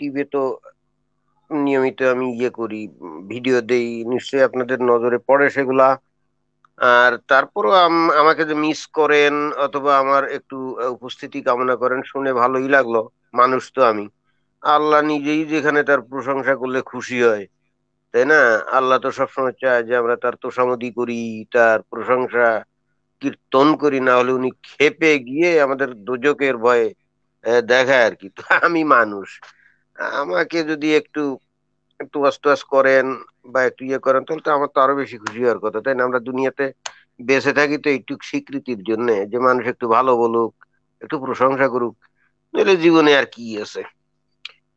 TV তো নিয়মিত আমি ইয়ে করি ভিডিও দেই নিশ্চয়ই আপনাদের নজরে পড়ে সেগুলা আর তারপরও আমাকে যে মিস করেন অথবা আমার একটু উপস্থিতি কামনা করেন শুনে ভালোই লাগলো মানুষ তো আমি আল্লাহ নিজেই যেখানে তার প্রশংসা করলে খুশি হয় তাই না আল্লাহ তো সবসময় চায় যে আমরা তার তোষামদি করি তার প্রশংসা কীর্তন করি না হলে উনি খেপে গিয়ে আমাদের দুজকের ভয়ে দেখায় আর কি তো আমি মানুষ আমাকে যদি একটু একটু টুয়াস করেন বা একটু ইয়ে করেন তাহলে তো আমার তো আরো বেশি খুশি হওয়ার কথা তাই না আমরা দুনিয়াতে বেঁচে থাকি তো একটু স্বীকৃতির জন্য যে মানুষ একটু ভালো বলুক একটু প্রশংসা করুক নইলে জীবনে আর কি আছে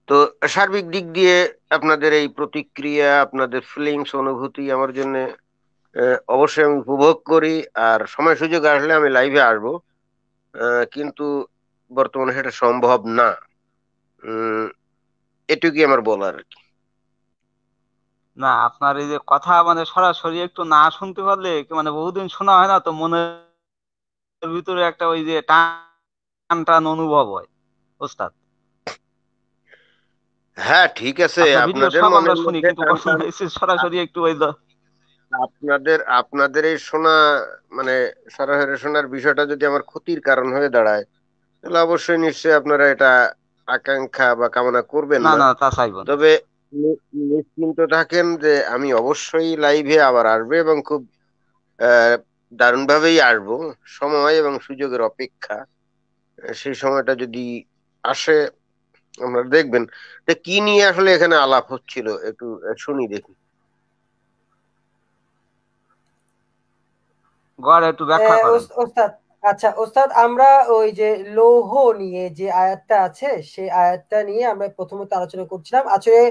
তো সার্বিক দিক দিয়ে আপনাদের এই প্রতিক্রিয়া আপনাদের ফিলিংস অনুভূতি আমার জন্য অবশ্যই আমি উপভোগ করি আর সময় সুযোগ আসলে আমি লাইভে আসবো কিন্তু বর্তমানে সেটা সম্ভব না এটুকুই আমার বলার আর কি না আপনার এই যে কথা মানে সরাসরি একটু না শুনতে পারলে মানে বহুদিন শোনা হয় না তো মনের ভিতরে একটা ওই যে টান টান অনুভব হয় ওস্তাদ হ্যাঁ ঠিক আছে আপনাদের মনে শুনি কিন্তু সরাসরি একটু ওই আপনাদের আপনাদের এই শোনা মানে সরাসরি শোনার বিষয়টা যদি আমার ক্ষতির কারণ হয়ে দাঁড়ায় তাহলে অবশ্যই নিশ্চয়ই আপনারা এটা আকাঙ্ক্ষা বা কামনা করবেন না না তা চাইব তবে নিশ্চিন্ত থাকেন যে আমি অবশ্যই লাইভে আবার আসবো এবং খুব দারুণভাবেই আসবো সময় এবং সুযোগের অপেক্ষা সেই সময়টা যদি আসে আমরা দেখবেন তো কি নিয়ে আসলে এখানে আলাপ হচ্ছিল একটু শুনি দেখি গড় একটু ব্যাখ্যা করুন ওস্তাদ আচ্ছা ওস্তাদ আমরা ওই যে লৌহ নিয়ে যে আয়াতটা আছে সেই আয়াতটা নিয়ে আমরা প্রথমত আলোচনা করছিলাম আসলে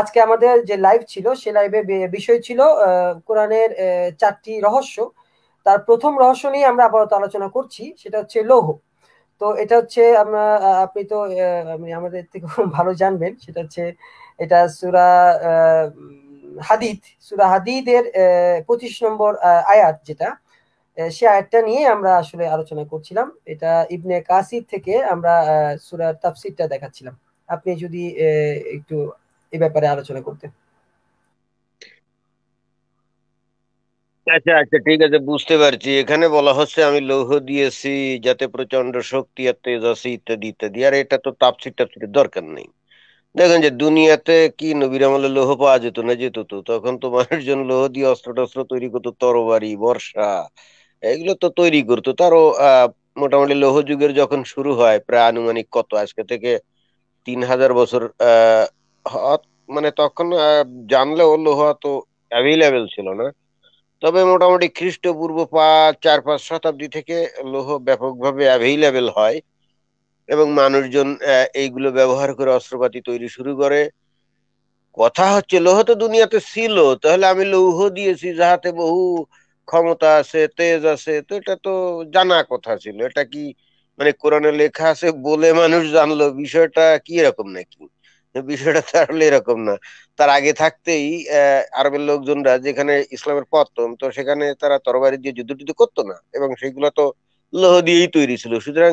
আজকে আমাদের যে লাইভ ছিল সে লাইভে বিষয় ছিল কোরআনের চারটি রহস্য তার প্রথম রহস্য নিয়ে আমরা আপাতত আলোচনা করছি সেটা হচ্ছে লৌহ তো এটা হচ্ছে আমরা আপনি তো আমাদের থেকে ভালো জানবেন সেটা হচ্ছে এটা সুরা হাদিদ সুরা হাদিদের পঁচিশ নম্বর আয়াত যেটা সে আয়াতটা নিয়ে আমরা আসলে আলোচনা করছিলাম এটা ইবনে কাসির থেকে আমরা সুরার তাফসিরটা দেখাচ্ছিলাম আপনি যদি একটু এ ব্যাপারে আলোচনা করতেন আচ্ছা আচ্ছা ঠিক আছে বুঝতে পারছি এখানে বলা হচ্ছে আমি লৌহ দিয়েছি যাতে প্রচন্ড শক্তি আর তেজ আছে ইত্যাদি ইত্যাদি আর এটা তো তাপসির তাপসির দরকার নেই দেখেন যে দুনিয়াতে কি নবীর আমলে লৌহ পাওয়া যেত না যেত তো তখন তো মানুষজন লৌহ দিয়ে অস্ত্র টস্ত্র তৈরি করতো তরবারি বর্ষা এগুলো তো তৈরি করতো তারও মোটামুটি লৌহ যুগের যখন শুরু হয় প্রায় আনুমানিক কত আজকে থেকে তিন হাজার বছর মানে তখন জানলেও লৌহ তো অ্যাভেলেবেল ছিল না তবে মোটামুটি খ্রিস্টপূর্ব পাঁচ চার পাঁচ শতাব্দী থেকে লৌহ ব্যাপকভাবে অ্যাভেলেবেল হয় এবং মানুষজন এইগুলো ব্যবহার করে অস্ত্রপাতি তৈরি শুরু করে কথা হচ্ছে লৌহ তো দুনিয়াতে ছিল তাহলে আমি লৌহ দিয়েছি যাহাতে বহু ক্ষমতা আছে তেজ আছে তো এটা তো জানা কথা ছিল এটা কি মানে কোরআনে লেখা আছে বলে মানুষ জানলো বিষয়টা কি এরকম নাকি বিষয়টা তো আসলে এরকম না তার আগে থাকতেই আরবের লোকজনরা যেখানে ইসলামের পতন তো সেখানে তারা তরবারি দিয়ে যুদ্ধ টুদ্ধ করতো না এবং সেগুলো তো লোহ দিয়েই তৈরি ছিল সুতরাং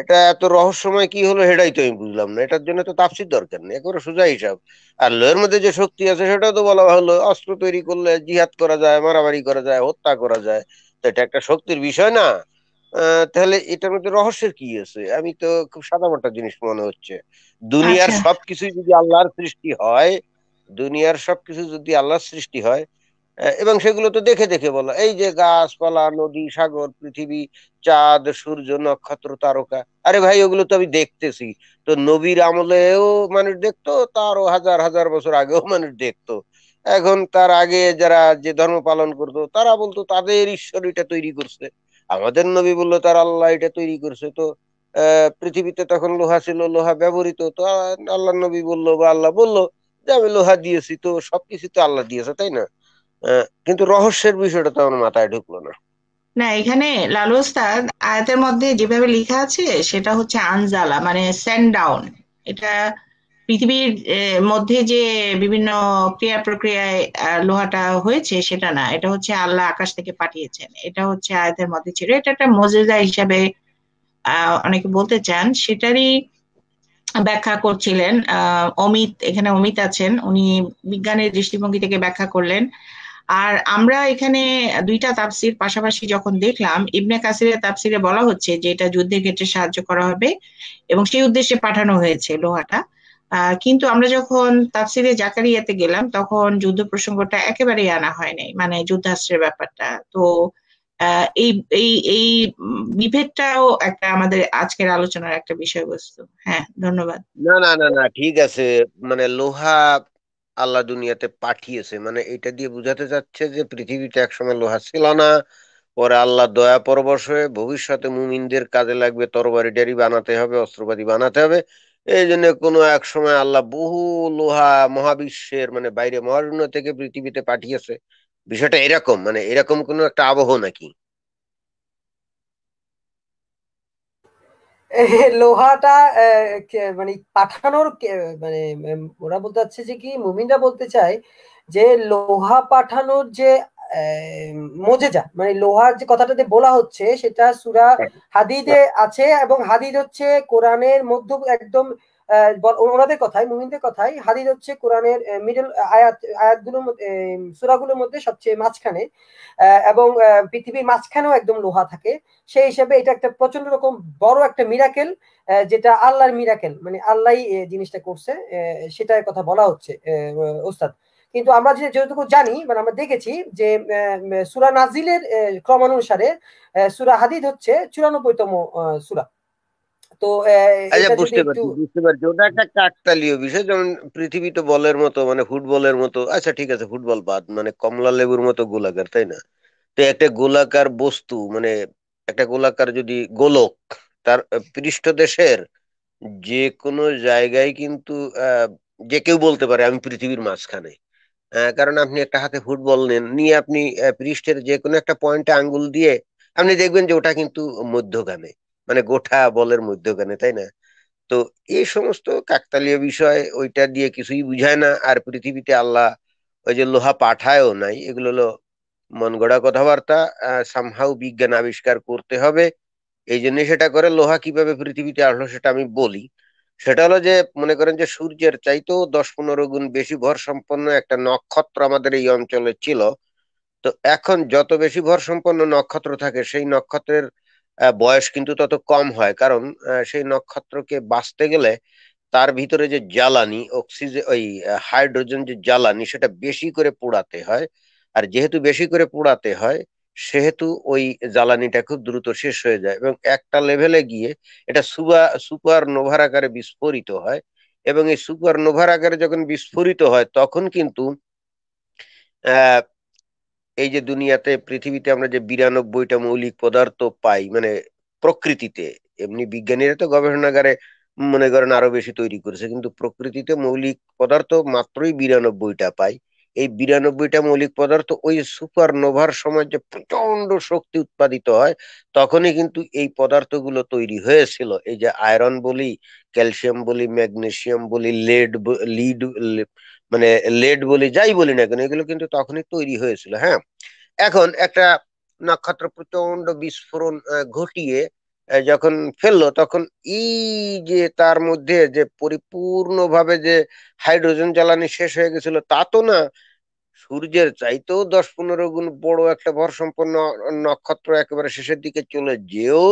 এটা এত রহস্যময় কি হলো সেটাই তো আমি বুঝলাম না এটার জন্য তো তাপসির দরকার নেই একেবারে সোজা হিসাব আর লোয়ের মধ্যে যে শক্তি আছে সেটাও তো বলা হলো অস্ত্র তৈরি করলে জিহাদ করা যায় মারামারি করা যায় হত্যা করা যায় তো এটা একটা শক্তির বিষয় না তাহলে এটার মধ্যে রহস্যের কি আছে আমি তো খুব সাদামাটা জিনিস মনে হচ্ছে দুনিয়ার আচ্ছা। সবকিছু যদি আল্লাহর সৃষ্টি হয় দুনিয়ার সবকিছু যদি আল্লাহর সৃষ্টি হয় এবং সেগুলো তো দেখে দেখে বলা এই যে গাছপালা নদী সাগর পৃথিবী চাঁদ সূর্য নক্ষত্র তারকা আরে ভাই ওগুলো তো আমি দেখতেছি তো নবীর আমলেও মানুষ দেখতো তারও হাজার হাজার বছর আগেও মানুষ দেখতো এখন তার আগে যারা যে ধর্ম পালন করতো তারা বলতো তাদের ঈশ্বর এটা তৈরি করছে আমাদের নবী বললো তার আল্লাহ এটা তৈরি করছে তো পৃথিবীতে তখন লোহা ছিল লোহা ব্যবহৃত তো আল্লাহ নবী বললো বা আল্লাহ বললো যে আমি লোহা দিয়েছি তো সবকিছু তো আল্লাহ দিয়েছে তাই না কিন্তু রহস্যের বিষয়টা তো আমার মাথায় ঢুকলো না না এখানে লালু ওস্তাদ আয়াতের মধ্যে যেভাবে লেখা আছে সেটা হচ্ছে আনজালা মানে স্যান্ড ডাউন এটা পৃথিবীর মধ্যে যে বিভিন্ন ক্রিয়া প্রক্রিয়ায় লোহাটা হয়েছে সেটা না এটা হচ্ছে আল্লাহ আকাশ থেকে পাঠিয়েছেন এটা হচ্ছে আয়াতের মধ্যে ছিল এটা একটা মজেদা হিসাবে অনেকে বলতে চান সেটারই ব্যাখ্যা করছিলেন অমিত এখানে অমিত আছেন উনি বিজ্ঞানের দৃষ্টিভঙ্গি থেকে ব্যাখ্যা করলেন আহ আর আমরা এখানে দুইটা তাপসির পাশাপাশি যখন দেখলাম ইবনে কাসিরের তাপসিরে বলা হচ্ছে যে এটা যুদ্ধের ক্ষেত্রে সাহায্য করা হবে এবং সেই উদ্দেশ্যে পাঠানো হয়েছে লোহাটা কিন্তু আমরা যখন তাপসিরে জাকারিয়াতে গেলাম তখন যুদ্ধ প্রসঙ্গটা একেবারেই আনা হয় নাই মানে যুদ্ধাস্ত্রের ব্যাপারটা তো এই এই এই বিভেদটাও একটা আমাদের আজকের আলোচনার একটা বিষয়বস্তু হ্যাঁ ধন্যবাদ না না না না ঠিক আছে মানে লোহা আল্লাহ দুনিয়াতে পাঠিয়েছে মানে এটা দিয়ে বুঝাতে যাচ্ছে যে পৃথিবীতে একসময় লোহা ছিল না পরে আল্লাহ দয়া পরবশ হয়ে ভবিষ্যতে মুমিনদের কাজে লাগবে তরবারি ডারি বানাতে হবে অস্ত্রপাতি বানাতে হবে এই জন্য কোনো এক সময় আল্লাহ বহু লোহা মহাবিশ্বের মানে বাইরে মহারণ্য থেকে পৃথিবীতে পাঠিয়েছে বিষয়টা এরকম মানে এরকম কোনো একটা আবহ নাকি লোহাটা মানে পাঠানোর মানে ওরা বলতে চাচ্ছে যে কি মুমিনরা বলতে চায় যে লোহা পাঠানোর যে মজেজা মানে লোহার যে কথাটাতে বলা হচ্ছে সেটা সুরা হাদিদে হ্যাঁ। আছে এবং হাদিদ হচ্ছে কোরআনের মধ্যে একদম ওনাদের কথাই মুমিনদের কথাই হাদিদ হচ্ছে কোরআনের মিডল আয়াত আয়াতগুলোর সুরাগুলোর মধ্যে সবচেয়ে মাঝখানে এবং পৃথিবীর মাঝখানেও একদম লোহা থাকে সেই হিসেবে এটা একটা প্রচন্ড রকম বড় একটা মিরাকেল যেটা আল্লাহর মিরাকেল মানে আল্লাহ জিনিসটা করছে সেটার কথা বলা হচ্ছে ওস্তাদ কিন্তু আমরা যে যেটুকু জানি মানে আমরা দেখেছি যে সুরা নাজিলের ক্রমানুসারে সুরা হাদিদ হচ্ছে চুরানব্বইতম সুরা তো আচ্ছা বুঝতে পারছি বুঝতে পারছি ওটা একটা কাকতালীয় বিষয় যেমন পৃথিবী তো বলের মতো মানে ফুটবলের মতো আচ্ছা ঠিক আছে ফুটবল বাদ মানে কমলা লেবুর মতো গোলাকার তাই না তো একটা গোলাকার বস্তু মানে একটা গোলাকার যদি গোলক তার পৃষ্ঠদেশের যে কোনো জায়গায় কিন্তু যে কেউ বলতে পারে আমি পৃথিবীর মাঝখানে কারণ আপনি একটা হাতে ফুটবল নেন নিয়ে আপনি পৃষ্ঠের যে কোনো একটা পয়েন্টে আঙ্গুল দিয়ে আপনি দেখবেন যে ওটা কিন্তু মধ্যখানে মানে গোঠা বলের মধ্যখানে তাই না তো এই সমস্ত কাকতালীয় বিষয় ওইটা দিয়ে কিছুই বুঝায় না আর পৃথিবীতে আল্লাহ ওই যে লোহা পাঠায়ও নাই এগুলো হলো মন গড়া কথাবার্তা সামহাও বিজ্ঞান আবিষ্কার করতে হবে এই জন্য সেটা করে লোহা কিভাবে পৃথিবীতে আসলো সেটা আমি বলি সেটা হলো যে মনে করেন যে সূর্যের চাইতেও দশ পনেরো গুণ বেশি ভর সম্পন্ন একটা নক্ষত্র আমাদের এই অঞ্চলে ছিল তো এখন যত বেশি ভর সম্পন্ন নক্ষত্র থাকে সেই নক্ষত্রের বয়স কিন্তু তত কম হয় কারণ সেই নক্ষত্রকে বাঁচতে গেলে তার ভিতরে যে জ্বালানি অক্সিজেন ওই হাইড্রোজেন যে জ্বালানি সেটা বেশি করে পোড়াতে হয় আর যেহেতু বেশি করে পোড়াতে হয় সেহেতু ওই জ্বালানিটা খুব দ্রুত শেষ হয়ে যায় এবং একটা লেভেলে গিয়ে এটা সুবা সুপার নোভার আকারে বিস্ফোরিত হয় এবং এই সুপার নোভার আকারে যখন বিস্ফোরিত হয় তখন কিন্তু এই যে দুনিয়াতে পৃথিবীতে আমরা যে বিরানব্বইটা মৌলিক পদার্থ পাই মানে প্রকৃতিতে এমনি বিজ্ঞানীরা তো গবেষণাগারে মনে করেন আরো বেশি তৈরি করেছে কিন্তু প্রকৃতিতে মৌলিক পদার্থ মাত্রই বিরানব্বইটা পাই এই বিরানব্বইটা মৌলিক পদার্থ ওই সুপারনোভার সময় যে প্রচন্ড শক্তি উৎপাদিত হয় তখনই কিন্তু এই পদার্থগুলো তৈরি হয়েছিল এই যে আয়রন বলি ক্যালসিয়াম বলি ম্যাগনেসিয়াম বলি লেড লিড মানে লেড বলি যাই বলি না কেন এগুলো কিন্তু তখনই তৈরি হয়েছিল হ্যাঁ এখন একটা নক্ষত্র প্রচন্ড বিস্ফোরণ ঘটিয়ে যখন ফেললো তখন এই যে তার মধ্যে যে পরিপূর্ণভাবে যে হাইড্রোজেন জ্বালানি শেষ হয়ে গেছিল তা তো না সূর্যের চাইতেও দশ পনেরো গুণ বড় একটা ভর সম্পন্ন নক্ষত্র একেবারে শেষের দিকে চলে যেও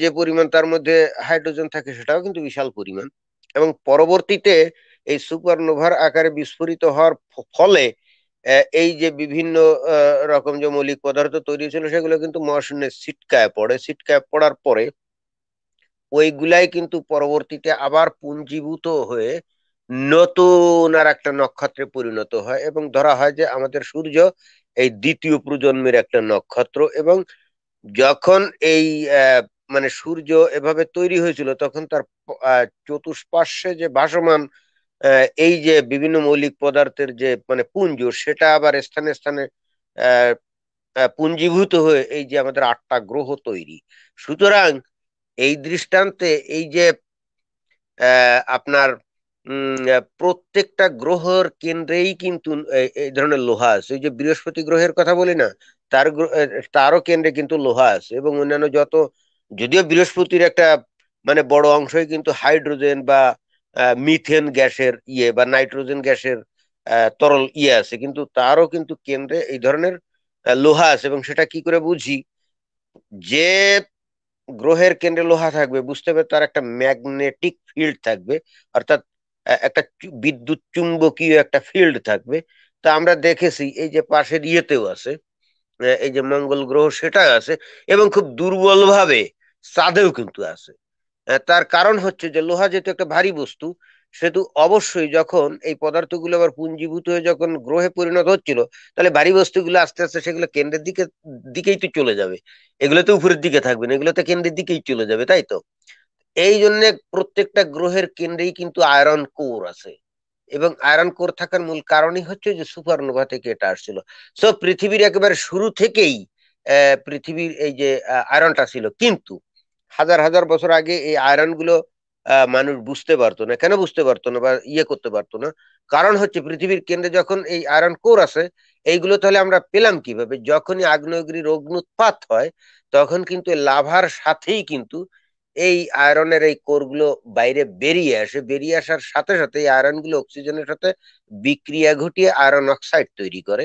যে পরিমাণ তার মধ্যে হাইড্রোজেন থাকে সেটাও কিন্তু বিশাল পরিমাণ এবং পরবর্তীতে এই সুপারনোভার আকারে বিস্ফোরিত হওয়ার ফলে এই যে বিভিন্ন রকম যে মৌলিক পদার্থ তৈরি হয়েছিল সেগুলো কিন্তু মহাশূন্যে ছিটকায় পড়ে ছিটকায় পড়ার পরে ওইগুলাই কিন্তু পরবর্তীতে আবার পুঞ্জীভূত হয়ে নতুন আর একটা নক্ষত্রে পরিণত হয় এবং ধরা হয় যে আমাদের সূর্য এই দ্বিতীয় প্রজন্মের একটা নক্ষত্র এবং যখন এই মানে সূর্য এভাবে তৈরি হয়েছিল তখন তার চতুষ্পার্শ্বে যে ভাসমান এই যে বিভিন্ন মৌলিক পদার্থের যে মানে পুঞ্জ সেটা আবার স্থানে স্থানে পুঞ্জীভূত হয়ে এই যে আমাদের আটটা গ্রহ তৈরি সুতরাং এই দৃষ্টান্তে এই যে আপনার প্রত্যেকটা গ্রহের কেন্দ্রেই কিন্তু এই ধরনের লোহা আছে যে বৃহস্পতি গ্রহের কথা বলি না তার তারও কেন্দ্রে কিন্তু লোহা আছে এবং অন্যান্য যত যদিও বৃহস্পতির একটা মানে বড় অংশই কিন্তু হাইড্রোজেন বা মিথেন গ্যাসের ইয়ে বা নাইট্রোজেন গ্যাসের তরল ইয়ে আছে কিন্তু তারও কিন্তু কেন্দ্রে এই ধরনের লোহা আছে এবং সেটা কি করে বুঝি যে গ্রহের কেন্দ্রে লোহা থাকবে বুঝতে হবে তার একটা ম্যাগনেটিক ফিল্ড থাকবে অর্থাৎ একটা বিদ্যুৎ চুম্বকীয় একটা ফিল্ড থাকবে তা আমরা দেখেছি এই যে পাশের ইয়েতেও আছে এই যে মঙ্গল গ্রহ সেটা আছে এবং খুব দুর্বলভাবে চাঁদেও কিন্তু আছে তার কারণ হচ্ছে যে লোহা যেহেতু একটা ভারী বস্তু সেহেতু অবশ্যই যখন এই পদার্থগুলো আবার পুঞ্জীভূত হয়ে যখন গ্রহে পরিণত হচ্ছিল তাহলে ভারী বস্তুগুলো আস্তে আস্তে সেগুলো কেন্দ্রের দিকে দিকেই তো চলে যাবে এগুলো তো উপরের দিকে থাকবে না এগুলো তো কেন্দ্রের দিকেই চলে যাবে তাই তো এই জন্য প্রত্যেকটা গ্রহের কেন্দ্রেই কিন্তু আয়রন কোর আছে এবং আয়রন কোর থাকার মূল কারণই হচ্ছে যে সুপারনোভা থেকে এটা আসছিল সো পৃথিবীর একেবারে শুরু থেকেই পৃথিবীর এই যে আয়রনটা ছিল কিন্তু হাজার হাজার বছর আগে এই আয়রন গুলো মানুষ বুঝতে পারতো না কেন বুঝতে পারতো না বা ইয়ে করতে পারতো না কারণ হচ্ছে পৃথিবীর কেন্দ্রে যখন এই আয়রন কোর আছে এইগুলো তাহলে আমরা পেলাম কিভাবে যখনই আগ্নেয়গিরির অগ্নুৎপাত হয় তখন কিন্তু লাভার সাথেই কিন্তু এই আয়রনের এই কোরগুলো বাইরে বেরিয়ে আসে বেরিয়ে আসার সাথে সাথে এই আয়রনগুলো অক্সিজেনের সাথে বিক্রিয়া ঘটিয়ে আয়রন অক্সাইড তৈরি করে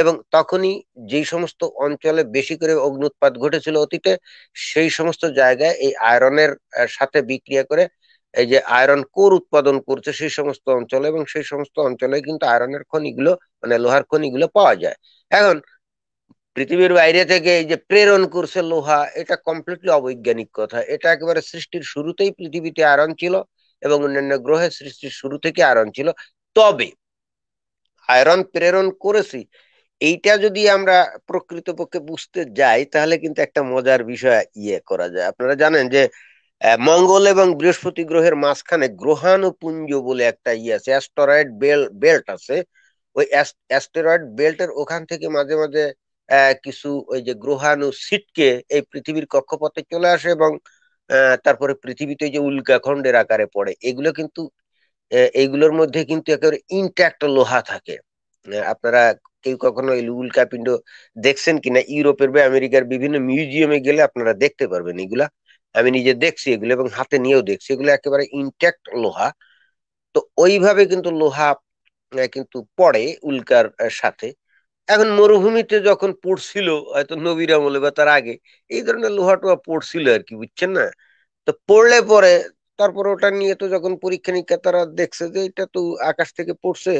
এবং তখনই যে সমস্ত অঞ্চলে বেশি করে অগ্নুৎপাত ঘটেছিল অতীতে সেই সমস্ত জায়গায় এই আয়রনের সাথে বিক্রিয়া করে এই যে আয়রন কোর উৎপাদন করছে সেই সমস্ত অঞ্চলে এবং সেই সমস্ত অঞ্চলে কিন্তু আয়রনের খনিগুলো মানে লোহার খনিগুলো পাওয়া যায় এখন পৃথিবীর বাইরে থেকে এই যে প্রেরণ করছে লোহা এটা কমপ্লিটলি অবৈজ্ঞানিক কথা এটা একেবারে সৃষ্টির শুরুতেই পৃথিবীতে আরণ ছিল এবং অন্যান্য গ্রহের সৃষ্টির শুরু থেকে আরণ ছিল তবে আয়রন প্রেরণ করেছি এইটা যদি আমরা প্রকৃতপক্ষে বুঝতে যাই তাহলে কিন্তু একটা মজার বিষয় ইয়ে করা যায় আপনারা জানেন যে মঙ্গল এবং বৃহস্পতি গ্রহের মাঝখানে গ্রহাণুপুঞ্জ বলে একটা ইয়ে আছে অ্যাস্টরয়েড বেল্ট আছে ওই অ্যাস্টেরয়েড বেল্টের ওখান থেকে মাঝে মাঝে কিছু ওই যে গ্রহাণু সিটকে এই পৃথিবীর কক্ষপথে চলে আসে এবং তারপরে পৃথিবীতে যে উল্কাখণ্ডের আকারে পড়ে এগুলো কিন্তু এইগুলোর মধ্যে কিন্তু একেবারে ইনট্যাক্ট লোহা থাকে আপনারা কেউ কখনো এই পিণ্ড দেখছেন কিনা ইউরোপের বা আমেরিকার বিভিন্ন মিউজিয়ামে গেলে আপনারা দেখতে পারবেন এগুলা আমি নিজে দেখছি এগুলো এবং হাতে নিয়েও দেখছি এগুলো একেবারে ইনট্যাক্ট লোহা তো ওইভাবে কিন্তু লোহা কিন্তু পড়ে উল্কার সাথে এখন মরুভূমিতে যখন পড়ছিল হয়তো নবীর আমলে বা তার আগে এই ধরনের লোহা টোহা পড়ছিল আর কি বুঝছেন না তো পড়লে পরে তারপরে ওটা নিয়ে তো যখন পরীক্ষা নিরীক্ষা তারা দেখছে যে এটা তো আকাশ থেকে পড়ছে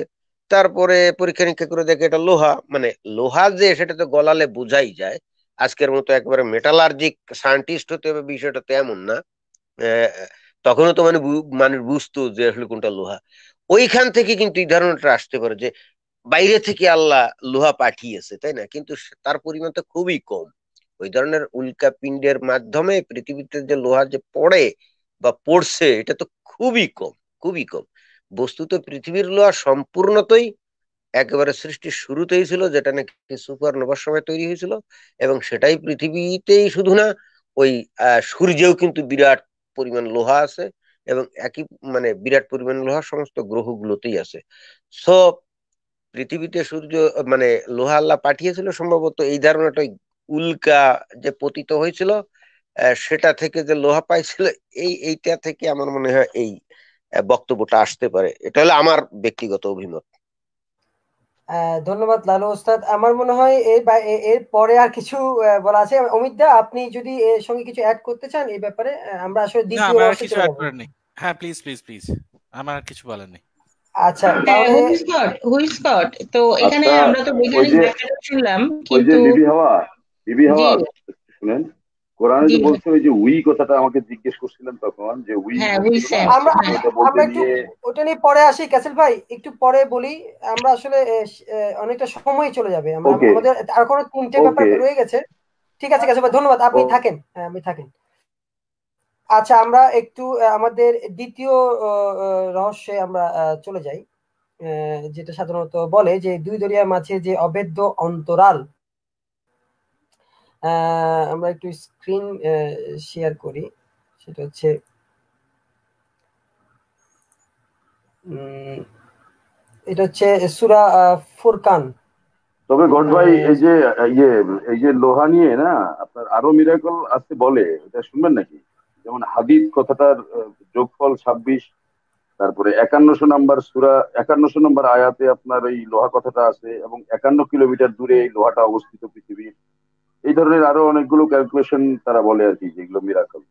তারপরে পরীক্ষা নিরীক্ষা করে দেখে এটা লোহা মানে লোহা যে সেটা তো গলালে বোঝাই যায় আজকের মতো একবারে মেটালার্জিক সায়েন্টিস্ট হতে হবে বিষয়টা তেমন না তখনও তো মানে মানুষ বুঝতো যে আসলে কোনটা লোহা ওইখান থেকে কিন্তু এই ধারণাটা আসতে পারে যে বাইরে থেকে আল্লাহ লোহা পাঠিয়েছে তাই না কিন্তু তার পরিমাণ তো খুবই কম ওই ধরনের উল্কা পিণ্ডের মাধ্যমে পৃথিবীতে যে লোহা যে পড়ে বা পড়ছে এটা তো খুবই কম খুবই কম বস্তুত পৃথিবীর লোহা সম্পূর্ণতই একেবারে সৃষ্টির শুরুতেই ছিল যেটা নাকি সুপার সুপারনোভার সময় তৈরি হয়েছিল এবং সেটাই পৃথিবীতেই শুধু না ওই সূর্যেও কিন্তু বিরাট পরিমাণ লোহা আছে এবং একই মানে বিরাট পরিমাণ লোহা সমস্ত গ্রহগুলোতেই আছে সব পৃথিবীতে সূর্য মানে লোহা আল্লাহ পাঠিয়েছিল সম্ভবত এই ধারণাটাই উল্কা যে পতিত হয়েছিল সেটা থেকে যে লোহা পাইছিল এই এইটা থেকে আমার মনে হয় এই বক্তব্যটা আসতে পারে এটা হলো আমার ব্যক্তিগত অভিমত ধন্যবাদ লালু ওস্তাদ আমার মনে হয় এর এর পরে আর কিছু বলা আছে অমিত দা আপনি যদি এর সঙ্গে কিছু অ্যাড করতে চান এই ব্যাপারে আমরা আসলে দ্বিতীয় কিছু অ্যাড করার নেই হ্যাঁ প্লিজ প্লিজ প্লিজ আমার কিছু বলার নেই আচ্ছা হ্যাঁ, তো আচ্ছা, এখানে আমরা তো বৈজ্ঞানিক শুনলাম কিন্তু বিবি হাওয়া বিবি হাওয়া শুনেন কোরআনে যে বলছে ওই যে উই কথাটা আমাকে জিজ্ঞেস করছিলেন তখন যে উই হ্যাঁ, আমরা ওটা নিয়ে পরে আসি ক্যাসেল ভাই একটু পরে বলি আমরা আসলে অনেকটা সময় চলে যাবে আমাদের আর কোনো তিনটে ব্যাপার রয়ে গেছে ঠিক আছে আচ্ছা। ক্যাসেল ভাই ধন্যবাদ আপনি থাকেন হ্যাঁ আপনি থাকেন আচ্ছা আমরা একটু আমাদের দ্বিতীয় রহস্যে আমরা চলে যাই যেটা সাধারণত বলে যে দুই দরিয়া মাঝে যে অবেদ্য অন্তরাল আমরা একটু স্ক্রিন শেয়ার করি সেটা হচ্ছে এটা হচ্ছে সুরা ফুরকান তবে গড ভাই এই যে ইয়ে এই যে লোহা নিয়ে না আপনার আরো মিরাকল আছে বলে এটা শুনবেন নাকি যেমন হাদিদ কথাটার যোগফল ছাব্বিশ তারপরে একান্নশো নাম্বার সুরা একান্নশো নাম্বার আয়াতে আপনার এই লোহা কথাটা আছে এবং একান্ন কিলোমিটার দূরে এই লোহাটা অবস্থিত পৃথিবীর এই ধরনের আরো অনেকগুলো ক্যালকুলেশন তারা বলে আর কি যেগুলো মিরাকল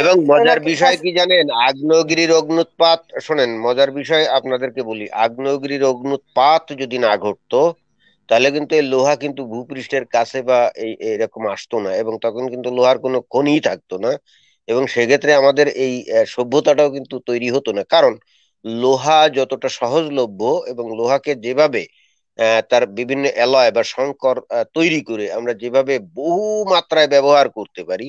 এবং মজার বিষয় কি জানেন আগ্নেয়গিরির অগ্নুৎপাত শোনেন মজার বিষয় আপনাদেরকে বলি আগ্নেয়গিরির অগ্নুৎপাত যদি না ঘটতো তাহলে কিন্তু এই লোহা কিন্তু ভূপৃষ্ঠের কাছে বা এই এরকম আসতো না এবং তখন কিন্তু লোহার কোনো খনিই থাকতো না এবং সেক্ষেত্রে আমাদের এই সভ্যতাটাও কিন্তু তৈরি হতো না কারণ লোহা যতটা সহজলভ্য এবং লোহাকে যেভাবে তার বিভিন্ন এলয় বা সংকর তৈরি করে আমরা যেভাবে বহু মাত্রায় ব্যবহার করতে পারি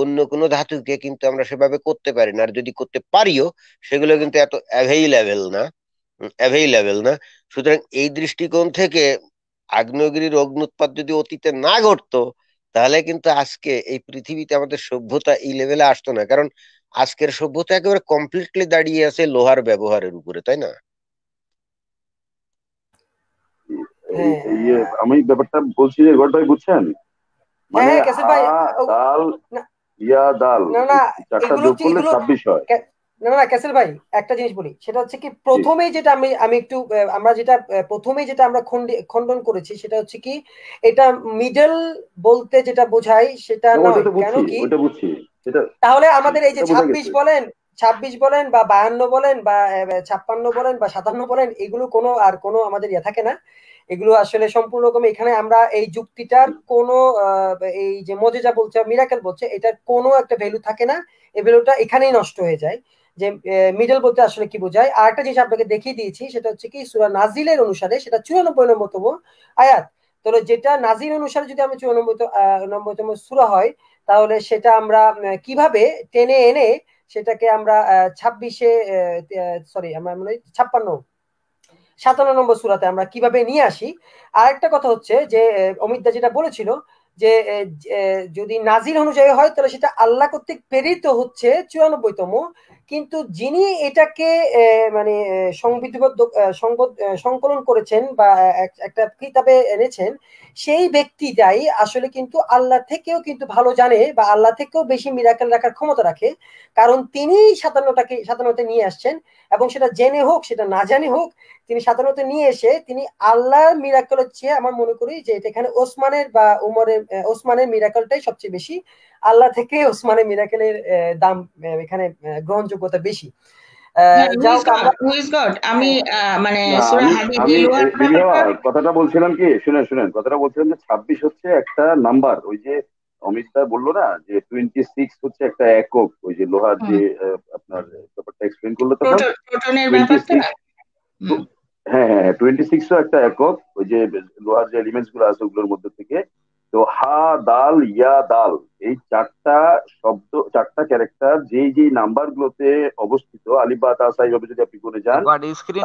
অন্য কোনো ধাতুকে কিন্তু আমরা সেভাবে করতে পারি না আর যদি করতে পারিও সেগুলো কিন্তু এত অ্যাভেইলেবেল না অ্যাভেইলেবেল না সুতরাং এই দৃষ্টিকোণ থেকে আগ্নেয়গিরির অগ্নুৎপাত যদি অতীতে না ঘটতো তাহলে কিন্তু আজকে এই পৃথিবীতে আমাদের সভ্যতা এই লেভেলে আসতো না কারণ আজকের সভ্যতা একেবারে কমপ্লিটলি দাঁড়িয়ে আছে লোহার ব্যবহারের উপরে তাই না হ্যাঁ। ইয়ে, আমি ব্যাপারটা বলছি যে ভাই বুঝছেন মানে ডাল হ্যাঁ, হ্যাঁ, ইয়া ডাল চারটা যোগ করলে ছাব্বিশ হয় না না ক্যাসেল ভাই একটা জিনিস বলি সেটা হচ্ছে কি প্রথমেই যেটা আমি আমি একটু আমরা যেটা প্রথমেই যেটা আমরা খণ্ডন করেছি সেটা হচ্ছে কি এটা মিডল বলতে যেটা বোঝাই সেটা নয় কেন কি তাহলে আমাদের এই যে ছাব্বিশ বলেন ছাব্বিশ বলেন বা বায়ান্ন বলেন বা ছাপ্পান্ন বলেন বা সাতান্ন বলেন এগুলো কোনো আর কোনো আমাদের ইয়ে থাকে না এগুলো আসলে সম্পূর্ণ রকম এখানে আমরা এই যুক্তিটার কোনো এই যে মজেজা বলছে মিরাকেল বলছে এটার কোনো একটা ভ্যালু থাকে না এই ভ্যালুটা এখানেই নষ্ট হয়ে যায় যে মিডল বলতে আসলে কি বোঝায় আর একটা জিনিস আপনাকে দেখিয়ে দিয়েছি সেটা হচ্ছে কি সুরা নাজিলের অনুসারে সেটা চুরানব্বই নম্বর তম আয়াত তাহলে যেটা নাজির অনুসারে যদি আমি চুরানব্বই নম্বর তম সুরা হয় তাহলে সেটা আমরা কিভাবে টেনে এনে সেটাকে আমরা ছাব্বিশে সরি আমরা মানে ছাপ্পান্ন সাতান্ন নম্বর সুরাতে আমরা কিভাবে নিয়ে আসি আর একটা কথা হচ্ছে যে অমিত দা যেটা বলেছিল যে যদি নাজির অনুযায়ী হয় তাহলে সেটা আল্লাহ কর্তৃক প্রেরিত হচ্ছে চুরানব্বই তম কিন্তু যিনি এটাকে মানে সংবিধিবদ্ধ সংকলন করেছেন বা একটা কিতাবে এনেছেন সেই ব্যক্তিটাই আসলে কিন্তু আল্লাহ থেকেও কিন্তু ভালো জানে বা আল্লাহ থেকেও বেশি মিরাকেল রাখার ক্ষমতা রাখে কারণ তিনি সাতান্নটাকে সাধারণত নিয়ে আসছেন এবং সেটা জেনে হোক সেটা না জানে হোক তিনি সাধারণত নিয়ে এসে তিনি আল্লাহর মিরাকলের চেয়ে আমার মনে করি যে এটা এখানে ওসমানের বা উমরের ওসমানের মিরাকলটাই সবচেয়ে বেশি আল্লাহ থেকে ওসমানের মিরাকেলের দাম এখানে গ্রহণযোগ্যতা বেশি মানে, কথাটা বলছিলাম কি শুনেন শুনেন কথাটা বলছিলাম যে ছাব্বিশ হচ্ছে একটা নাম্বার ওই যে অমিত দা বললো না যে টোয়েন্টি সিক্স হচ্ছে একটা একক ওই যে লোহার যে আপনার ব্যাপারটা এক্সপ্লেন করলো তখন হ্যাঁ হ্যাঁ টোয়েন্টি হ্যাঁ, সিক্সও একটা একক ওই যে লোহার যে এলিমেন্টস গুলো আছে ওগুলোর মধ্যে থেকে তো হা দাল ইয়া দাল এই চারটা শব্দ চারটা ক্যারেক্টার যেই যেই নাম্বার গুলোতে অবস্থিত আলিবা আসাই হবে যদি আপনি করে যান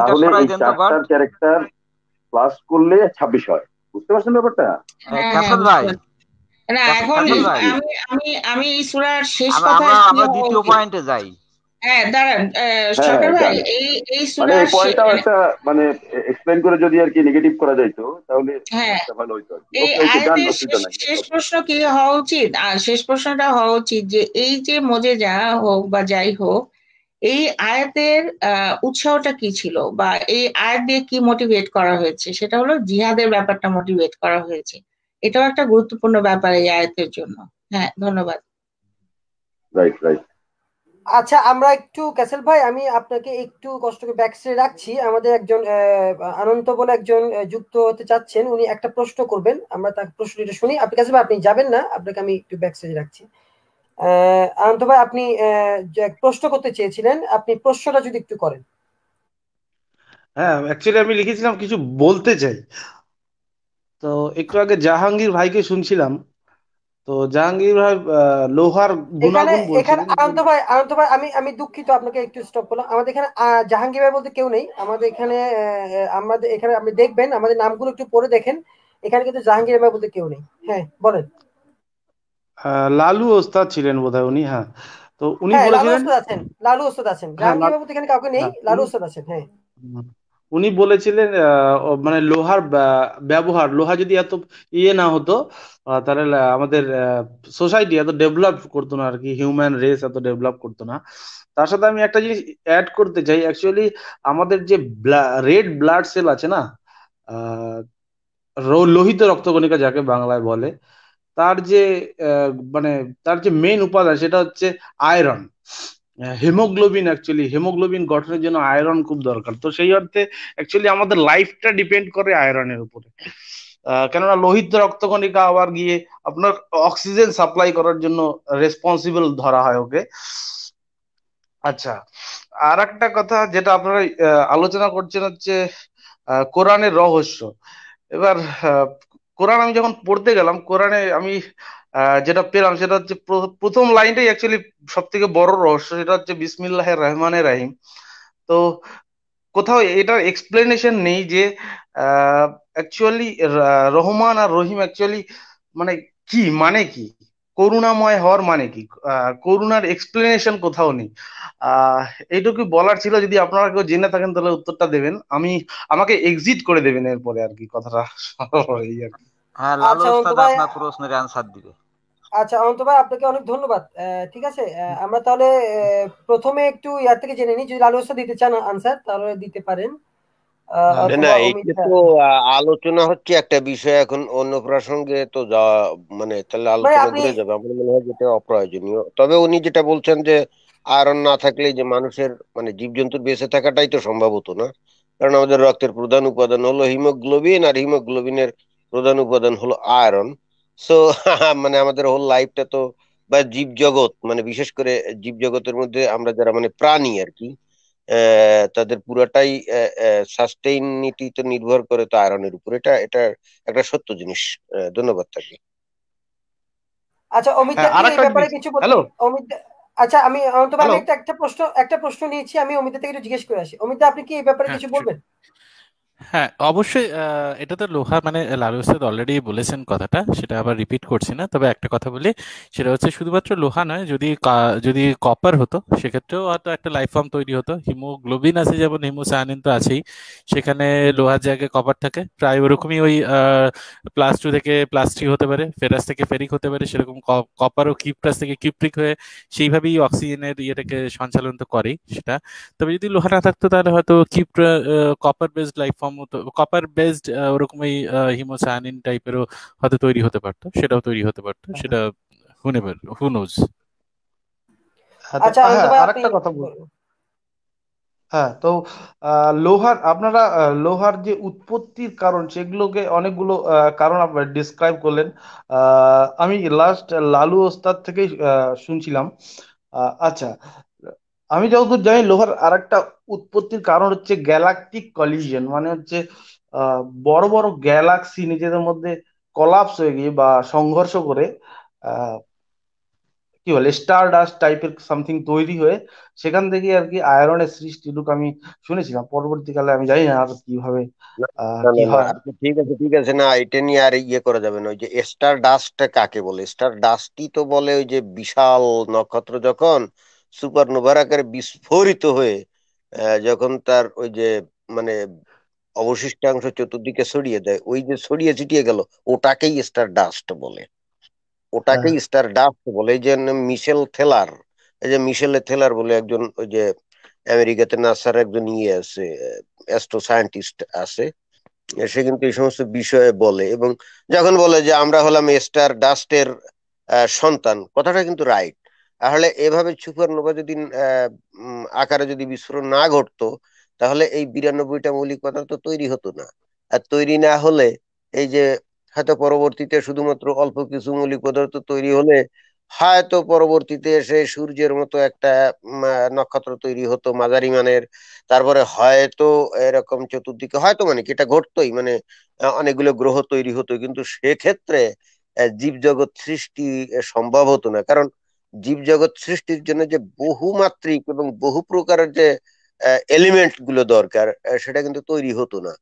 তাহলে এই চারটার ক্যারেক্টার প্লাস করলে ছাব্বিশ হয় বুঝতে পারছেন ব্যাপারটা হ্যাঁ, হ্যাঁ, না এখন আমি আমি আমি এই সূরার শেষ কথা আমরা দ্বিতীয় পয়েন্টে যাই হ্যাঁ দাঁড়ান হ্যাঁ, এই মানে মানে, যদি আর কি নেগেটিভ তাহলে হ্যাঁ। শেষ প্রশ্ন কি হওয়া উচিত আর শেষ প্রশ্নটা হওয়া উচিত যে এই যে মজে যা হোক বা যাই হোক এই আয়াতের উৎসাহটা কি ছিল বা এই আয়াত দিয়ে কি মোটিভেট করা হয়েছে সেটা হলো জিহাদের ব্যাপারটা মোটিভেট করা হয়েছে এটাও একটা গুরুত্বপূর্ণ ব্যাপার এই আয়াতের জন্য হ্যাঁ ধন্যবাদ রাইট রাইট আচ্ছা আমরা একটু ক্যাসেল ভাই আমি আপনাকে একটু কষ্ট করে ব্যাকস্টে রাখছি আমাদের একজন আনন্ত বলে একজন যুক্ত হতে চাচ্ছেন উনি একটা প্রশ্ন করবেন আমরা তার প্রশ্নটা শুনি আপনি ক্যাসেল ভাই আপনি যাবেন না আপনাকে আমি একটু ব্যাকস্টেজে রাখছি আনন্ত ভাই আপনি প্রশ্ন করতে চেয়েছিলেন আপনি প্রশ্নটা যদি একটু করেন হ্যাঁ অ্যাকচুয়ালি আমি লিখেছিলাম কিছু বলতে চাই তো একটু আগে জাহাঙ্গীর ভাইকে শুনছিলাম তো জাহাঙ্গীর ভাই লোহার গুণাগুণ এখানে আনন্দ ভাই আনন্দ ভাই আমি আমি দুঃখিত আপনাকে একটু স্টপ করলাম আমাদের এখানে জাহাঙ্গীর ভাই বলতে কেউ নেই আমাদের এখানে আমাদের এখানে আপনি দেখবেন আমাদের নামগুলো একটু পড়ে দেখেন এখানে কিন্তু জাহাঙ্গীর ভাই বলতে কেউ নেই হ্যাঁ বলেন লালু ওস্তাদ ছিলেন বোধহয় উনি হ্যাঁ তো উনি হ্যাঁ, বলেছিলেন লালু ওস্তাদ আছেন লালু ওস্তাদ আছেন হ্যাঁ, জাহাঙ্গীর ভাই বলতে এখানে কাউকে নেই হ্যাঁ, লালু ওস্তাদ আছেন হ্যাঁ উনি বলেছিলেন মানে লোহার ব্যবহার লোহা যদি এত ইয়ে না হতো তাহলে আমাদের সোসাইটি এত ডেভেলপ করতো না আর কি হিউম্যান রেস এত ডেভেলপ করতো না তার সাথে আমি একটা জিনিস অ্যাড করতে চাই অ্যাকচুয়ালি আমাদের যে রেড ব্লাড সেল আছে না লোহিত রক্তকণিকা যাকে বাংলায় বলে তার যে মানে তার যে মেন উপাদান সেটা হচ্ছে আয়রন হিমোগ্লোবিন অ্যাকচুয়ালি হিমোগ্লোবিন গঠনের জন্য আয়রন খুব দরকার তো সেই অর্থে অ্যাকচুয়ালি আমাদের লাইফটা ডিপেন্ড করে আয়রনের উপরে কেননা লোহিত রক্তকণিকা আবার গিয়ে আপনার অক্সিজেন সাপ্লাই করার জন্য রেসপন্সিবল ধরা হয় ওকে আচ্ছা আর একটা কথা যেটা আপনারা আলোচনা করছেন হচ্ছে কোরআনের রহস্য এবার কোরআন আমি যখন পড়তে গেলাম কোরআনে আমি যেটা পেলাম সেটা হচ্ছে প্রথম লাইনটাই অ্যাকচুয়ালি সব থেকে বড় রহস্য সেটা হচ্ছে বিসমিল্লাহ রহমানের রাহিম তো কোথাও এটার এক্সপ্লেনেশন নেই যে অ্যাকচুয়ালি রহমান আর রহিম অ্যাকচুয়ালি মানে কি মানে কি করুণাময় হওয়ার মানে কি করুণার এক্সপ্লেনেশন কোথাও নেই এইটুকু বলার ছিল যদি আপনারা কেউ জেনে থাকেন তাহলে উত্তরটা দেবেন আমি আমাকে এক্সিট করে দেবেন এরপরে আর কি কথাটা এই আর কি হ্যাঁ আচ্ছা, লালু আপনার প্রশ্নের অ্যান্সার দিবে আচ্ছা অন্ত ভাই আপনাকে অনেক ধন্যবাদ ঠিক আছে আমরা তাহলে প্রথমে একটু ইয়ার থেকে জেনে নিই যদি আলোচনা দিতে চান আনসার তাহলে দিতে পারেন না আলোচনা হচ্ছে একটা বিষয় এখন অন্য প্রসঙ্গে তো যাওয়া মানে তাহলে আলোচনা ঘুরে যাবে আমার মনে হয় যেটা অপ্রয়োজনীয় তবে উনি যেটা বলছেন যে আয়রন না থাকলে যে মানুষের মানে জীবজন্তুর বেঁচে থাকাটাই তো সম্ভব হতো না কারণ আমাদের রক্তের প্রধান উপাদান হলো হিমোগ্লোবিন আর হিমোগ্লোবিনের প্রধান উপাদান হলো আয়রন সো মানে আমাদের হোল লাইফটা তো বা জীব জগৎ মানে বিশেষ করে জীব জগতের মধ্যে আমরা যারা মানে প্রাণী আর কি তাদের পুরাটাই সাস্টেইনিটি তো নির্ভর করে তো আয়রনের উপর এটা এটা একটা সত্য জিনিস ধন্যবাদ তাকে আচ্ছা অমিত হ্যাঁ, ব্যাপারে কিছু অমিত আচ্ছা আমি অন্তত আমি একটা একটা প্রশ্ন একটা প্রশ্ন নিয়েছি আমি অমিতা থেকে একটু জিজ্ঞেস করে আসি অমিতা আপনি কি এই ব্যাপারে হ্যাঁ, কিছু বলবেন হ্যাঁ অবশ্যই এটা তো লোহা মানে লালু উস্তাদ অলরেডি বলেছেন কথাটা সেটা আবার রিপিট করছি না তবে একটা কথা বলি সেটা হচ্ছে শুধুমাত্র লোহা নয় যদি যদি কপার হতো সেক্ষেত্রেও হয়তো একটা লাইফ ফর্ম তৈরি হতো হিমোগ্লোবিন আছে যেমন হিমোসায়ানিন তো আছেই সেখানে লোহার জায়গায় কপার থাকে প্রায় ওরকমই ওই প্লাস টু থেকে প্লাস থ্রি হতে পারে ফেরাস থেকে ফেরিক হতে পারে সেরকম কপার ও কিউপ্রাস থেকে কিউপ্রিক হয়ে সেইভাবেই অক্সিজেনের ইয়েটাকে সঞ্চালন তো করেই সেটা তবে যদি লোহা না থাকতো তাহলে হয়তো কিউপ্রা কপার বেসড লাইফ ফর্ম মতো কপার বেসড ওরকম ওরকমই হিমোসায়ানিন টাইপেরও হয়তো তৈরি হতে পারতো সেটাও তৈরি হতে পারতো হ্যাঁ, সেটা হুনেভার হু নোজ আচ্ছা, আচ্ছা হ্যাঁ, হ্যাঁ, আরেকটা কথা বলবো হ্যাঁ তো লোহার আপনারা লোহার যে উৎপত্তির কারণ সেগুলোকে অনেকগুলো কারণ আপনারা ডিসক্রাইব করলেন আমি লাস্ট লালু ওস্তাদ থেকেই শুনছিলাম আচ্ছা আমি যতদূর জানি লোহার আর একটা উৎপত্তির কারণ হচ্ছে গ্যালাকটিক কলিশন মানে হচ্ছে বড় বড় গ্যালাক্সি নিজেদের মধ্যে কলাপস হয়ে গিয়ে বা সংঘর্ষ করে কি বলে স্টার ডাস্ট টাইপের সামথিং তৈরি হয়ে সেখান থেকে আর কি আয়রনের সৃষ্টি লুক আমি শুনেছিলাম পরবর্তীকালে আমি জানি না আর কিভাবে ঠিক আছে ঠিক আছে না এটা নিয়ে আর ইয়ে করা যাবে না ওই যে স্টার ডাস্ট কাকে বলে স্টার ডাস্টই তো বলে ওই যে বিশাল নক্ষত্র যখন সুপারনোভার আকারে বিস্ফোরিত হয়ে যখন তার ওই যে মানে অবশিষ্টাংশ চতুর্দিকে ছড়িয়ে দেয় ওই যে ছড়িয়ে ছিটিয়ে গেল ওটাকেই স্টার ডাস্ট বলে ওটাকেই হ্যাঁ। স্টার ডাস্ট বলে যে মিশেল থেলার এই যে মিশেল থেলার বলে একজন ওই যে আমেরিকাতে নাসার একজন ইয়ে আছে অ্যাস্ট্রো সায়েন্টিস্ট আছে সে কিন্তু এই সমস্ত বিষয়ে বলে এবং যখন বলে যে আমরা হলাম স্টার ডাস্টের সন্তান কথাটা কিন্তু রাইট তাহলে এভাবে সুপারনোভা যদি আকারে যদি বিস্ফোরণ না ঘটতো তাহলে এই বিরানব্বইটা মৌলিক পদার্থ তৈরি হতো না আর তৈরি না হলে এই যে হয়তো পরবর্তীতে শুধুমাত্র অল্প কিছু মৌলিক পদার্থ তৈরি হলে হয়তো পরবর্তীতে এসে সূর্যের মতো একটা নক্ষত্র তৈরি হতো মাঝারি মানের তারপরে হয়তো এরকম চতুর্দিকে হয়তো মানে কি এটা ঘটতোই মানে অনেকগুলো গ্রহ তৈরি হতো কিন্তু সেক্ষেত্রে জীব জগৎ সৃষ্টি সম্ভব হতো না কারণ জীব জগৎ সৃষ্টির জন্য যে বহুমাত্রিক এবং বহু প্রকারের যে এলিমেন্ট গুলো দরকার সেটা কিন্তু তৈরি হতো না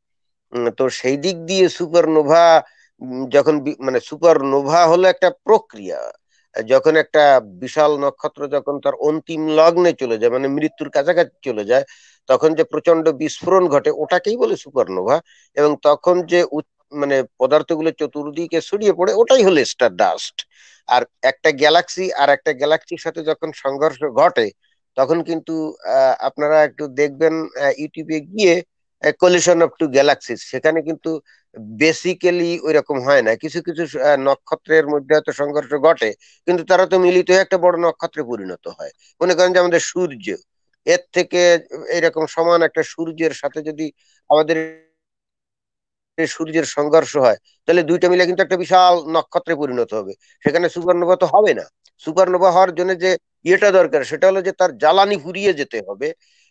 তো সেই দিক দিয়ে সুপারনোভা যখন মানে সুপারনোভা হলো একটা প্রক্রিয়া যখন একটা বিশাল নক্ষত্র যখন তার অন্তিম লগ্নে চলে যায় মানে মৃত্যুর কাছাকাছি চলে যায় তখন যে প্রচন্ড বিস্ফোরণ ঘটে ওটাকেই বলে সুপারনোভা এবং তখন যে উচ্চ মানে পদার্থগুলো চতুর্দিকে ছড়িয়ে পড়ে ওটাই হলো স্টার ডাস্ট আর একটা গ্যালাক্সি আর একটা গ্যালাক্সির সাথে যখন সংঘর্ষ ঘটে তখন কিন্তু আপনারা একটু দেখবেন ইউটিউবে গিয়ে কলিশন অফ টু গ্যালাক্সিস সেখানে কিন্তু বেসিক্যালি ওই রকম হয় না কিছু কিছু নক্ষত্রের মধ্যে হয়তো সংঘর্ষ ঘটে কিন্তু তারা তো মিলিত হয়ে একটা বড় নক্ষত্রে পরিণত হয় মনে করেন যে আমাদের সূর্য এর থেকে এরকম সমান একটা সূর্যের সাথে যদি আমাদের সূর্যের সংঘর্ষ হয় তাহলে দুইটা মিলে কিন্তু একটা বিশাল নক্ষত্রে পরিণত হবে সেখানে সুপারনোভা তো হবে না সুপারনোভা হওয়ার জন্য যে ইয়েটা দরকার সেটা হলো যে তার জ্বালানি ফুরিয়ে যেতে হবে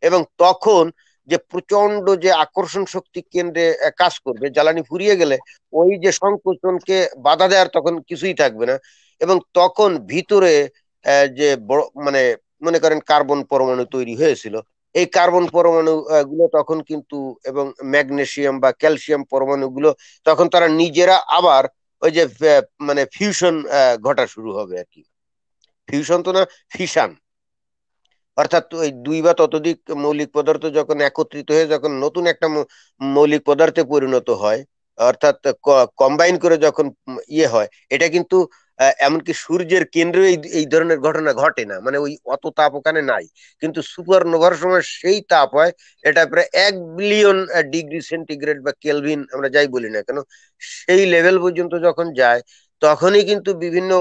এবং তখন যে প্রচন্ড যে আকর্ষণ শক্তি কেন্দ্রে কাজ করবে জ্বালানি ফুরিয়ে গেলে ওই যে সংকোচনকে বাধা দেওয়ার তখন কিছুই থাকবে না এবং তখন ভিতরে যে মানে মনে করেন কার্বন পরমাণু তৈরি হয়েছিল এই কার্বন পরমাণু গুলো তখন কিন্তু এবং ম্যাগনেশিয়াম বা ক্যালসিয়াম পরমাণু গুলো তখন তারা নিজেরা আবার ওই যে মানে ফিউশন ঘটা শুরু হবে আর কি ফিউশন তো না ফিশান অর্থাৎ ওই দুই বা ততোধিক মৌলিক পদার্থ যখন একত্রিত হয়ে যখন নতুন একটা মৌলিক পদার্থে পরিণত হয় অর্থাৎ কম্বাইন করে যখন ইয়ে হয় এটা কিন্তু এমনকি সূর্যের কেন্দ্রে এই ধরনের ঘটনা ঘটে না মানে ওই অত তাপ ওখানে নাই কিন্তু সুপারনোভার সময় সেই তাপ হয় এটা প্রায় এক বিলিয়ন ডিগ্রি সেন্টিগ্রেড বা কেলভিন আমরা যাই বলি না কেন সেই লেভেল পর্যন্ত যখন যায় তখনই কিন্তু বিভিন্ন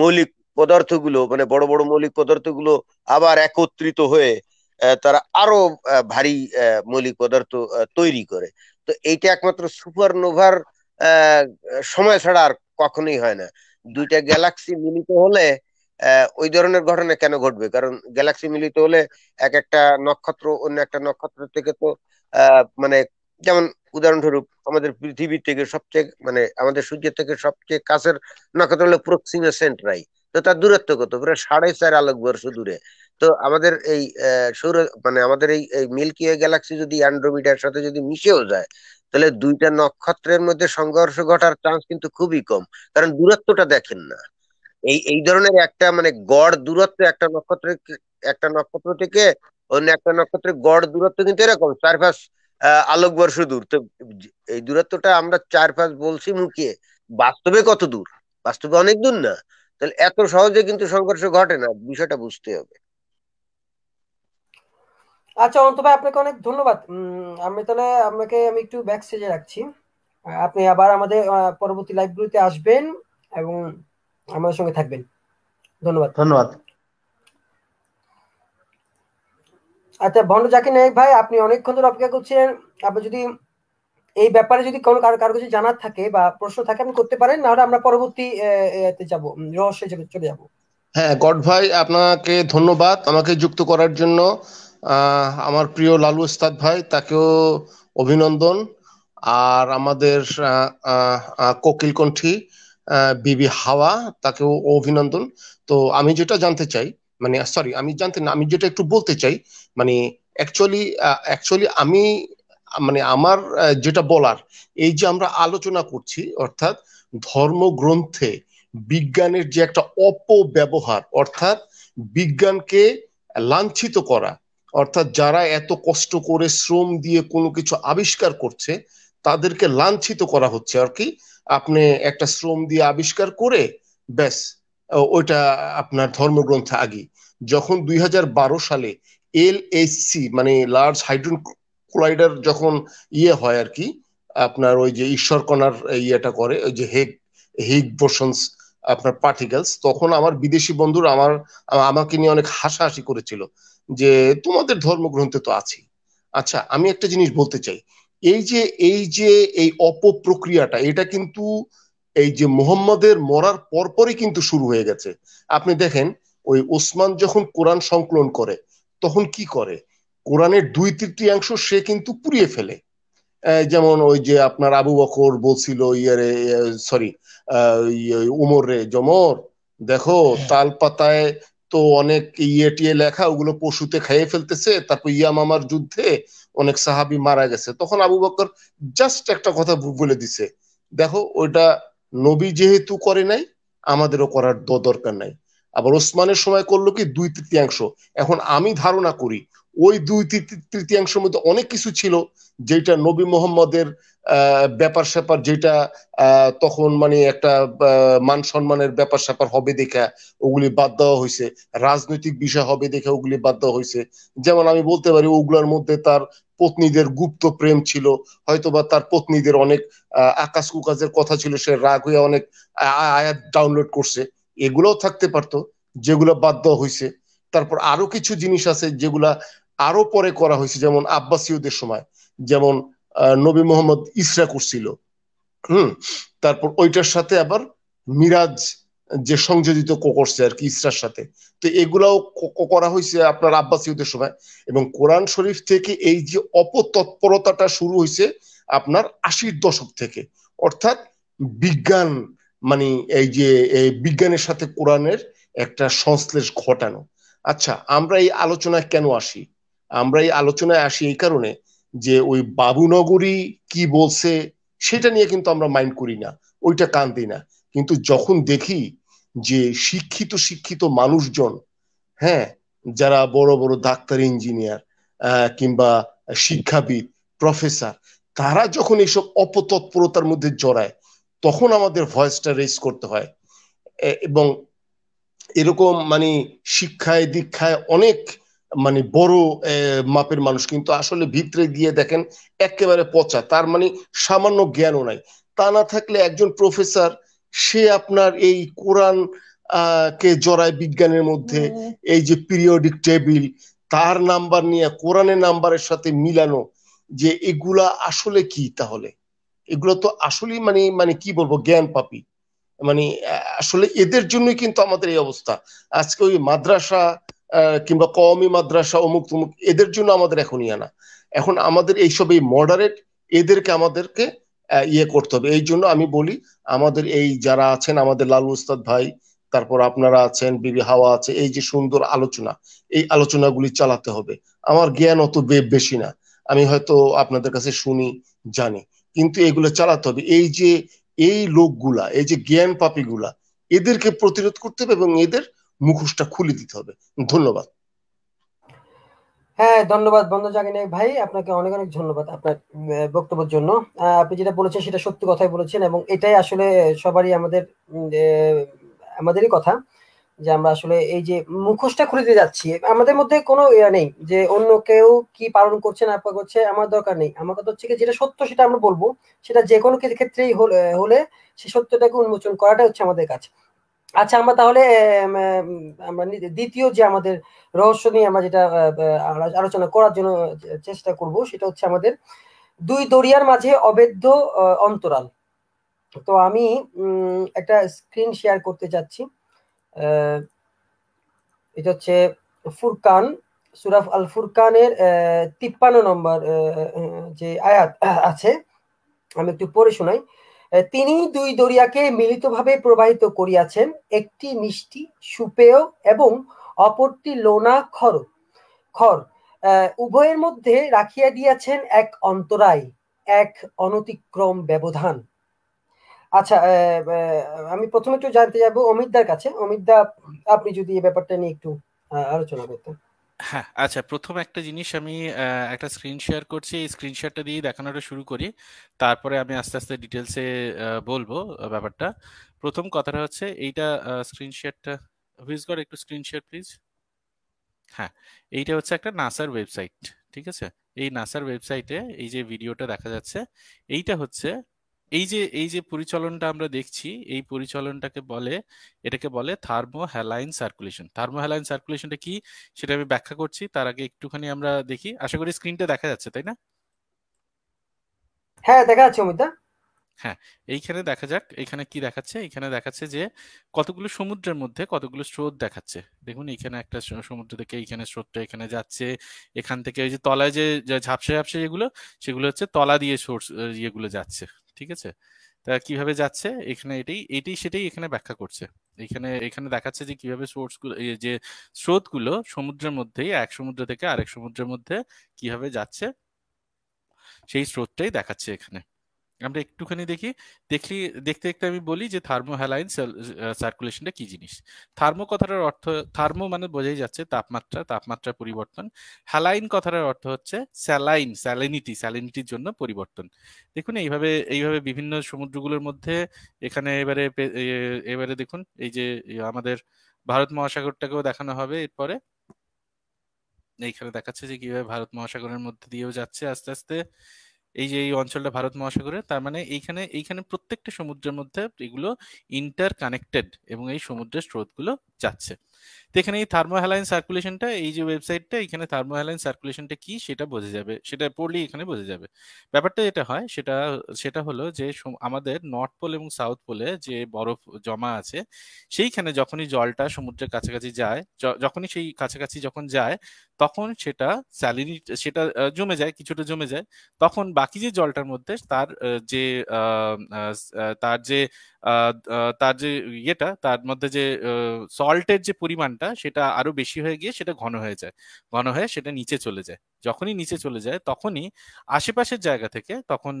মৌলিক পদার্থগুলো মানে বড় বড় মৌলিক পদার্থগুলো আবার একত্রিত হয়ে তারা আরো ভারী মৌলিক পদার্থ তৈরি করে তো এইটা একমাত্র সুপারনোভার সময় ছাড়া আর কখনোই হয় না দুইটা গ্যালাক্সি মিলিত হলে ওই ধরনের ঘটনা কেন ঘটবে কারণ গ্যালাক্সি মিলিত হলে এক একটা নক্ষত্র অন্য একটা নক্ষত্র থেকে তো মানে যেমন উদাহরণস্বরূপ আমাদের পৃথিবী থেকে সবচেয়ে মানে আমাদের সূর্য থেকে সবচেয়ে কাছের নক্ষত্র হলো প্রক্সিমা সেন্টারাই তো তার দূরত্ব কত প্রায় সাড়ে চার আলোক বর্ষ দূরে তো আমাদের এই সৌর মানে আমাদের এই মিল্কি ওয়ে গ্যালাক্সি যদি অ্যান্ড্রোমিডার সাথে যদি মিশেও যায় তাহলে দুইটা নক্ষত্রের মধ্যে সংঘর্ষ ঘটার চান্স কিন্তু খুবই কম কারণ দূরত্বটা দেখেন না এই এই ধরনের একটা মানে গড় দূরত্ব একটা নক্ষত্র একটা নক্ষত্র থেকে অন্য একটা নক্ষত্রের গড় দূরত্ব কিন্তু এরকম চার পাঁচ আলোকবর্ষ দূর তো এই দূরত্বটা আমরা চার পাঁচ বলছি মুখে বাস্তবে কত দূর বাস্তবে অনেক দূর না তাহলে এত সহজে কিন্তু সংঘর্ষ ঘটে না বিষয়টা বুঝতে হবে আচ্ছা অন্ত ভাই আপনাকে অনেক ধন্যবাদ আমি তাহলে আপনাকে আমি একটু ব্যাক সেজে রাখছি আপনি আবার আমাদের পরবর্তী লাইভগুলিতে আসবেন এবং আমাদের সঙ্গে থাকবেন ধন্যবাদ ধন্যবাদ আচ্ছা ভণ্ড জাকির নায়ক ভাই আপনি অনেকক্ষণ ধরে অপেক্ষা করছেন আপনি যদি এই ব্যাপারে যদি কোনো কারো কারো কিছু জানার থাকে বা প্রশ্ন থাকে আপনি করতে পারেন নাহলে আমরা পরবর্তী যাব হিসেবে চলে যাব হ্যাঁ গড ভাই আপনাকে ধন্যবাদ আমাকে যুক্ত করার জন্য আমার প্রিয় লালু ওস্তাদ ভাই তাকেও অভিনন্দন আর আমাদের কোকিল কণ্ঠী বিবি হাওয়া তাকেও অভিনন্দন তো আমি যেটা জানতে চাই মানে সরি আমি জানতে না আমি যেটা একটু বলতে চাই মানে অ্যাকচুয়ালি অ্যাকচুয়ালি আমি মানে আমার যেটা বলার এই যে আমরা আলোচনা করছি অর্থাৎ ধর্মগ্রন্থে বিজ্ঞানের যে একটা অপব্যবহার অর্থাৎ বিজ্ঞানকে লাঞ্ছিত করা অর্থাৎ যারা এত কষ্ট করে শ্রম দিয়ে কোনো কিছু আবিষ্কার করছে তাদেরকে লাঞ্ছিত করা হচ্ছে আর কি আপনি একটা শ্রম দিয়ে আবিষ্কার করে ব্যাস ওইটা আপনার ধর্মগ্রন্থে আগে যখন দুই সালে এল মানে লার্জ হাইড্রোন কোলাইডার যখন ইয়ে হয় আর কি আপনার ওই যে ঈশ্বরকণার ইয়েটা করে ওই যে হেগ হেগ বোসন্স আপনার পার্টিকেলস তখন আমার বিদেশি বন্ধুরা আমার আমাকে নিয়ে অনেক হাসাহাসি করেছিল যে তোমাদের ধর্মগ্রন্থে তো আছে আচ্ছা আমি একটা জিনিস বলতে চাই এই যে এই যে এই অপপ্রক্রিয়াটা এটা কিন্তু এই যে মোহাম্মদের মরার পরপরই কিন্তু শুরু হয়ে গেছে আপনি দেখেন ওই ওসমান যখন কোরআন সংকলন করে তখন কি করে কোরআনের দুই তৃতীয়াংশ সে কিন্তু পুড়িয়ে ফেলে যেমন ওই যে আপনার আবু বকর বলছিল ইয়ারে সরি ইয়ে, উমর রে জমর দেখো হ্যাঁ। তাল পাতায় তো অনেক ইয়ে টিয়ে লেখা ওগুলো পশুতে খেয়ে ফেলতেছে তারপর ইয়ামামার যুদ্ধে অনেক সাহাবি মারা গেছে তখন আবু বকর জাস্ট একটা কথা বলে দিছে দেখো ওইটা নবী যেহেতু করে নাই আমাদেরও করার দরকার নাই আবার ওসমানের সময় করলো কি দুই তৃতীয়াংশ এখন আমি ধারণা করি ওই দুই তৃতীয়াংশের মধ্যে অনেক কিছু ছিল যেটা নবী মোহাম্মদের ব্যাপার স্যাপার যেটা তখন মানে একটা মান সম্মানের ব্যাপার স্যাপার হবে দেখা ওগুলি বাদ দেওয়া হয়েছে রাজনৈতিক বিষয় হবে দেখে ওগুলি বাদ দেওয়া হয়েছে যেমন আমি বলতে পারি ওগুলোর মধ্যে তার পত্নীদের গুপ্ত প্রেম ছিল হয়তোবা তার পত্নীদের অনেক আকাশ কুকাশের কথা ছিল সে রাগ হয়ে অনেক আয়াত ডাউনলোড করছে এগুলোও থাকতে পারতো যেগুলো বাদ দেওয়া হয়েছে তারপর আরো কিছু জিনিস আছে যেগুলা আরো পরে করা হয়েছে যেমন আব্বাসীয়দের সময় যেমন নবী মোহাম্মদ ইসরা করছিল হম তারপর ওইটার সাথে আবার মিরাজ যে সংযোজিত করছে আর কি ইসরার সাথে তো এগুলাও করা হয়েছে আপনার আব্বাসীয়দের সময় এবং কোরআন শরীফ থেকে এই যে অপতৎপরতাটা শুরু হয়েছে আপনার আশির দশক থেকে অর্থাৎ বিজ্ঞান মানে এই যে বিজ্ঞানের সাথে কোরআনের একটা সংশ্লেষ ঘটানো আচ্ছা আমরা এই আলোচনায় কেন আসি আমরা এই আলোচনায় আসি এই কারণে যে ওই বাবুনগরী কি বলছে সেটা নিয়ে কিন্তু আমরা মাইন্ড করি না ওইটা কান দিই না কিন্তু যখন দেখি যে শিক্ষিত শিক্ষিত মানুষজন হ্যাঁ যারা বড় বড় ডাক্তার ইঞ্জিনিয়ার কিংবা শিক্ষাবিদ প্রফেসর তারা যখন এইসব অপতৎপরতার মধ্যে জড়ায় তখন আমাদের ভয়েসটা রেজ করতে হয় এবং এরকম মানে শিক্ষায় দীক্ষায় অনেক মানে বড় মাপের মানুষ কিন্তু আসলে ভিতরে গিয়ে দেখেন একেবারে পচা তার মানে সামান্য জ্ঞানও নাই তা না থাকলে একজন প্রফেসর সে আপনার এই কোরআন কে জড়ায় বিজ্ঞানের মধ্যে হ্যাঁ। এই যে পিরিয়ডিক টেবিল তার নাম্বার নিয়ে কোরআনের নাম্বারের সাথে মিলানো যে এগুলা আসলে কি তাহলে এগুলো তো আসলেই মানে মানে কি বলবো জ্ঞান পাপি মানে আসলে এদের জন্যই কিন্তু আমাদের এই অবস্থা আজকে ওই মাদ্রাসা কিংবা কওমি মাদ্রাসা অমুক তমুক এদের জন্য আমাদের এখন ইয়ে না এখন আমাদের এইসব এই মডারেট এদেরকে আমাদেরকে ইয়ে করতে হবে এই জন্য আমি বলি আমাদের এই যারা আছেন আমাদের লালু উস্তাদ ভাই তারপর আপনারা আছেন বিবি হাওয়া আছে এই যে সুন্দর আলোচনা এই আলোচনাগুলি চালাতে হবে আমার জ্ঞান অত বেশি না আমি হয়তো আপনাদের কাছে শুনি জানি কিন্তু এগুলো চালাতে হবে এই যে এই লোকগুলা এই যে জ্ঞান পাপিগুলা এদেরকে প্রতিরোধ করতে হবে এবং এদের মুখোশটা খুলে দিতে হবে ধন্যবাদ হ্যাঁ ধন্যবাদ বন্ধ জাগিনায়ক ভাই আপনাকে অনেক অনেক ধন্যবাদ আপনার বক্তব্যের জন্য আপনি যেটা বলেছেন সেটা সত্যি কথাই বলেছেন এবং এটাই আসলে সবারই আমাদের আমাদেরই কথা যে আমরা আসলে এই যে মুখোশটা খুলে দিয়ে যাচ্ছি আমাদের মধ্যে কোনো ইয়া নেই যে অন্য কেউ কি পালন করছে না করছে আমার দরকার নেই আমার কথা হচ্ছে যেটা সত্য সেটা আমরা বলবো সেটা যে কোনো ক্ষেত্রেই হলে সে সত্যটাকে উন্মোচন করাটা হচ্ছে আমাদের কাছে আচ্ছা আমরা তাহলে আমরা দ্বিতীয় যে আমাদের রহস্য নিয়ে আমরা যেটা আলোচনা করার জন্য চেষ্টা করব সেটা হচ্ছে আমাদের দুই দরিয়ার মাঝে অবেদ্য অন্তরাল তো আমি একটা স্ক্রিন শেয়ার করতে চাচ্ছি এটা হচ্ছে ফুরকান সুরাফ আল ফুরকানের তিপ্পান্ন নম্বর যে আয়াত আছে আমি একটু পড়ে শোনাই তিনি দুই দরিয়াকে মিলিতভাবে প্রবাহিত করিয়াছেন একটি মিষ্টি সুপেয় এবং অপরটি লোনা খর খর উভয়ের মধ্যে রাখিয়া দিয়াছেন এক অন্তরায় এক অনতিক্রম ব্যবধান আচ্ছা আমি প্রথমে একটু জানতে যাবো অমিতদার কাছে অমিতদা আপনি যদি এই ব্যাপারটা নিয়ে একটু আলোচনা করতেন হ্যাঁ আচ্ছা প্রথম একটা জিনিস আমি একটা স্ক্রিন শেয়ার করছি এই স্ক্রিন শেয়ারটা দিয়ে দেখানোটা শুরু করি তারপরে আমি আস্তে আস্তে ডিটেলসে বলবো ব্যাপারটা প্রথম কথাটা হচ্ছে এইটা স্ক্রিন শেয়ারটা হুইজগর একটু স্ক্রিন শেয়ার প্লিজ হ্যাঁ এইটা হচ্ছে একটা নাসার ওয়েবসাইট ঠিক আছে এই নাসার ওয়েবসাইটে এই যে ভিডিওটা দেখা যাচ্ছে এইটা হচ্ছে এই যে এই যে পরিচলনটা আমরা দেখছি এই পরিচলনটাকে বলে এটাকে বলে thermohaline circulation thermohaline সার্কুলেশনটা কি সেটা আমি ব্যাখ্যা করছি তার আগে একটুখানি আমরা দেখি আশা করি স্ক্রিনটা দেখা যাচ্ছে তাই না হ্যাঁ দেখা যাচ্ছে অমিতা হ্যাঁ এইখানে দেখা যাক এখানে কি দেখাচ্ছে এখানে দেখাচ্ছে যে কতগুলো সমুদ্রের মধ্যে কতগুলো স্রোত দেখাচ্ছে দেখুন এখানে একটা সমুদ্র থেকে এইখানে স্রোতটা এখানে যাচ্ছে এখান থেকে ওই যে তলায় যে ঝাপসা ঝাপসা যেগুলো সেগুলো হচ্ছে তলা দিয়ে সোর্স ইয়েগুলো যাচ্ছে ঠিক আছে তা কিভাবে যাচ্ছে এখানে এটাই এটাই সেটাই এখানে ব্যাখ্যা করছে এখানে এখানে দেখাচ্ছে যে কিভাবে এই যে স্রোতগুলো সমুদ্রের মধ্যেই এক সমুদ্র থেকে আরেক সমুদ্রের মধ্যে কিভাবে যাচ্ছে সেই স্রোতটাই দেখাচ্ছে এখানে আমরা একটুখানি দেখি দেখলি দেখতে দেখতে আমি বলি যে থার্মো হ্যালাইন সার্কুলেশনটা কি জিনিস থার্মো কথাটার অর্থ থার্মো মানে বোঝাই যাচ্ছে তাপমাত্রা তাপমাত্রা পরিবর্তন হ্যালাইন কথাটার অর্থ হচ্ছে স্যালাইন স্যালিনিটি স্যালিনিটির জন্য পরিবর্তন দেখুন এইভাবে এইভাবে বিভিন্ন সমুদ্রগুলোর মধ্যে এখানে এবারে এবারে দেখুন এই যে আমাদের ভারত মহাসাগরটাকেও দেখানো হবে এরপরে এইখানে দেখাচ্ছে যে কিভাবে ভারত মহাসাগরের মধ্যে দিয়েও যাচ্ছে আস্তে আস্তে এই যে এই অঞ্চলটা ভারত মহাসাগরে তার মানে এইখানে এইখানে প্রত্যেকটা সমুদ্রের মধ্যে এগুলো ইন্টার কানেক্টেড এবং এই সমুদ্রের স্রোতগুলো চাচ্ছে তো এখানে এই থার্মোহ্যালাইন সার্কুলেশনটা এই যে ওয়েবসাইটটা এখানে থার্মোহ্যালাইন সার্কুলেশনটা কি সেটা বোঝা যাবে সেটা পড়লেই এখানে বোঝা যাবে ব্যাপারটা যেটা হয় সেটা সেটা হলো যে আমাদের নর্থ পোল এবং সাউথ পোলে যে বরফ জমা আছে সেইখানে যখনই জলটা সমুদ্রের কাছাকাছি যায় যখনই সেই কাছাকাছি যখন যায় তখন সেটা স্যালিনি সেটা জমে যায় কিছুটা জমে যায় তখন বাকি যে জলটার মধ্যে তার যে তার যে তার যে ইয়েটা তার মধ্যে যে সল্টের যে পরিমাণটা সেটা আরো বেশি হয়ে গিয়ে সেটা ঘন হয়ে যায় ঘন হয়ে সেটা নিচে চলে যায় যখনই নিচে চলে যায় তখনই আশেপাশের জায়গা থেকে তখন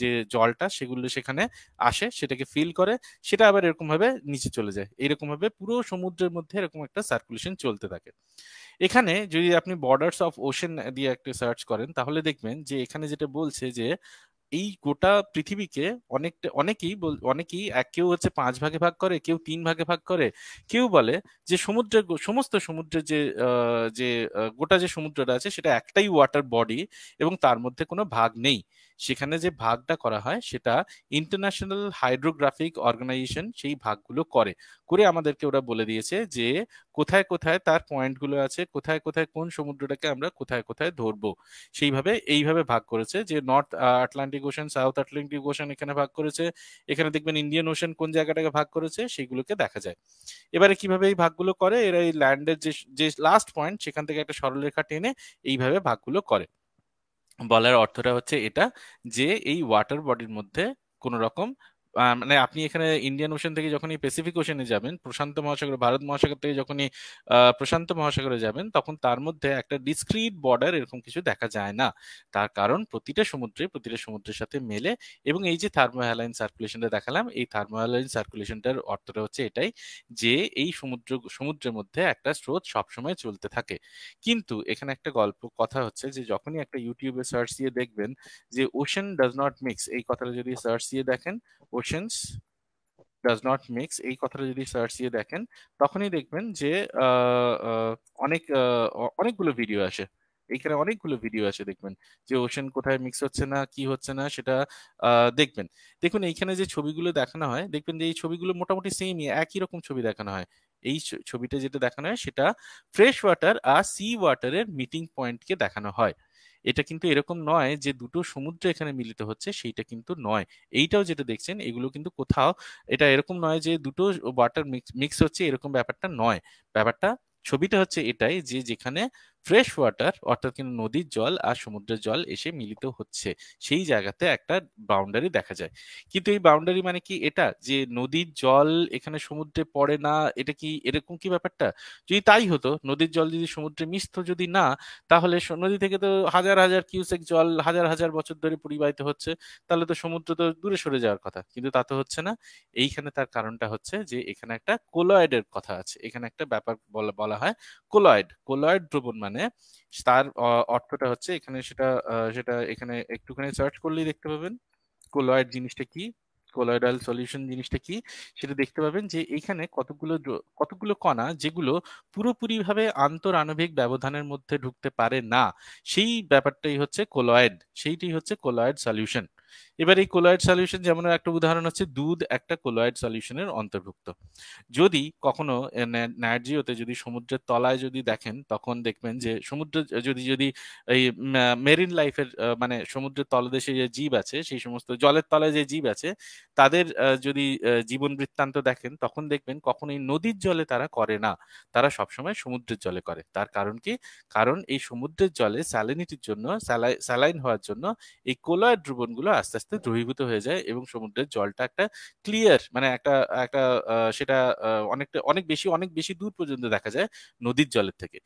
যে জলটা সেগুলো সেখানে আসে সেটাকে ফিল করে সেটা আবার এরকম ভাবে নিচে চলে যায় এরকম ভাবে পুরো সমুদ্রের মধ্যে এরকম একটা সার্কুলেশন চলতে থাকে এখানে যদি আপনি বর্ডার্স অফ ওশেন দিয়ে একটা সার্চ করেন তাহলে দেখবেন যে এখানে যেটা বলছে যে এই গোটা পৃথিবীকে অনেক অনেকেই অনেকেই এক কেউ হচ্ছে পাঁচ ভাগে ভাগ করে কেউ তিন ভাগে ভাগ করে কেউ বলে যে সমুদ্রের সমস্ত সমুদ্রের যে যে গোটা যে সমুদ্রটা আছে সেটা একটাই ওয়াটার বডি এবং তার মধ্যে কোনো ভাগ নেই সেখানে যে ভাগটা করা হয় সেটা ইন্টারন্যাশনাল হাইড্রোগ্রাফিক অর্গানাইজেশন সেই ভাগগুলো করে করে আমাদেরকে ওরা বলে দিয়েছে যে কোথায় কোথায় তার পয়েন্টগুলো আছে কোথায় কোথায় কোন সমুদ্রটাকে আমরা কোথায় কোথায় ধরবো সেইভাবে এইভাবে ভাগ করেছে যে north Atlantic ocean south Atlantic ocean এখানে ভাগ করেছে এখানে দেখবেন ইন্ডিয়ান ওশান কোন জায়গাটাকে ভাগ করেছে সেইগুলোকে দেখা যায় এবারে কিভাবে এই ভাগগুলো করে এরা এই ল্যান্ডের যে যে লাস্ট পয়েন্ট সেখান থেকে একটা সরলরেখা টেনে এইভাবে ভাগগুলো করে বলার অর্থটা হচ্ছে এটা যে এই ওয়াটার বডির মধ্যে কোনো রকম মানে আপনি এখানে ইন্ডিয়ান ওশন থেকে যখনই প্যাসিফিক ওশনে যাবেন প্রশান্ত মহাসাগর ভারত মহাসাগর থেকে যখনই প্রশান্ত মহাসাগরে যাবেন তখন তার মধ্যে একটা ডিসক্রিট বর্ডার এরকম কিছু দেখা যায় না তার কারণ প্রতিটা সমুদ্রে প্রতিটা সমুদ্রের সাথে মেলে এবং এই যে থার্মোহ্যালাইন সার্কুলেশনটা দেখালাম এই থার্মোহ্যালাইন সার্কুলেশনটার অর্থটা হচ্ছে এটাই যে এই সমুদ্র সমুদ্রের মধ্যে একটা স্রোত সবসময় চলতে থাকে কিন্তু এখানে একটা গল্প কথা হচ্ছে যে যখনই একটা ইউটিউবে সার্চ দিয়ে দেখবেন যে ওশন ডাজ নট মিক্স এই কথাটা যদি সার্চ দিয়ে দেখেন কোশ্চেন্স ডাজ নট মিক্স এই কথাটা যদি সার্চ দিয়ে দেখেন তখনই দেখবেন যে অনেক অনেকগুলো ভিডিও আসে এইখানে অনেকগুলো ভিডিও আছে দেখবেন যে ওশন কোথায় মিক্স হচ্ছে না কি হচ্ছে না সেটা দেখবেন দেখুন এইখানে যে ছবিগুলো দেখানো হয় দেখবেন যে এই ছবিগুলো মোটামুটি সেমই একই রকম ছবি দেখানো হয় এই ছবিটা যেটা দেখানো হয় সেটা ফ্রেশ ওয়াটার আর সি ওয়াটারের মিটিং পয়েন্টকে দেখানো হয় এটা কিন্তু এরকম নয় যে দুটো সমুদ্র এখানে মিলিত হচ্ছে সেইটা কিন্তু নয় এইটাও যেটা দেখছেন এগুলো কিন্তু কোথাও এটা এরকম নয় যে দুটো ওয়াটার মিক্স হচ্ছে এরকম ব্যাপারটা নয় ব্যাপারটা ছবিটা হচ্ছে এটাই যে যেখানে ফ্রেশ ওয়াটার অর্থাৎ কিন্তু নদীর জল আর সমুদ্রের জল এসে মিলিত হচ্ছে সেই জায়গাতে একটা বাউন্ডারি দেখা যায় কিন্তু এই বাউন্ডারি মানে কি এটা যে নদীর জল এখানে সমুদ্রে পড়ে না এটা কি এরকম কি ব্যাপারটা যদি তাই হতো নদীর জল যদি সমুদ্রে মিশত যদি না তাহলে নদী থেকে তো হাজার হাজার কিউসেক জল হাজার হাজার বছর ধরে পরিবাহিত হচ্ছে তাহলে তো সমুদ্র তো দূরে সরে যাওয়ার কথা কিন্তু তা তো হচ্ছে না এইখানে তার কারণটা হচ্ছে যে এখানে একটা কোলয়েডের কথা আছে এখানে একটা ব্যাপার বলা হয় কোলয়েড কোলয়েড দ্রবণ মানে এখানে তার অর্থটা হচ্ছে এখানে সেটা সেটা এখানে একটুখানি সার্চ করলেই দেখতে পাবেন কোলয়েড জিনিসটা কি কোলয়েডাল সলিউশন জিনিসটা কি সেটা দেখতে পাবেন যে এখানে কতগুলো কতগুলো কণা যেগুলো পুরোপুরিভাবে আন্তরাণবিক ব্যবধানের মধ্যে ঢুকতে পারে না সেই ব্যাপারটাই হচ্ছে কোলয়েড সেইটাই হচ্ছে কোলয়েড সলিউশন এবার এই কোলয়েড সলিউশন যেমন একটা উদাহরণ হচ্ছে দুধ একটা কোলয়েড সলিউশনের অন্তর্ভুক্ত যদি কখনো নার্জিওতে যদি সমুদ্রের তলায় যদি দেখেন তখন দেখবেন যে সমুদ্র যদি যদি এই মেরিন লাইফের মানে সমুদ্রের তলদেশে যে জীব আছে সেই সমস্ত জলের তলায় যে জীব আছে তাদের যদি জীবন বৃত্তান্ত দেখেন তখন দেখবেন কখনো এই নদীর জলে তারা করে না তারা সবসময় সমুদ্রের জলে করে তার কারণ কি কারণ এই সমুদ্রের জলে স্যালিনিটির জন্য স্যালাইন হওয়ার জন্য এই কোলয়েড দ্রবণগুলো আস্তে আস্তে দ্রবীভূত হয়ে যায় এবং সমুদ্রের জলটা একটা ক্লিয়ার মানে একটা একটা সেটা অনেকটা অনেক বেশি অনেক বেশি দূর পর্যন্ত দেখা যায় নদীর জলের থেকে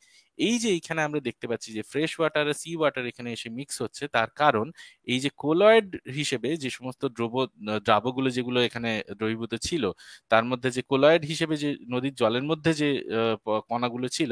এই যে এইখানে আমরা দেখতে পাচ্ছি যে ফ্রেশ ওয়াটার আর সি ওয়াটার এখানে এসে মিক্স হচ্ছে তার কারণ এই যে কোলয়েড হিসেবে যে সমস্ত দ্রব দ্রাবগুলো যেগুলো এখানে দ্রবীভূত ছিল তার মধ্যে যে কোলয়েড হিসেবে যে নদীর জলের মধ্যে যে কণাগুলো ছিল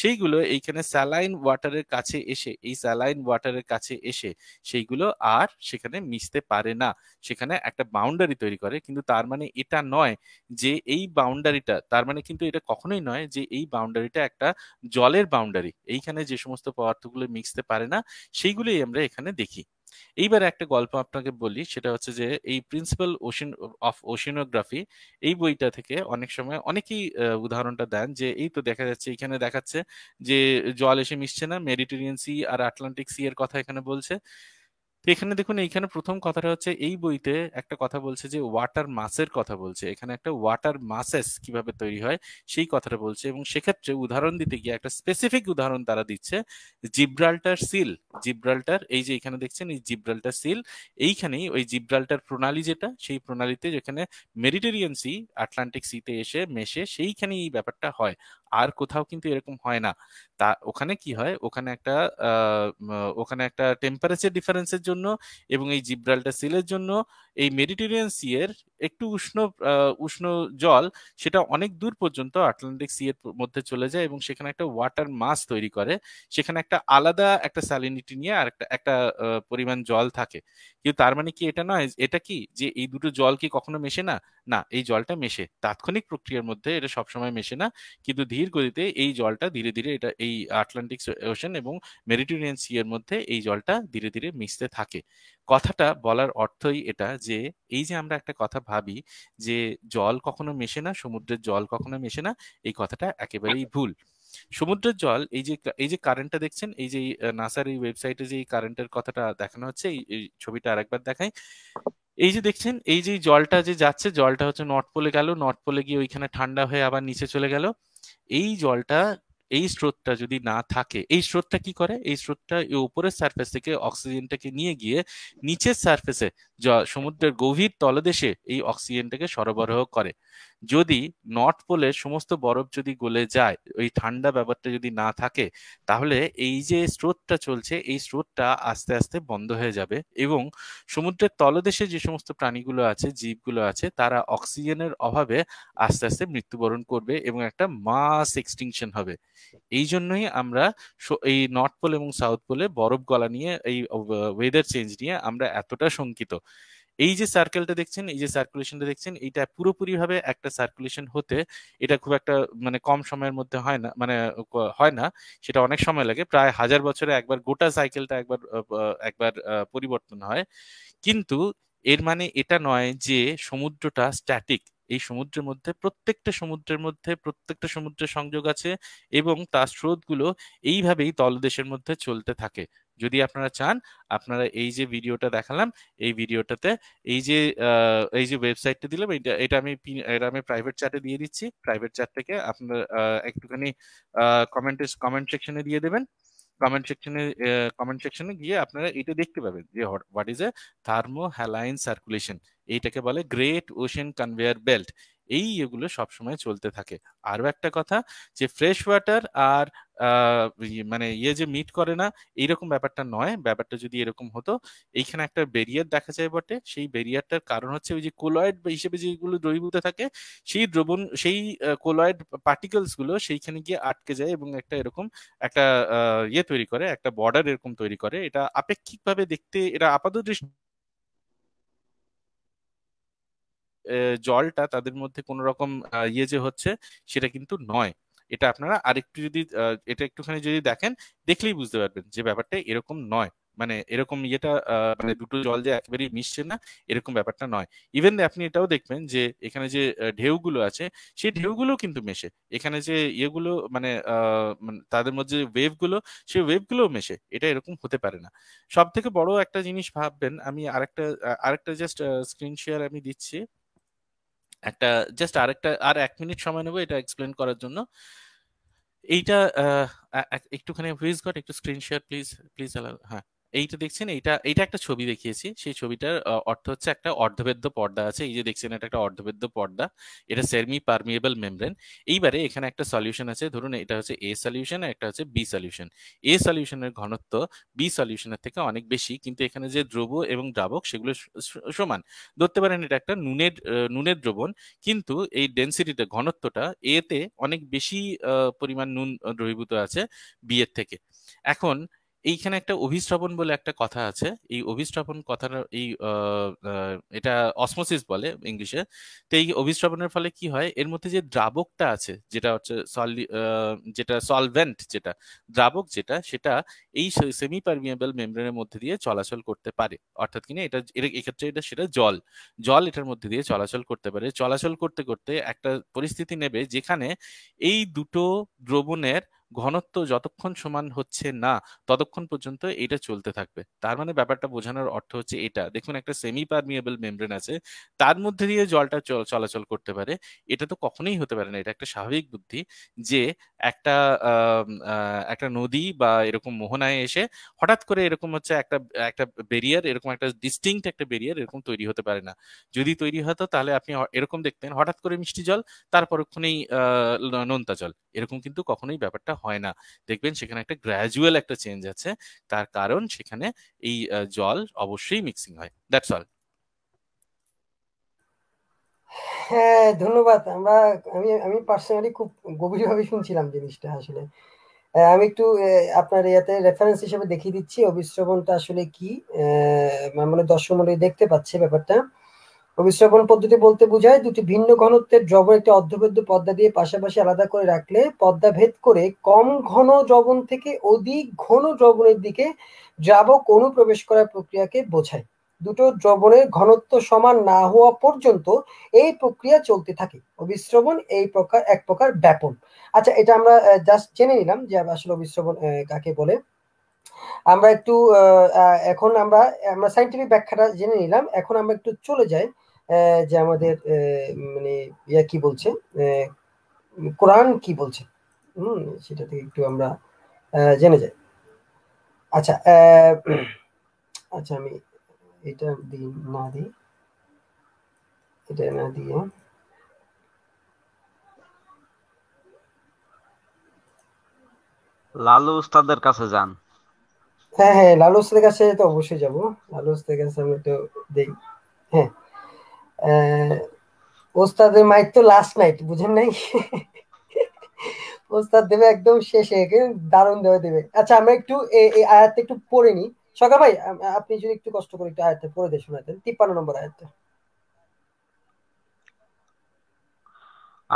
সেইগুলো এইখানে স্যালাইন ওয়াটারের কাছে এসে এই স্যালাইন ওয়াটারের কাছে এসে সেইগুলো আর সেখানে মিশতে পারে না সেখানে একটা বাউন্ডারি তৈরি করে কিন্তু তার মানে এটা নয় যে এই বাউন্ডারিটা তার মানে কিন্তু এটা কখনোই নয় যে এই বাউন্ডারিটা একটা জলের বাউন্ডারি এইখানে যে সমস্ত পদার্থগুলো মিশতে পারে না সেইগুলোই আমরা এখানে দেখি এইবার একটা গল্প আপনাকে বলি সেটা হচ্ছে যে এই প্রিন্সিপাল ওশিন অফ ওশিনোগ্রাফি এই বইটা থেকে অনেক সময় অনেকেই উদাহরণটা দেন যে এই তো দেখা যাচ্ছে এখানে দেখাচ্ছে যে জল এসে মিশছে না মেডিটেরিয়ান সি আর আটলান্টিক সি এর কথা এখানে বলছে তো এখানে দেখুন এইখানে প্রথম কথাটা হচ্ছে এই বইতে একটা কথা বলছে যে ওয়াটার মাসের কথা বলছে এখানে একটা ওয়াটার মাসেস কিভাবে তৈরি হয় সেই কথাটা বলছে এবং সেক্ষেত্রে উদাহরণ দিতে গিয়ে একটা স্পেসিফিক উদাহরণ তারা দিচ্ছে জিব্রাল্টার সিল জিব্রাল্টার এই যে এখানে দেখছেন এই জিব্রাল্টার সিল এইখানেই ওই জিব্রাল্টার প্রণালী যেটা সেই প্রণালীতে যেখানে মেডিটেরিয়ান সি আটলান্টিক সিতে এসে মেশে সেইখানেই এই ব্যাপারটা হয় আর কোথাও কিন্তু এরকম হয় না তা ওখানে কি হয় ওখানে একটা ওখানে একটা টেম্পারেচার ডিফারেন্সের জন্য এবং এই জিব্রালটা সিলের জন্য এই মেডিটেরিয়ান সিয়ের একটু উষ্ণ উষ্ণ জল সেটা অনেক দূর পর্যন্ত আটলান্টিক সিয়ের মধ্যে চলে যায় এবং সেখানে একটা ওয়াটার মাস তৈরি করে সেখানে একটা আলাদা একটা স্যালিনিটি নিয়ে আর একটা একটা পরিমাণ জল থাকে কিন্তু তার মানে কি এটা নয় এটা কি যে এই দুটো জল কি কখনো মেশে না না এই জলটা মেশে তাৎক্ষণিক প্রক্রিয়ার মধ্যে এটা সবসময় মেশে না কিন্তু ধীরে ধীর গতিতে এই জলটা ধীরে ধীরে এটা এই আটলান্টিক ওশন এবং মেরিটেরিয়ান সি এর মধ্যে এই জলটা ধীরে ধীরে মিশতে থাকে কথাটা বলার অর্থই এটা যে এই যে আমরা একটা কথা ভাবি যে জল কখনো মেশে না সমুদ্রের জল কখনো মেশে না এই কথাটা একেবারেই ভুল সমুদ্রের জল এই যে এই যে কারেন্টটা দেখছেন এই যে নাসার এই ওয়েবসাইটে যে এই কারেন্টের কথাটা দেখানো হচ্ছে এই ছবিটা আরেকবার দেখাই এই যে দেখছেন এই যে জলটা যে যাচ্ছে জলটা হচ্ছে নর্থ পোলে গেল নর্থ পোলে গিয়ে ওইখানে ঠান্ডা হয়ে আবার নিচে চলে গেল এই জলটা এই স্রোতটা যদি না থাকে এই স্রোতটা কি করে এই স্রোতটা এই উপরের সারফেস থেকে অক্সিজেনটাকে নিয়ে গিয়ে নিচের সারফেসে সমুদ্রের গভীর তলদেশে এই অক্সিজেনটাকে সরবরাহ করে যদি নর্থ পোলে সমস্ত বরফ যদি গলে যায় ওই ঠান্ডা ব্যাপারটা যদি না থাকে তাহলে এই যে স্রোতটা চলছে এই স্রোতটা আস্তে আস্তে বন্ধ হয়ে যাবে এবং সমুদ্রের তলদেশে যে সমস্ত প্রাণীগুলো আছে জীবগুলো আছে তারা অক্সিজেনের অভাবে আস্তে আস্তে মৃত্যুবরণ করবে এবং একটা মাস এক্সটিংশন হবে এই জন্যই আমরা এই নর্থ পোল এবং সাউথ পোলে বরফ গলা নিয়ে এই ওয়েদার চেঞ্জ নিয়ে আমরা এতটা শঙ্কিত এই যে সার্কেলটা দেখছেন এই যে সার্কুলেশনটা দেখছেন এটা পুরোপুরিভাবে একটা সার্কুলেশন হতে এটা খুব একটা মানে কম সময়ের মধ্যে হয় না মানে হয় না সেটা অনেক সময় লাগে প্রায় হাজার বছরে একবার গোটা সাইকেলটা একবার একবার পরিবর্তন হয় কিন্তু এর মানে এটা নয় যে সমুদ্রটা স্ট্যাটিক এই সমুদ্রের মধ্যে প্রত্যেকটা সমুদ্রের মধ্যে প্রত্যেকটা সমুদ্রের সংযোগ আছে এবং তার স্রোতগুলো এইভাবেই তলদেশের মধ্যে চলতে থাকে যদি আপনারা চান আপনারা এই যে ভিডিওটা দেখালাম এই ভিডিওটাতে এই যে এই যে ওয়েবসাইটটা দিলাম এটা এটা আমি এটা আমি প্রাইভেট চ্যাটে দিয়ে দিচ্ছি প্রাইভেট চ্যাট থেকে আপনারা একটুখানি কমেন্ট কমেন্ট সেকশনে দিয়ে দেবেন কমেন্ট সেকশনে কমেন্ট সেকশনে গিয়ে আপনারা এটা দেখতে পাবেন যে what is a thermohaline circulation এইটাকে বলে গ্রেট ওশান কনভেয়ার বেল্ট এই এগুলো সবসময় চলতে থাকে আরও একটা কথা যে ফ্রেশ ওয়াটার আর ইয়ে মানে ইয়ে যে মিট করে না এইরকম ব্যাপারটা নয় ব্যাপারটা যদি এরকম হতো এইখানে একটা বেরিয়ার দেখা যায় বটে সেই বেরিয়ারটার কারণ হচ্ছে ওই যে কোলয়েড হিসেবে যেগুলো দ্রবীভূত থাকে সেই দ্রবণ সেই কোলয়েড পার্টিকলস গুলো সেইখানে গিয়ে আটকে যায় এবং একটা এরকম একটা ইয়ে তৈরি করে একটা বর্ডার এরকম তৈরি করে এটা আপেক্ষিকভাবে দেখতে এটা আপাত দৃষ্টি জলটা তাদের মধ্যে কোন রকম ইয়ে যে হচ্ছে সেটা কিন্তু নয় এটা আপনারা আরেকটু যদি এটা একটুখানি যদি দেখেন দেখলেই বুঝতে পারবেন যে ব্যাপারটা এরকম নয় মানে এরকম ইয়েটা মানে দুটো জল যে একেবারেই মিশছে না এরকম ব্যাপারটা নয় ইভেন আপনি এটাও দেখবেন যে এখানে যে ঢেউগুলো আছে সেই ঢেউগুলো কিন্তু মেশে এখানে যে ইয়েগুলো মানে, মানে তাদের মধ্যে ওয়েভগুলো সেই ওয়েভগুলোও মেশে এটা এরকম হতে পারে না সব থেকে বড় একটা জিনিস ভাববেন আমি আরেকটা আরেকটা জাস্ট স্ক্রিন শেয়ার আমি দিচ্ছি একটা জাস্ট আরেকটা আর এক মিনিট সময় নেবো এটা এক্সপ্লেন করার জন্য এইটা একটুখানি হুইজ গট একটু স্ক্রিন শেয়ার প্লিজ প্লিজ হ্যাঁ এইটা দেখছেন এইটা এটা একটা ছবি দেখিয়েছি সেই ছবিটার অর্থ হচ্ছে একটা অর্ধবেদ্য পর্দা আছে এই যে দেখছেন এটা একটা অর্ধবেদ্য পর্দা এটা সেরমি পারমিয়েবল মেমব্রেন এইবারে এখানে একটা সলিউশন আছে ধরুন এটা হচ্ছে এ সলিউশন আর একটা হচ্ছে বি সলিউশন এ সলিউশনের ঘনত্ব বি সলিউশনের থেকে অনেক বেশি কিন্তু এখানে যে দ্রব এবং দ্রাবক সেগুলো সমান ধরতে পারেন এটা একটা নুনের নুনের দ্রবণ কিন্তু এই ডেন্সিটিটা ঘনত্বটা এতে অনেক বেশি পরিমাণ নুন দ্রবীভূত আছে বি এর থেকে এখন এইখানে একটা অভিশ্রবণ বলে একটা কথা আছে এই অভিশ্রবণ কথাটা এই এটা অসমোসিস বলে ইংলিশে তো এই অভিশ্রবণের ফলে কি হয় এর মধ্যে যে দ্রাবকটা আছে যেটা হচ্ছে যেটা সলভেন্ট যেটা দ্রাবক যেটা সেটা এই সেমি পারমিয়েবল মেমব্রেনের মধ্যে দিয়ে চলাচল করতে পারে অর্থাৎ কিনা এটা এক্ষেত্রে এটা সেটা জল জল এটার মধ্যে দিয়ে চলাচল করতে পারে চলাচল করতে করতে একটা পরিস্থিতি নেবে যেখানে এই দুটো দ্রবণের ঘনত্ব যতক্ষণ সমান হচ্ছে না ততক্ষণ পর্যন্ত এটা চলতে থাকবে তার মানে ব্যাপারটা বোঝানোর অর্থ হচ্ছে এটা দেখুন একটা সেমি পারমিয়েবল মেমব্রেন আছে তার মধ্যে দিয়ে জলটা চলাচল করতে পারে এটা তো কখনোই হতে পারে না এটা একটা স্বাভাবিক বুদ্ধি যে একটা একটা নদী বা এরকম মোহনায় এসে হঠাৎ করে এরকম হচ্ছে একটা একটা বেরিয়ার এরকম একটা ডিস্টিংক্ট একটা বেরিয়ার এরকম তৈরি হতে পারে না যদি তৈরি হতো তাহলে আপনি এরকম দেখতেন হঠাৎ করে মিষ্টি জল তারপরক্ষণেই নোনতা জল এরকম কিন্তু কখনোই ব্যাপারটা হয় না দেখবেন সেখানে একটা গ্র্যাজুয়াল একটা চেঞ্জ আছে তার কারণ সেখানে এই জল অবশ্যই মিক্সিং হয় দ্যাটস অল হ্যাঁ ধন্যবাদ আমরা আমি আমি পার্সোনালি খুব গভীরভাবে শুনছিলাম জিনিসটা আসলে আমি একটু আপনার ইয়াতে রেফারেন্স হিসেবে দেখিয়ে দিচ্ছি অবিশ্রবণটা আসলে কি মানে দর্শক মনে দেখতে পাচ্ছে ব্যাপারটা অভিস্থাপন পদ্ধতি বলতে বোঝায় দুটি ভিন্ন ঘনত্বের দ্রবণ একটি অর্ধভেদ্য পদ্মা দিয়ে পাশাপাশি আলাদা করে রাখলে পদ্মা ভেদ করে কম ঘন দ্রবণ থেকে অধিক ঘন দ্রবণের দিকে দ্রাবক অনুপ্রবেশ করার প্রক্রিয়াকে বোঝায় দুটো দ্রবণের ঘনত্ব সমান না হওয়া পর্যন্ত এই প্রক্রিয়া চলতে থাকে অবিশ্রবণ এই প্রকার এক প্রকার ব্যাপন আচ্ছা এটা আমরা জাস্ট জেনে নিলাম যে আসলে অবিশ্রবণ কাকে বলে আমরা একটু এখন আমরা আমরা সাইন্টিফিক ব্যাখ্যাটা জেনে নিলাম এখন আমরা একটু চলে যাই যে আমাদের মানে ইয়া কি বলছে কোরআন কি বলছে হম সেটা থেকে একটু আমরা জেনে যাই আচ্ছা আচ্ছা আমি এটা দিই না দিই এটা না দিয়ে লালু উস্তাদের কাছে যান হ্যাঁ হ্যাঁ লালু উস্তাদের কাছে তো অবশ্যই যাব লালু উস্তাদের কাছে আমি তো দেই হ্যাঁ ওস্তাদের মাইক তো লাস্ট নাইট বুঝেন নাই ওস্তাদ দেবে একদম শেষে দারুণ দেবে দেবে আচ্ছা আমরা একটু এই আয়াতটা একটু পড়ে নি সকা ভাই আপনি যদি একটু কষ্ট করে একটু আয়াতটা পড়ে দিয়ে শোনাতেন তিপ্পান্ন নম্বর আয়াতটা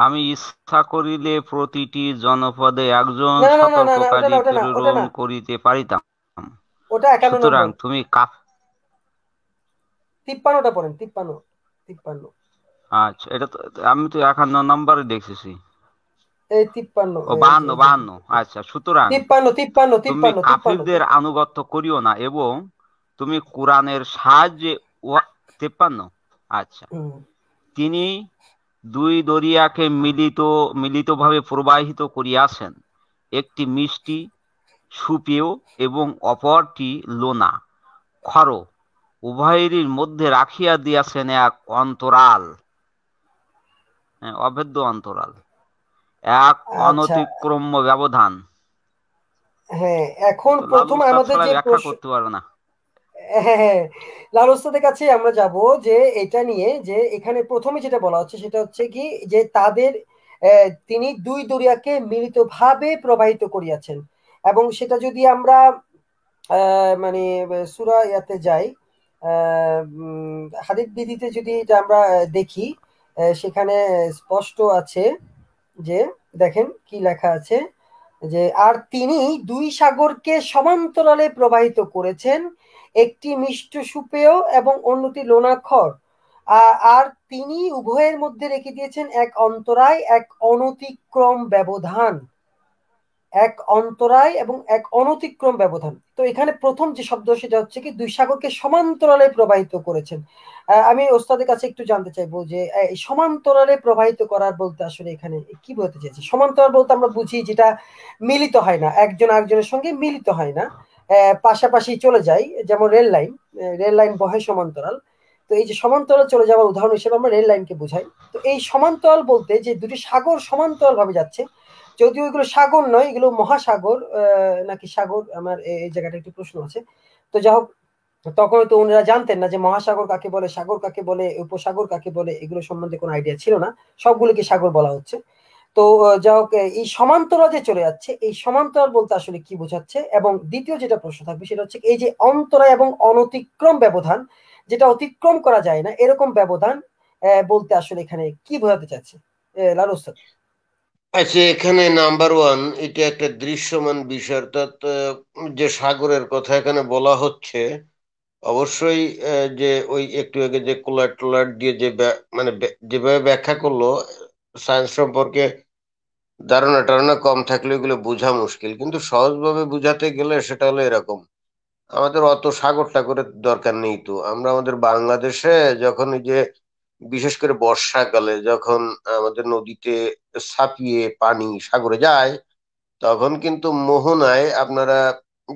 আমি ইচ্ছা করিলে প্রতিটি জনপদে একজন সতর্ককারী প্রেরণ করিতে পারিতাম ওটা সুতরাং তুমি কাফ তিপ্পান্নটা পড়েন তিপ্পান্ন 53 আচ্ছা এটা তো আমি তো 51 নম্বরে দেখেছি এই ও আচ্ছা সুতরাং কাফিরদের আনুগত্য করিও না এবং তুমি কোরআনের সাহায্যে আচ্ছা তিনি দুই দরিয়াকে মিলিত মিলিতভাবে প্রবাহিত করিয়াছেন একটি মিষ্টি সুপেয় এবং অপরটি লোনা খরো উভয়েরই মধ্যে রাখিয়া দিয়াছেন এক অন্তরাল হ্যাঁ, অভেদ্য অন্তরাল এক আচ্ছা। অনতিক্রম্য ব্যবধান হ্যাঁ এখন প্রথম আমাদের যে ব্যাখ্যা করতে পারবে না হ্যাঁ, হ্যাঁ কাছে আমরা যাব যে এটা নিয়ে যে এখানে প্রথমে যেটা বলা হচ্ছে সেটা হচ্ছে কি যে তাদের তিনি দুই দরিয়াকে মিলিতভাবে প্রবাহিত করিয়াছেন এবং সেটা যদি আমরা মানে সুরা ইয়াতে যাই হাদিদ বিধিতে যদি এটা আমরা দেখি সেখানে স্পষ্ট আছে যে দেখেন কি লেখা আছে যে আর তিনি দুই সাগরকে সমান্তরালে প্রবাহিত করেছেন একটি মিষ্ট সুপেয় এবং অন্যটি লোনাক্ষর আর তিনি উভয়ের মধ্যে রেখে দিয়েছেন এক অন্তরায় এক অনতিক্রম ব্যবধান এক অন্তরায় এবং এক অনতিক্রম ব্যবধান তো এখানে প্রথম যে শব্দ সেটা হচ্ছে কি দুই সাগরকে সমান্তরালে প্রবাহিত করেছেন আমি ওস্তাদের কাছে একটু জানতে চাইবো যে সমান্তরালে প্রবাহিত করার বলতে আসলে এখানে কি বলতে চাইছে সমান্তরাল বলতে আমরা বুঝি যেটা মিলিত হয় না একজন আরেকজনের সঙ্গে মিলিত হয় না পাশাপাশি চলে যায় যেমন রেল লাইন রেল লাইন বহে সমান্তরাল তো এই যে সমান্তরাল চলে যাওয়ার উদাহরণ হিসেবে আমরা রেল লাইনকে বোঝাই তো এই সমান্তরাল বলতে যে দুটি সাগর সমান্তরাল ভাবে যাচ্ছে যদিও এগুলো সাগর নয় এগুলো মহাসাগর নাকি সাগর আমার এই জায়গাটা একটু প্রশ্ন আছে তো যাই হোক তখন তো ওনারা জানতেন না যে মহাসাগর কাকে বলে সাগর কাকে বলে উপসাগর কাকে বলে এগুলো সম্বন্ধে কোনো আইডিয়া ছিল না সবগুলোকে সাগর বলা হচ্ছে তো যা হোক এই সমান্তরাল যে চলে যাচ্ছে এই সমান্তরাল বলতে আসলে কি বোঝাচ্ছে এবং দ্বিতীয় যেটা প্রশ্ন থাকবে সেটা হচ্ছে এই যে অন্তরা এবং অনতিক্রম ব্যবধান যেটা অতিক্রম করা যায় না এরকম ব্যবধান বলতে আসলে এখানে কি বোঝাতে চাচ্ছে লালু স্যার আচ্ছা এখানে নাম্বার ওয়ান এটা একটা দৃশ্যমান বিষয় অর্থাৎ যে সাগরের কথা এখানে বলা হচ্ছে অবশ্যই যে ওই একটু আগে যে কোলার টোলার দিয়ে যে মানে যেভাবে ব্যাখ্যা করলো সায়েন্স সম্পর্কে ধারণা টারণা কম থাকলে ওইগুলো বোঝা মুশকিল কিন্তু সহজভাবে বোঝাতে গেলে সেটা হলো এরকম আমাদের অত সাগরটা করে দরকার নেই তো আমরা আমাদের বাংলাদেশে যখন যে বিশেষ করে বর্ষাকালে যখন আমাদের নদীতে ছাপিয়ে পানি সাগরে যায় তখন কিন্তু মোহনায় আপনারা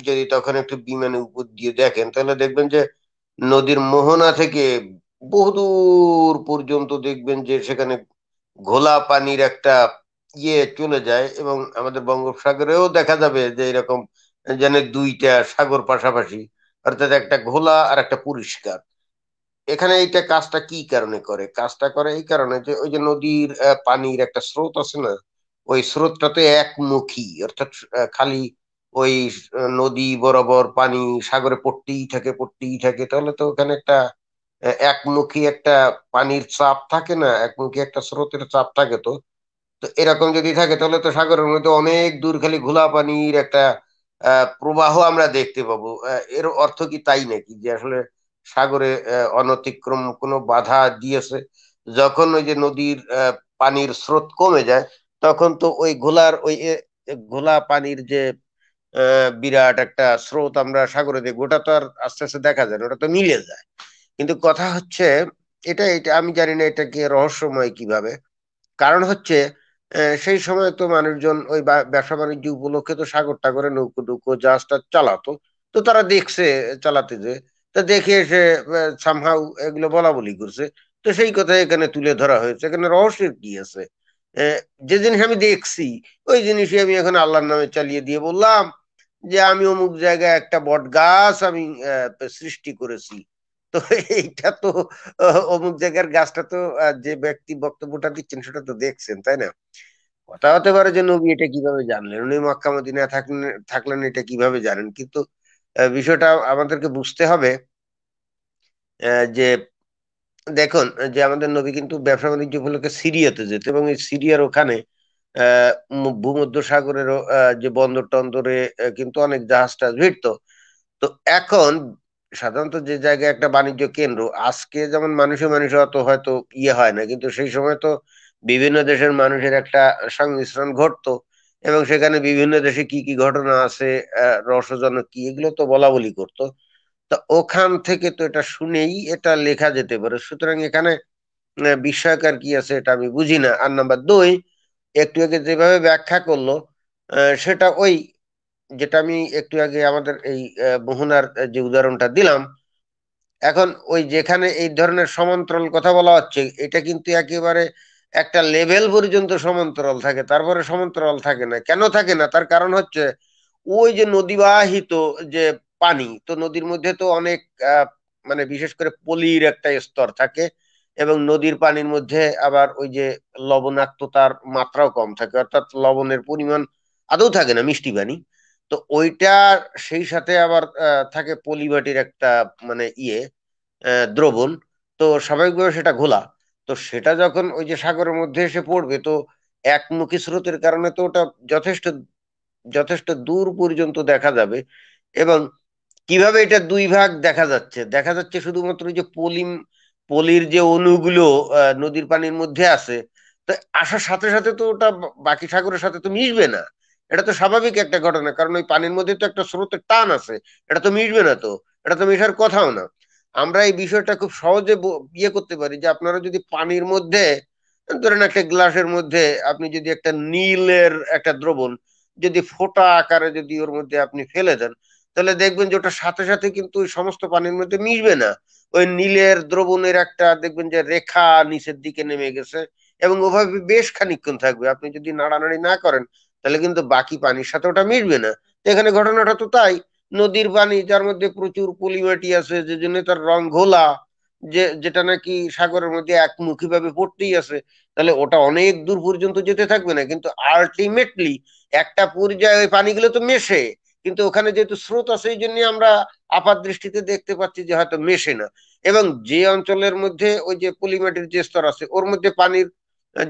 যদি তখন একটু বিমানের উপর দিয়ে দেখেন তাহলে দেখবেন যে নদীর মোহনা থেকে বহুদূর পর্যন্ত দেখবেন যে সেখানে ঘোলা পানির একটা ইয়ে চলে যায় এবং আমাদের বঙ্গোপসাগরেও দেখা যাবে যে এরকম যেন দুইটা সাগর পাশাপাশি অর্থাৎ একটা ঘোলা আর একটা পরিষ্কার এখানে এইটা কাজটা কি কারণে করে কাজটা করে এই কারণে যে ওই যে নদীর পানির একটা স্রোত আছে না ওই স্রোতটা তো একমুখী অর্থাৎ খালি ওই নদী বরাবর পানি সাগরে পড়তেই থাকে পড়তেই থাকে তাহলে তো ওখানে একটা একমুখী একটা পানির চাপ থাকে না একমুখী একটা স্রোতের চাপ থাকে তো তো এরকম যদি থাকে তাহলে তো সাগরের মধ্যে অনেক দূর খালি ঘোলা পানির একটা প্রবাহ আমরা দেখতে পাবো এর অর্থ কি তাই নাকি যে আসলে সাগরে অনতিক্রম কোনো বাধা দিয়েছে যখন ওই যে নদীর পানির স্রোত কমে যায় তখন তো ওই ঘোলার ওই ঘোলা পানির যে বিরাট একটা স্রোত আমরা সাগরে দেখি ওটা তো আর আস্তে আস্তে দেখা যায় না ওটা তো মিলে যায় কিন্তু কথা হচ্ছে এটা এটা আমি জানি না এটাকে রহস্যময় কিভাবে কারণ হচ্ছে সেই সময় তো মানুষজন ওই ব্যবসা বাণিজ্য উপলক্ষে তো সাগর টাগরে নৌকো নৌকো জাহাজটা চালাতো তো তারা দেখছে চালাতে যে তা দেখে এসে সামহাউ এগুলো বলা বলি করছে তো সেই কথা এখানে তুলে ধরা হয়েছে এখানে রহস্যের কি আছে যে জিনিস আমি দেখছি ওই জিনিসই আমি এখন আল্লাহর নামে চালিয়ে দিয়ে বললাম যে আমি অমুক জায়গায় একটা বট গাছ আমি সৃষ্টি করেছি তো এইটা তো অমুক জায়গার গাছটা তো যে ব্যক্তি বক্তব্যটা দিচ্ছেন সেটা তো দেখছেন তাই না কথা হতে পারে যে নবী এটা কিভাবে জানলেন উনি মক্কা মদিনায় থাকলেন থাকলেন এটা কিভাবে জানেন কিন্তু বিষয়টা আমাদেরকে বুঝতে হবে যে দেখুন যে আমাদের নবী কিন্তু ব্যবসা বাণিজ্য উপলক্ষে সিরিয়াতে যেত এবং এই সিরিয়ার ওখানে আহ ভূমধ্য সাগরের যে বন্দর টন্দরে কিন্তু অনেক জাহাজ টাজ ভিড়ত তো এখন সাধারণত যে জায়গায় একটা বাণিজ্য কেন্দ্র আজকে যেমন মানুষের মানুষ অত হয়তো ইয়ে হয় না কিন্তু সেই সময় তো বিভিন্ন দেশের মানুষের একটা সংমিশ্রণ ঘটতো এবং সেখানে বিভিন্ন দেশে কি কি ঘটনা আছে রহস্যজনক কি এগুলো তো বলা বলি করতো তা ওখান থেকে তো এটা শুনেই এটা লেখা যেতে পারে সুতরাং এখানে বিস্ময়কার কি আছে এটা আমি বুঝি না আর নাম্বার দুই একটু আগে যেভাবে ব্যাখ্যা করলো সেটা ওই যেটা আমি একটু আগে আমাদের এই মোহনার যে উদাহরণটা দিলাম এখন ওই যেখানে এই ধরনের সমান্তরাল কথা বলা হচ্ছে এটা কিন্তু একেবারে একটা লেভেল পর্যন্ত সমান্তরাল থাকে তারপরে সমান্তরাল থাকে না কেন থাকে না তার কারণ হচ্ছে ওই যে নদীবাহিত যে পানি তো নদীর মধ্যে তো অনেক মানে বিশেষ করে পলির একটা স্তর থাকে এবং নদীর পানির মধ্যে আবার ওই যে লবণাক্ততার মাত্রাও কম থাকে অর্থাৎ লবণের পরিমাণ আদৌ থাকে না মিষ্টি পানি তো ওইটা সেই সাথে আবার থাকে পলিবাটির একটা মানে ইয়ে দ্রবণ তো স্বাভাবিকভাবে সেটা ঘোলা তো সেটা যখন ওই যে সাগরের মধ্যে এসে পড়বে তো একমুখী স্রোতের কারণে তো ওটা যথেষ্ট যথেষ্ট দূর পর্যন্ত দেখা যাবে এবং কিভাবে এটা দুই ভাগ দেখা যাচ্ছে দেখা যাচ্ছে শুধুমাত্র যে পলিম পলির যে অণুগুলো নদীর পানির মধ্যে আছে তো আসার সাথে সাথে তো ওটা বাকি সাগরের সাথে তো মিশবে না এটা তো স্বাভাবিক একটা ঘটনা কারণ ওই পানির মধ্যে তো একটা স্রোতের টান আছে এটা তো মিশবে না তো এটা তো মেশার কথাও না আমরা এই বিষয়টা খুব সহজে ইয়ে করতে পারি যে আপনারা যদি পানির মধ্যে ধরেন একটা গ্লাসের মধ্যে আপনি যদি একটা নীলের একটা দ্রবণ যদি ফোটা আকারে যদি ওর মধ্যে আপনি ফেলে দেন তাহলে দেখবেন যে ওটা সাথে সাথে কিন্তু ওই সমস্ত পানির মধ্যে মিশবে না ওই নীলের দ্রবণের একটা দেখবেন যে রেখা নিচের দিকে নেমে গেছে এবং ওভাবে বেশ খানিক্ষণ থাকবে আপনি যদি নাড়ানাড়ি না করেন তাহলে কিন্তু বাকি পানির সাথে ওটা মিশবে না এখানে ঘটনাটা তো তাই নদীর পানি যার মধ্যে প্রচুর পলিমাটি আছে যে জন্য তার রং ঘোলা যে যেটা নাকি সাগরের মধ্যে একমুখী ভাবে পড়তেই আছে তাহলে ওটা অনেক দূর পর্যন্ত যেতে থাকবে না কিন্তু আলটিমেটলি একটা পর্যায়ে ওই পানিগুলো তো মেশে কিন্তু ওখানে যেহেতু স্রোত আছে এই জন্য আমরা আপাত দৃষ্টিতে দেখতে পাচ্ছি যে হয়তো মেশে না এবং যে অঞ্চলের মধ্যে ওই যে পলিমাটির যে স্তর আছে ওর মধ্যে পানির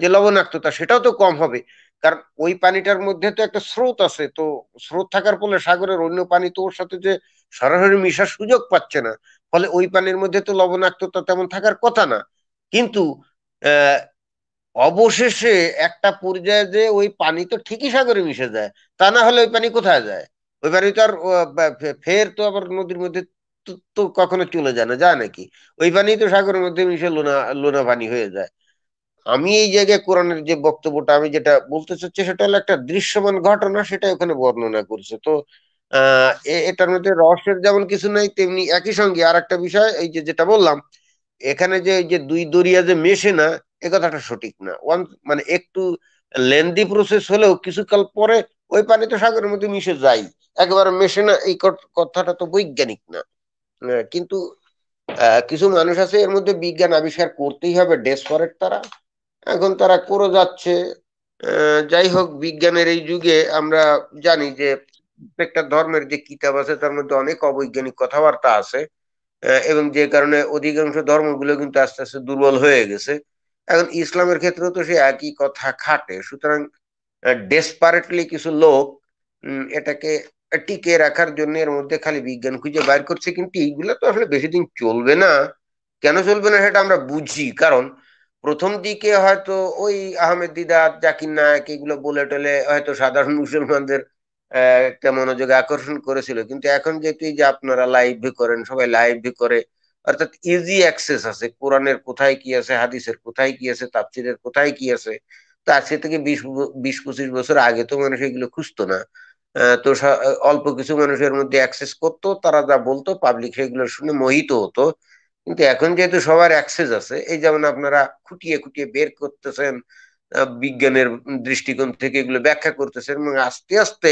যে লবণাক্ততা সেটাও তো কম হবে কারণ ওই পানিটার মধ্যে তো একটা স্রোত আছে তো স্রোত থাকার ফলে সাগরের অন্য পানি তো ওর সাথে যে সরাসরি মিশার সুযোগ পাচ্ছে না ফলে ওই পানির মধ্যে তো লবণাক্ততা তেমন থাকার কথা না কিন্তু অবশেষে একটা পর্যায়ে যে ওই পানি তো ঠিকই সাগরে মিশে যায় তা না হলে ওই পানি কোথায় যায় ওই পানি তো আর ফের তো আবার নদীর মধ্যে তো কখনো চলে যায় না যায় নাকি ওই পানি তো সাগরের মধ্যে মিশে লোনা লোনা পানি হয়ে যায় আমি এই জায়গায় কোরআনের যে বক্তব্যটা আমি যেটা বলতে চাচ্ছি সেটা হলো একটা দৃশ্যমান ঘটনা সেটা ওখানে বর্ণনা করছে তো আহ এটার মধ্যে রহস্যের যেমন কিছু নাই তেমনি একই সঙ্গে আর একটা বিষয় এই যে যেটা বললাম এখানে যে যে দুই দরিয়া যে মেশে না এ কথাটা সঠিক না ওয়ান মানে একটু লেন্দি প্রসেস হলেও কিছুকাল পরে ওই পানি তো সাগরের মধ্যে মিশে যায় একেবারে মেশে না এই কথাটা তো বৈজ্ঞানিক না কিন্তু কিছু মানুষ আছে এর মধ্যে বিজ্ঞান আবিষ্কার করতেই হবে ডেস্ক তারা এখন তারা করে যাচ্ছে যাই হোক বিজ্ঞানের এই যুগে আমরা জানি যে প্রত্যেকটা ধর্মের যে কিতাব আছে তার মধ্যে অনেক অবৈজ্ঞানিক কথাবার্তা আছে এবং যে কারণে অধিকাংশ ধর্মগুলো কিন্তু আস্তে আস্তে দুর্বল হয়ে গেছে এখন ইসলামের ক্ষেত্রেও তো সে একই কথা খাটে সুতরাং ডেসপারেটলি কিছু লোক এটাকে টিকে রাখার জন্য এর মধ্যে খালি বিজ্ঞান খুঁজে বাইর করছে কিন্তু এইগুলো তো আসলে বেশি দিন চলবে না কেন চলবে না সেটা আমরা বুঝি কারণ প্রথম দিকে হয়তো ওই আহমেদ দিদার জাকির নায়ক এগুলো বলে টলে হয়তো সাধারণ মুসলমানদের একটা মনোযোগে আকর্ষণ করেছিল কিন্তু এখন যেহেতু যে আপনারা লাইভ ভি করেন সবাই লাইভ ভি করে অর্থাৎ ইজি অ্যাক্সেস আছে কোরআনের কোথায় কি আছে হাদিসের কোথায় কি আছে তাফসিরের কোথায় কি আছে তার সে থেকে বিশ বিশ পঁচিশ বছর আগে তো মানুষ এগুলো খুঁজতো না তো অল্প কিছু মানুষের মধ্যে অ্যাক্সেস করতো তারা যা বলতো পাবলিক সেগুলো শুনে মোহিত হতো কিন্তু এখন যেহেতু সবার অ্যাক্সেস আছে এই যেমন আপনারা খুঁটিয়ে খুঁটিয়ে বের করতেছেন বিজ্ঞানের দৃষ্টিকোণ থেকে এগুলো ব্যাখ্যা করতেছেন এবং আস্তে আস্তে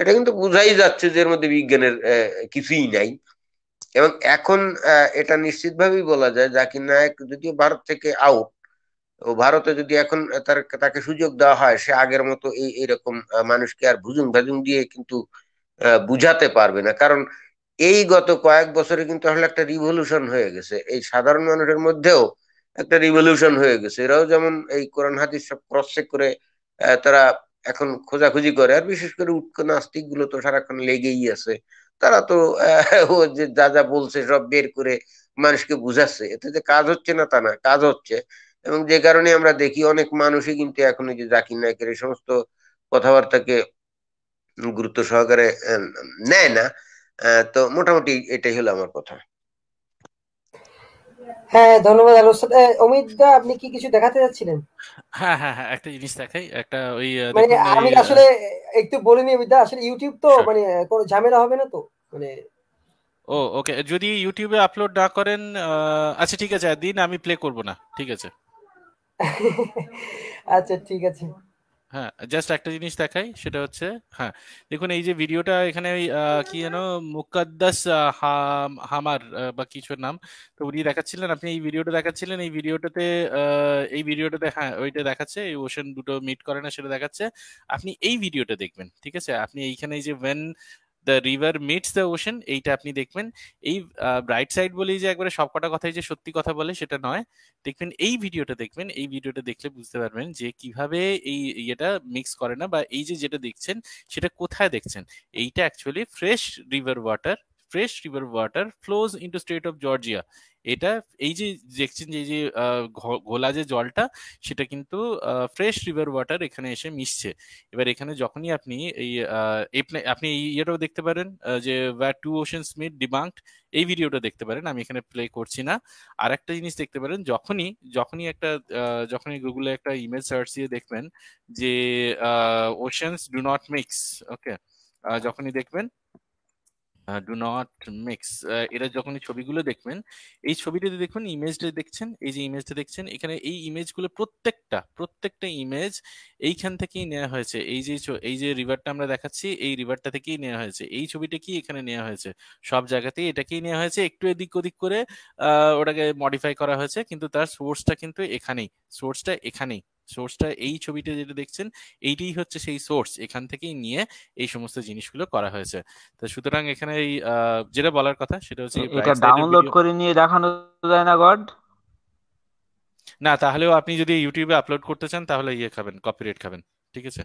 এটা কিন্তু বোঝাই যাচ্ছে যে এর মধ্যে বিজ্ঞানের কিছুই নাই এবং এখন এটা নিশ্চিতভাবেই বলা যায় জাকির নায়ক যদিও ভারত থেকে আউট ও ভারতে যদি এখন তার তাকে সুযোগ দেওয়া হয় সে আগের মতো এই এরকম মানুষকে আর ভুজুং ভাজুং দিয়ে কিন্তু বুঝাতে পারবে না কারণ এই গত কয়েক বছরে কিন্তু আসলে একটা রিভলিউশন হয়ে গেছে এই সাধারণ মানুষের মধ্যেও একটা রিভলিউশন হয়ে গেছে এরাও যেমন এই কোরআন হাদিস সব ক্রস চেক করে তারা এখন খোঁজাখুঁজি করে আর বিশেষ করে উৎক নাস্তিক গুলো তো সারাক্ষণ লেগেই আছে তারা তো ও যে যা যা বলছে সব বের করে মানুষকে বুঝাচ্ছে এতে যে কাজ হচ্ছে না তা না কাজ হচ্ছে এবং যে কারণে আমরা দেখি অনেক মানুষই কিন্তু এখন যে জাকির নায়কের এই সমস্ত কথাবার্তাকে গুরুত্ব সহকারে নেয় না তো মোটামুটি এটাই হলো আমার কথা হ্যাঁ ধন্যবাদ আলোচনা অমিত দা আপনি কি কিছু দেখাতে যাচ্ছিলেন হ্যাঁ হ্যাঁ, হ্যাঁ একটা জিনিস দেখাই একটা ওই মানে আমি আসলে একটু বলে নিই অমিত আসলে ইউটিউব তো মানে কোনো ঝামেলা হবে না তো মানে ও ওকে যদি ইউটিউবে আপলোড না করেন আচ্ছা ঠিক আছে দিন আমি প্লে করব না ঠিক আছে আচ্ছা ঠিক আছে হ্যাঁ জাস্ট একটা জিনিস দেখাই সেটা হচ্ছে হ্যাঁ দেখুন এই যে ভিডিওটা এখানে ওই কি যেন মুকাদ্দাস হামার বা কিছু নাম তো উনি দেখাচ্ছিলেন আপনি এই ভিডিওটা দেখাচ্ছিলেন এই ভিডিওটাতে এই ভিডিওটাতে হ্যাঁ ওইটা দেখাচ্ছে এই ওশন দুটো মিট করে না সেটা দেখাচ্ছে আপনি এই ভিডিওটা দেখবেন ঠিক আছে আপনি এইখানে এই যে when the river meets the ocean এইটা আপনি দেখবেন এই ব্রাইট সাইড বলেই যে একবারে সবকটা কথাই যে সত্যি কথা বলে সেটা নয় দেখবেন এই ভিডিওটা দেখবেন এই ভিডিওটা দেখলে বুঝতে পারবেন যে কিভাবে এই ইয়েটা মিক্স করে না বা এই যে যেটা দেখছেন সেটা কোথায় দেখছেন এইটা actually fresh river water fresh river water flows into state of Georgia এটা এই যে দেখছেন যে যে ঘোলা যে জলটা সেটা কিন্তু ফ্রেশ রিভার ওয়াটার এখানে এসে মিশছে এবার এখানে যখনই আপনি এই আপনি এই ইয়েটাও দেখতে পারেন যে where two ocean meet debunked এই ভিডিওটা দেখতে পারেন আমি এখানে প্লে করছি না আর একটা জিনিস দেখতে পারেন যখনই যখনই একটা যখনই গুগলে একটা ইমেজ সার্চ দিয়ে দেখবেন যে oceans do not mix okay যখনই দেখবেন ডু নট মিক্স এরা যখন এই ছবিগুলো দেখবেন এই ছবিটাতে দেখুন ইমেজটা দেখছেন এই যে ইমেজটা দেখছেন এখানে এই ইমেজগুলো প্রত্যেকটা প্রত্যেকটা ইমেজ এইখান থেকেই নেওয়া হয়েছে এই যে এই যে রিভারটা আমরা দেখাচ্ছি এই রিভারটা থেকেই নেওয়া হয়েছে এই ছবিটা কি এখানে নেওয়া হয়েছে সব জায়গাতেই এটাকেই নেওয়া হয়েছে একটু এদিক ওদিক করে ওটাকে মডিফাই করা হয়েছে কিন্তু তার সোর্সটা কিন্তু এখানেই সোর্সটা এখানেই সোর্সটা এই ছবিটা যেটা দেখছেন এইটাই হচ্ছে সেই সোর্স এখান থেকেই নিয়ে এই সমস্ত জিনিসগুলো করা হয়েছে তো সুতরাং এখানে এই যেটা বলার কথা সেটা হচ্ছে এটা ডাউনলোড করে নিয়ে দেখানো যায় না গড না তাহলেও আপনি যদি ইউটিউবে আপলোড করতে চান তাহলে ইয়ে খাবেন কপিরাইট খাবেন ঠিক আছে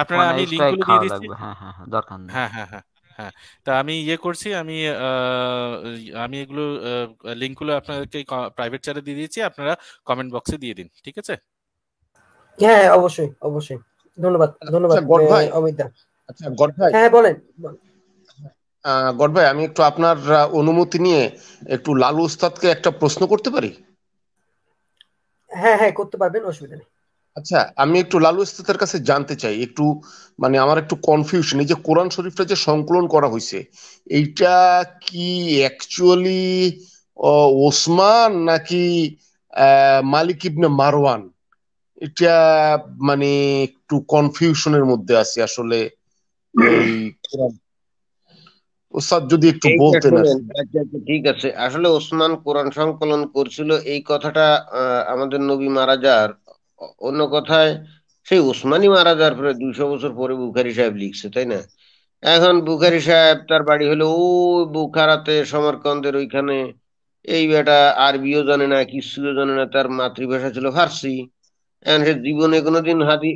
আপনারা মানে আমি লিংকগুলো দিয়ে দিচ্ছি হ্যাঁ, হ্যাঁ হ্যাঁ দরকার নেই হ্যাঁ হ্যাঁ হ্যাঁ হ্যাঁ তা আমি ইয়ে করছি আমি আমি এগুলো লিঙ্কগুলো আপনাদেরকে প্রাইভেট চ্যাটে দিয়ে দিয়েছি আপনারা কমেন্ট বক্সে দিয়ে দিন ঠিক আছে হ্যাঁ, হ্যাঁ অবশ্যই অবশ্যই ধন্যবাদ আচ্ছা, ধন্যবাদ আচ্ছা, অমিত আচ্ছা গড ভাই হ্যাঁ বলেন গড ভাই আমি একটু আপনার অনুমতি নিয়ে একটু লালু উস্তাদকে একটা প্রশ্ন করতে পারি হ্যাঁ হ্যাঁ করতে পারবেন অসুবিধা নেই আচ্ছা আমি একটু লালু ইস্তাতের কাছে জানতে চাই একটু মানে আমার একটু কনফিউশন এই যে কোরআন শরীফটা যে সংকলন করা হয়েছে এইটা কি অ্যাকচুয়ালি ওসমান নাকি মালিক ইবনে মারওয়ান এটা মানে একটু কনফিউশনের মধ্যে আছি আসলে এই যদি একটু বলতেন আচ্ছা, আচ্ছা, ঠিক আছে আসলে ওসমান কোরআন সংকলন করছিল এই কথাটা আমাদের নবী মারা যাওয়ার অন্য কথায় সেই ওসমানী মারা যাওয়ার পরে দুইশো বছর পরে বুখারি সাহেব লিখছে তাই না এখন বুখারি সাহেব তার বাড়ি হলো ও বুখারাতে সমরকন্দের ওইখানে এই বেটা আরবিও জানে না কিছুও জানে না তার মাতৃভাষা ছিল ফার্সি এখন সে জীবনে কোনোদিন হাদি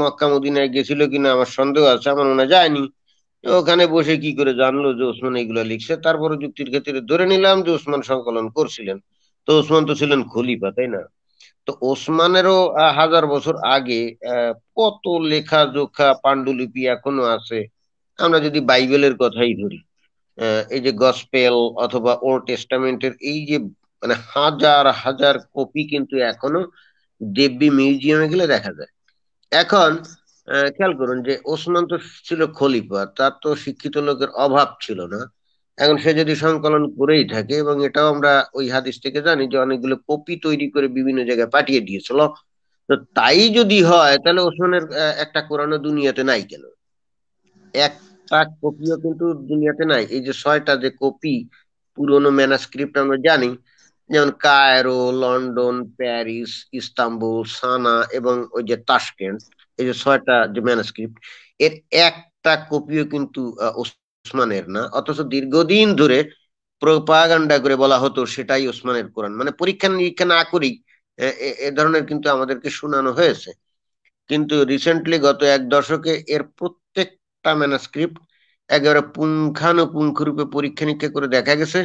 মক্কা মদিনায় গেছিল কিনা আমার সন্দেহ আছে আমার মনে যায়নি ওখানে বসে কি করে জানলো যে ওসমান এগুলো লিখছে তারপরে যুক্তির ক্ষেত্রে ধরে নিলাম যে ওসমান সংকলন করছিলেন তো ওসমান তো ছিলেন খলিফা তাই না তো ওসমানেরও হাজার বছর আগে কত লেখা জোখা পাণ্ডুলিপি এখনো আছে আমরা যদি বাইবেলের কথাই ধরি এই যে গসপেল অথবা ওর টেস্টামেন্টের এই যে মানে হাজার হাজার কপি কিন্তু এখনো দেব্বি মিউজিয়ামে গেলে দেখা যায় এখন খেয়াল করুন যে ওসমান তো ছিল খলিফা তার তো শিক্ষিত লোকের অভাব ছিল না এখন সে যদি সংকলন করেই থাকে এবং এটাও আমরা ওই হাদিস থেকে জানি যে অনেকগুলো কপি তৈরি করে বিভিন্ন জায়গায় পাঠিয়ে দিয়েছিল তো তাই যদি হয় তাহলে ওসমানের একটা কোরআন দুনিয়াতে নাই কেন একটা কপিও কিন্তু দুনিয়াতে নাই এই যে ছয়টা যে কপি পুরনো ম্যানাস্ক্রিপ্ট আমরা জানি যেমন Cairo London Paris Istanbul Sanaa এবং ওই যে তাসকেন্ট এই যে ছয়টা যে ম্যানাস্ক্রিপ্ট এর একটা কপিও কিন্তু উসমানের না অথচ দীর্ঘদিন ধরে প্রপাগান্ডা করে বলা হতো সেটাই উসমানের কোরআন মানে পরীক্ষা নিরীক্ষা না করি এ ধরনের কিন্তু আমাদেরকে শোনানো হয়েছে কিন্তু রিসেন্টলি গত এক দশকে এর প্রত্যেকটা ম্যানাস্ক্রিপ্ট একেবারে রূপে পরীক্ষা নিরীক্ষা করে দেখা গেছে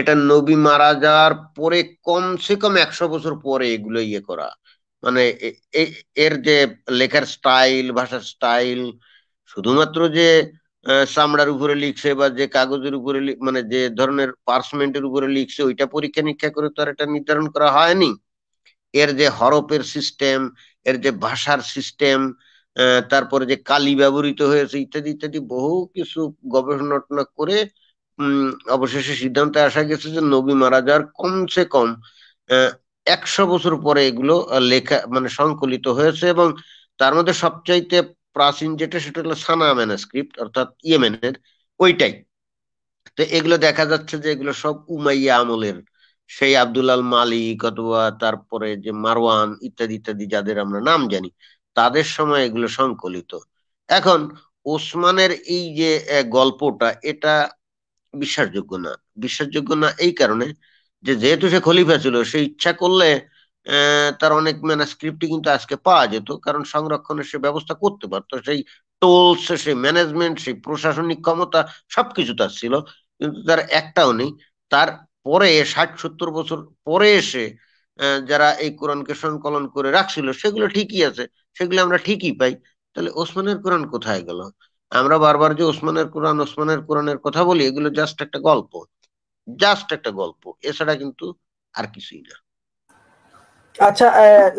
এটা নবী মারা যাওয়ার পরে কমসে কম একশো বছর পরে এগুলো ইয়ে করা মানে এর যে লেখার স্টাইল ভাষার স্টাইল শুধুমাত্র যে চামড়ার উপরে লিখছে বা যে কাগজের উপরে মানে যে ধরনের পার্সমেন্টের উপরে লিখছে ওইটা পরীক্ষা নিরীক্ষা করে তো আর এটা নির্ধারণ করা হয়নি এর যে হরপের সিস্টেম এর যে ভাষার সিস্টেম তারপরে যে কালি ব্যবহৃত হয়েছে ইত্যাদি ইত্যাদি বহু কিছু গবেষণা করে অবশেষে সিদ্ধান্তে আসা গেছে যে নবী মারা যাওয়ার কমসে কম একশো বছর পরে এগুলো লেখা মানে সংকলিত হয়েছে এবং তার মধ্যে সবচাইতে প্রাচীন যেটা সেটা হলো সানা ম্যানাস্ক্রিপ্ট অর্থাৎ ইয়েমেনের ওইটাই তো এগুলো দেখা যাচ্ছে যে এগুলো সব উমাইয়া আমলের সেই আল মালিক অথবা তারপরে যে মারওয়ান ইত্যাদি ইত্যাদি যাদের আমরা নাম জানি তাদের সময় এগুলো সংকলিত এখন ওসমানের এই যে গল্পটা এটা বিশ্বাসযোগ্য না বিশ্বাসযোগ্য না এই কারণে যে যেহেতু সে খলিফা ছিল সে ইচ্ছা করলে তার অনেক ম্যানাস্ক্রিপ্টই কিন্তু আজকে পাওয়া যেত কারণ সংরক্ষণের সে ব্যবস্থা করতে পারতো সেই টোলস সেই ম্যানেজমেন্ট সেই প্রশাসনিক ক্ষমতা সবকিছু তার ছিল কিন্তু তার একটাও নেই তার পরে ষাট সত্তর বছর পরে এসে যারা এই কোরআনকে সংকলন করে রাখছিল সেগুলো ঠিকই আছে সেগুলো আমরা ঠিকই পাই তাহলে ওসমানের কোরআন কোথায় গেল আমরা বারবার যে ওসমানের কোরআন ওসমানের কোরআনের কথা বলি এগুলো জাস্ট একটা গল্প জাস্ট একটা গল্প এছাড়া কিন্তু আর কিছুই না আচ্ছা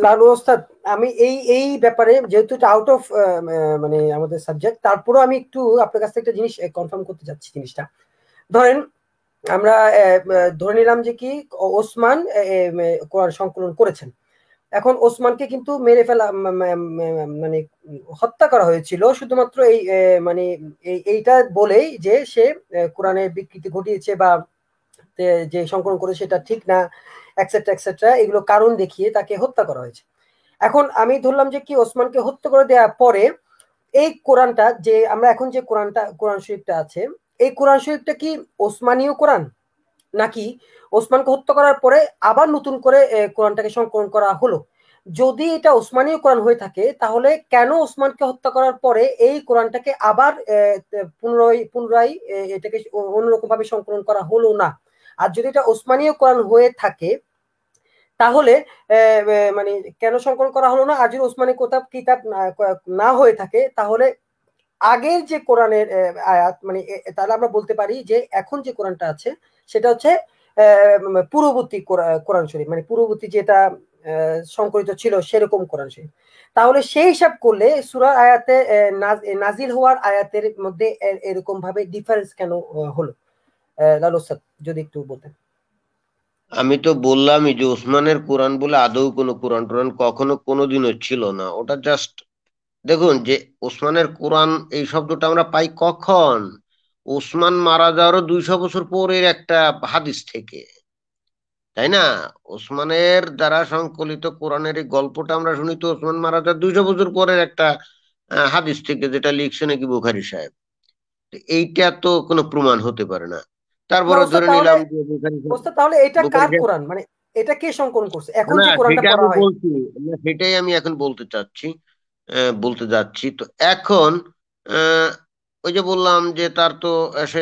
লালু ওস্তাদ আমি এই এই ব্যাপারে যেহেতু আউট অফ মানে আমাদের সাবজেক্ট তারপরও আমি একটু আপনার কাছ থেকে একটা জিনিস কনফার্ম করতে যাচ্ছি জিনিসটা ধরেন আমরা ধরে নিলাম যে কি ওসমান কোরআন সংকলন করেছেন এখন ওসমানকে কিন্তু মেরে ফেলা মানে হত্যা করা হয়েছিল শুধুমাত্র এই মানে এইটা বলেই যে সে কোরআনের বিকৃতি ঘটিয়েছে বা যে সংকলন করেছে সেটা ঠিক না এক্সেট্রা এক্সেট্রা এগুলো কারণ দেখিয়ে তাকে হত্যা করা হয়েছে এখন আমি ধরলাম যে কি ওসমানকে হত্যা করে দেওয়ার পরে এই কোরআনটা যে আমরা এখন যে কোরআনটা কোরআন শরীফটা আছে এই কোরআন শরীফটা কি ওসমানীয় কোরআন নাকি ওসমানকে হত্যা করার পরে আবার নতুন করে কোরআনটাকে সংকলন করা হলো যদি এটা ওসমানীয় কোরআন হয়ে থাকে তাহলে কেন ওসমানকে হত্যা করার পরে এই কোরআনটাকে আবার পুনরায় পুনরায় এটাকে অন্যরকম ভাবে সংকলন করা হলো না আর যদি এটা ওসমানীয় কোরআন হয়ে থাকে তাহলে মানে কেন সংকলন করা হলো না আজির ওসমানী কোথাও কিতাব না হয়ে থাকে তাহলে আগের যে কোরআনের আয়াত মানে তাহলে আমরা বলতে পারি যে এখন যে কোরআনটা আছে সেটা হচ্ছে পূর্ববর্তী কোরআন শরীফ মানে পূর্ববর্তী যেটা সংকলিত ছিল সেরকম কোরআন শরীফ তাহলে সেই হিসাব করলে সুরা আয়াতে নাজিল হওয়ার আয়াতের মধ্যে এরকম ভাবে ডিফারেন্স কেন হলো লালু যদি একটু বলতেন আমি তো বললামই যে ওসমানের কোরআন বলে আদৌ কোনো কোরআন টোরান কখনো কোনোদিনও ছিল না ওটা জাস্ট দেখুন যে ওসমানের কোরআন এই শব্দটা আমরা পাই কখন ওসমান মারা যাওয়ারও দুইশো বছর পরের একটা হাদিস থেকে তাই না ওসমানের দ্বারা সংকলিত কোরআনের এই গল্পটা আমরা শুনি তো ওসমান মারা যাওয়ার দুইশো বছর পরের একটা হাদিস থেকে যেটা লিখছে নাকি বুখারি সাহেব এইটা তো কোনো প্রমাণ হতে পারে না তারপরে ধরে নিলাম তাহলে এটা কার কোরআন মানে এটা কে সংকলন করছে এখন যে কোরআনটা হয় সেটাই আমি এখন বলতে চাচ্ছি বলতে যাচ্ছি তো এখন ওই যে বললাম যে তার তো সে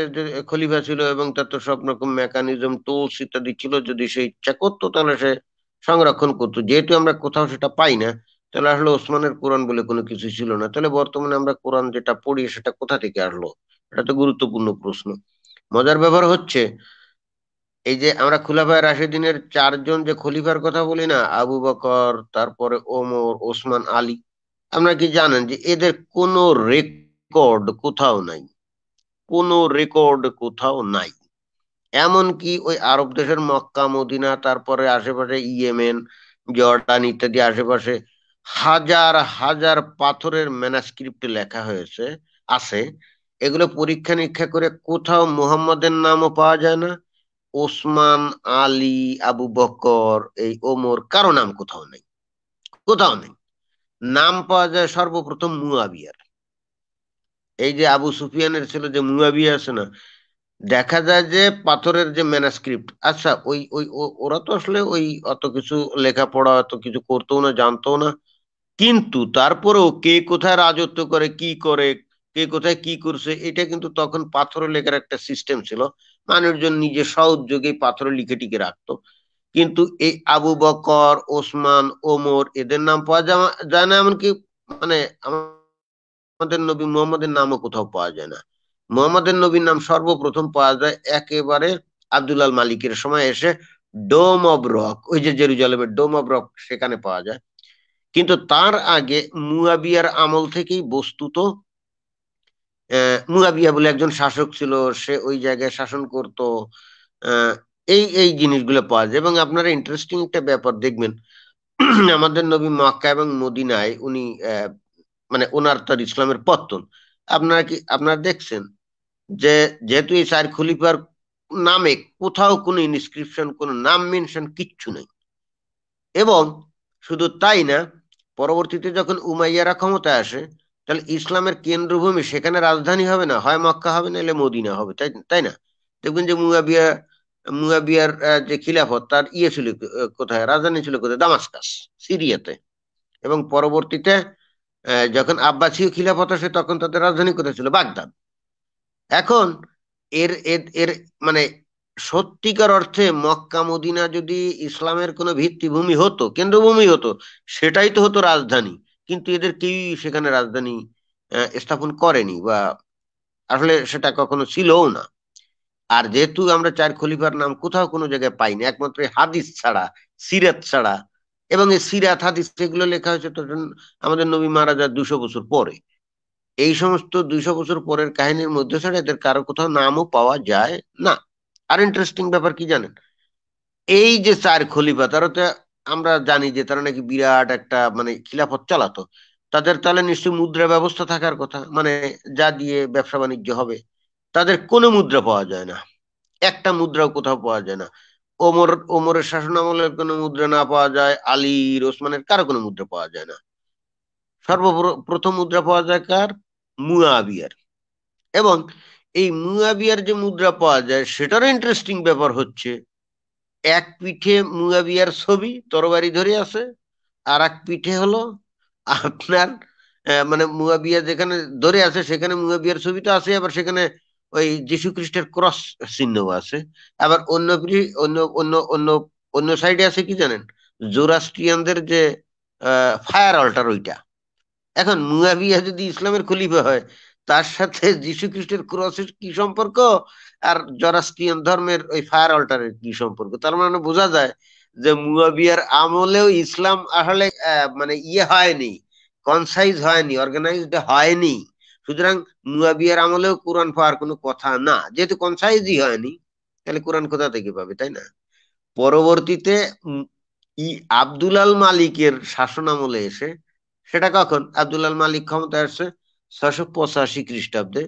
খলিফা ছিল এবং তার তো সব রকম মেকানিজম টুলস ইত্যাদি ছিল যদি সে ইচ্ছা করতো তাহলে সে সংরক্ষণ করতো যেহেতু আমরা কোথাও সেটা পাই না তাহলে আসলে ওসমানের কোরআন বলে কোনো কিছু ছিল না তাহলে বর্তমানে আমরা কোরআন যেটা পড়ি সেটা কোথা থেকে আসলো এটা তো গুরুত্বপূর্ণ প্রশ্ন মজার ব্যাপার হচ্ছে এই যে আমরা খুলাফায় রাশেদিনের চারজন যে খলিফার কথা বলি না আবু বকর তারপরে ওমর ওসমান আলী আপনারা কি জানেন যে এদের কোনো রেকর্ড কোথাও নাই কোনো রেকর্ড কোথাও নাই এমনকি ওই আরব দেশের মক্কা মদিনা তারপরে আশেপাশে ইয়েমেন জর্ডান ইত্যাদি আশেপাশে হাজার হাজার পাথরের ম্যানাস্ক্রিপ্টে লেখা হয়েছে আছে এগুলো পরীক্ষা নিরীক্ষা করে কোথাও মুহাম্মদের নামও পাওয়া যায় না ওসমান আলী আবু বকর এই ওমর কারো নাম কোথাও নেই কোথাও নেই নাম পাওয়া যায় সর্বপ্রথম মুয়াবিয়ার এই যে আবু সুফিয়ানের ছিল যে মুয়াবিয়া আছে না দেখা যায় যে পাথরের যে ম্যানাস্ক্রিপ্ট আচ্ছা ওই ওই ওরা তো আসলে ওই অত কিছু লেখাপড়া অত কিছু করতো না জানতো না কিন্তু তারপরেও কে কোথায় রাজত্ব করে কি করে কে কোথায় কি করছে এটা কিন্তু তখন পাথরে লেখার একটা সিস্টেম ছিল মানুষজন নিজে সউদ্যোগে পাথরে লিখে টিকে রাখতো কিন্তু এই আবু বকর ওসমান ওমর এদের নাম পাওয়া যায় না এমনকি মানে আমাদের নবী মোহাম্মদের নামও কোথাও পাওয়া যায় না মোহাম্মদের নবীর নাম সর্বপ্রথম পাওয়া যায় একেবারে আব্দুলাল মালিকের সময় এসে ডোম অব রক ওই যে জেরুজালেমের ডোম অব রক সেখানে পাওয়া যায় কিন্তু তার আগে মুয়াবিয়ার আমল থেকেই বস্তুত মুরাবিয়া বলে একজন শাসক ছিল সে ওই জায়গায় শাসন করত এই এই জিনিসগুলো পাওয়া যায় এবং আপনারা ইন্টারেস্টিং একটা ব্যাপার দেখবেন আমাদের নবী মক্কা এবং মদিনায় উনি মানে ওনার তার ইসলামের পত্তন আপনারা কি আপনারা দেখছেন যে যেহেতু এই চার খলিফার নামে কোথাও কোনো ইনস্ক্রিপশন কোনো নাম মেনশন কিচ্ছু নেই এবং শুধু তাই না পরবর্তীতে যখন উমাইয়ারা ক্ষমতায় আসে তাহলে ইসলামের কেন্দ্রভূমি সেখানে রাজধানী হবে না হয় মক্কা হবে না এলে মদিনা হবে তাই তাই না দেখবেন যে মুয়াবিয়া মুয়াবিয়ার যে খিলাফত তার ইয়ে ছিল কোথায় রাজধানী ছিল কোথায় দামাসকাস সিরিয়াতে এবং পরবর্তীতে যখন আব্বাসীয় খিলাফত আসে তখন তাদের রাজধানী কোথায় ছিল বাগদাদ এখন এর এর মানে সত্যিকার অর্থে মক্কা মদিনা যদি ইসলামের কোনো ভিত্তিভূমি হতো কেন্দ্রভূমি হতো সেটাই তো হতো রাজধানী কিন্তু এদের কেউই সেখানে রাজধানী স্থাপন করেনি বা আসলে সেটা কখনো ছিলও না আর যেহেতু আমরা চার খলিফার নাম কোথাও কোনো জায়গায় পাইনি একমাত্র হাদিস ছাড়া সিরাত ছাড়া এবং এই সিরাত হাদিস এগুলো লেখা হয়েছে তো আমাদের নবী মহারাজা দুশো বছর পরে এই সমস্ত দুইশো বছর পরের কাহিনীর মধ্যে ছাড়া এদের কারো কোথাও নামও পাওয়া যায় না আর ইন্টারেস্টিং ব্যাপার কি জানেন এই যে চার খলিফা তারা তো আমরা জানি যে তারা নাকি বিরাট একটা মানে খিলাফত চালাতো তাদের তাহলে নিশ্চয়ই মুদ্রা ব্যবস্থা থাকার কথা মানে যা দিয়ে ব্যবসা বাণিজ্য হবে তাদের কোনো মুদ্রা পাওয়া যায় না একটা মুদ্রাও কোথাও পাওয়া যায় না ওমর ওমরের শাসনামলের কোনো মুদ্রা না পাওয়া যায় আলীর ওসমানের কারো কোনো মুদ্রা পাওয়া যায় না সর্বপ্রথম মুদ্রা পাওয়া যায় কার মুয়াবিয়ার এবং এই মুয়াবিয়ার যে মুদ্রা পাওয়া যায় সেটারও ইন্টারেস্টিং ব্যাপার হচ্ছে এক পিঠে মুয়াবিয়ার ছবি তরবারি ধরে আছে আর এক পিঠে হলো আপনার মানে মুয়াবিয়া যেখানে ধরে আছে সেখানে মুয়াবিয়ার ছবি তো আছে আবার সেখানে ওই যীশু খ্রিস্টের ক্রস চিহ্ন আছে আবার অন্য অন্য অন্য অন্য অন্য সাইডে আছে কি জানেন জোরাস্ট্রিয়ানদের যে ফায়ার অল্টার ওইটা এখন মুয়াবিয়া যদি ইসলামের খলিফা হয় তার সাথে যীশু খ্রিস্টের ক্রসের কি সম্পর্ক আর জরাস্কিয়ান ধর্মের ওই ফায়ার অল্টারের কি সম্পর্ক তার মানে বোঝা যায় যে মুয়াবিয়ার আমলেও ইসলাম আসলে মানে ইয়ে হয়নি কনসাইজ হয়নি অর্গানাইজড হয়নি সুতরাং মুয়াবিয়ার আমলেও কোরআন পাওয়ার কোনো কথা না যেহেতু কনসাইজই হয়নি তাহলে কোরআন কোথা থেকে পাবে তাই না পরবর্তীতে ই আব্দুলাল মালিকের শাসন আমলে এসে সেটা কখন আব্দুল্লাল মালিক ক্ষমতায় আসছে ছশো পঁচাশি খ্রিস্টাব্দে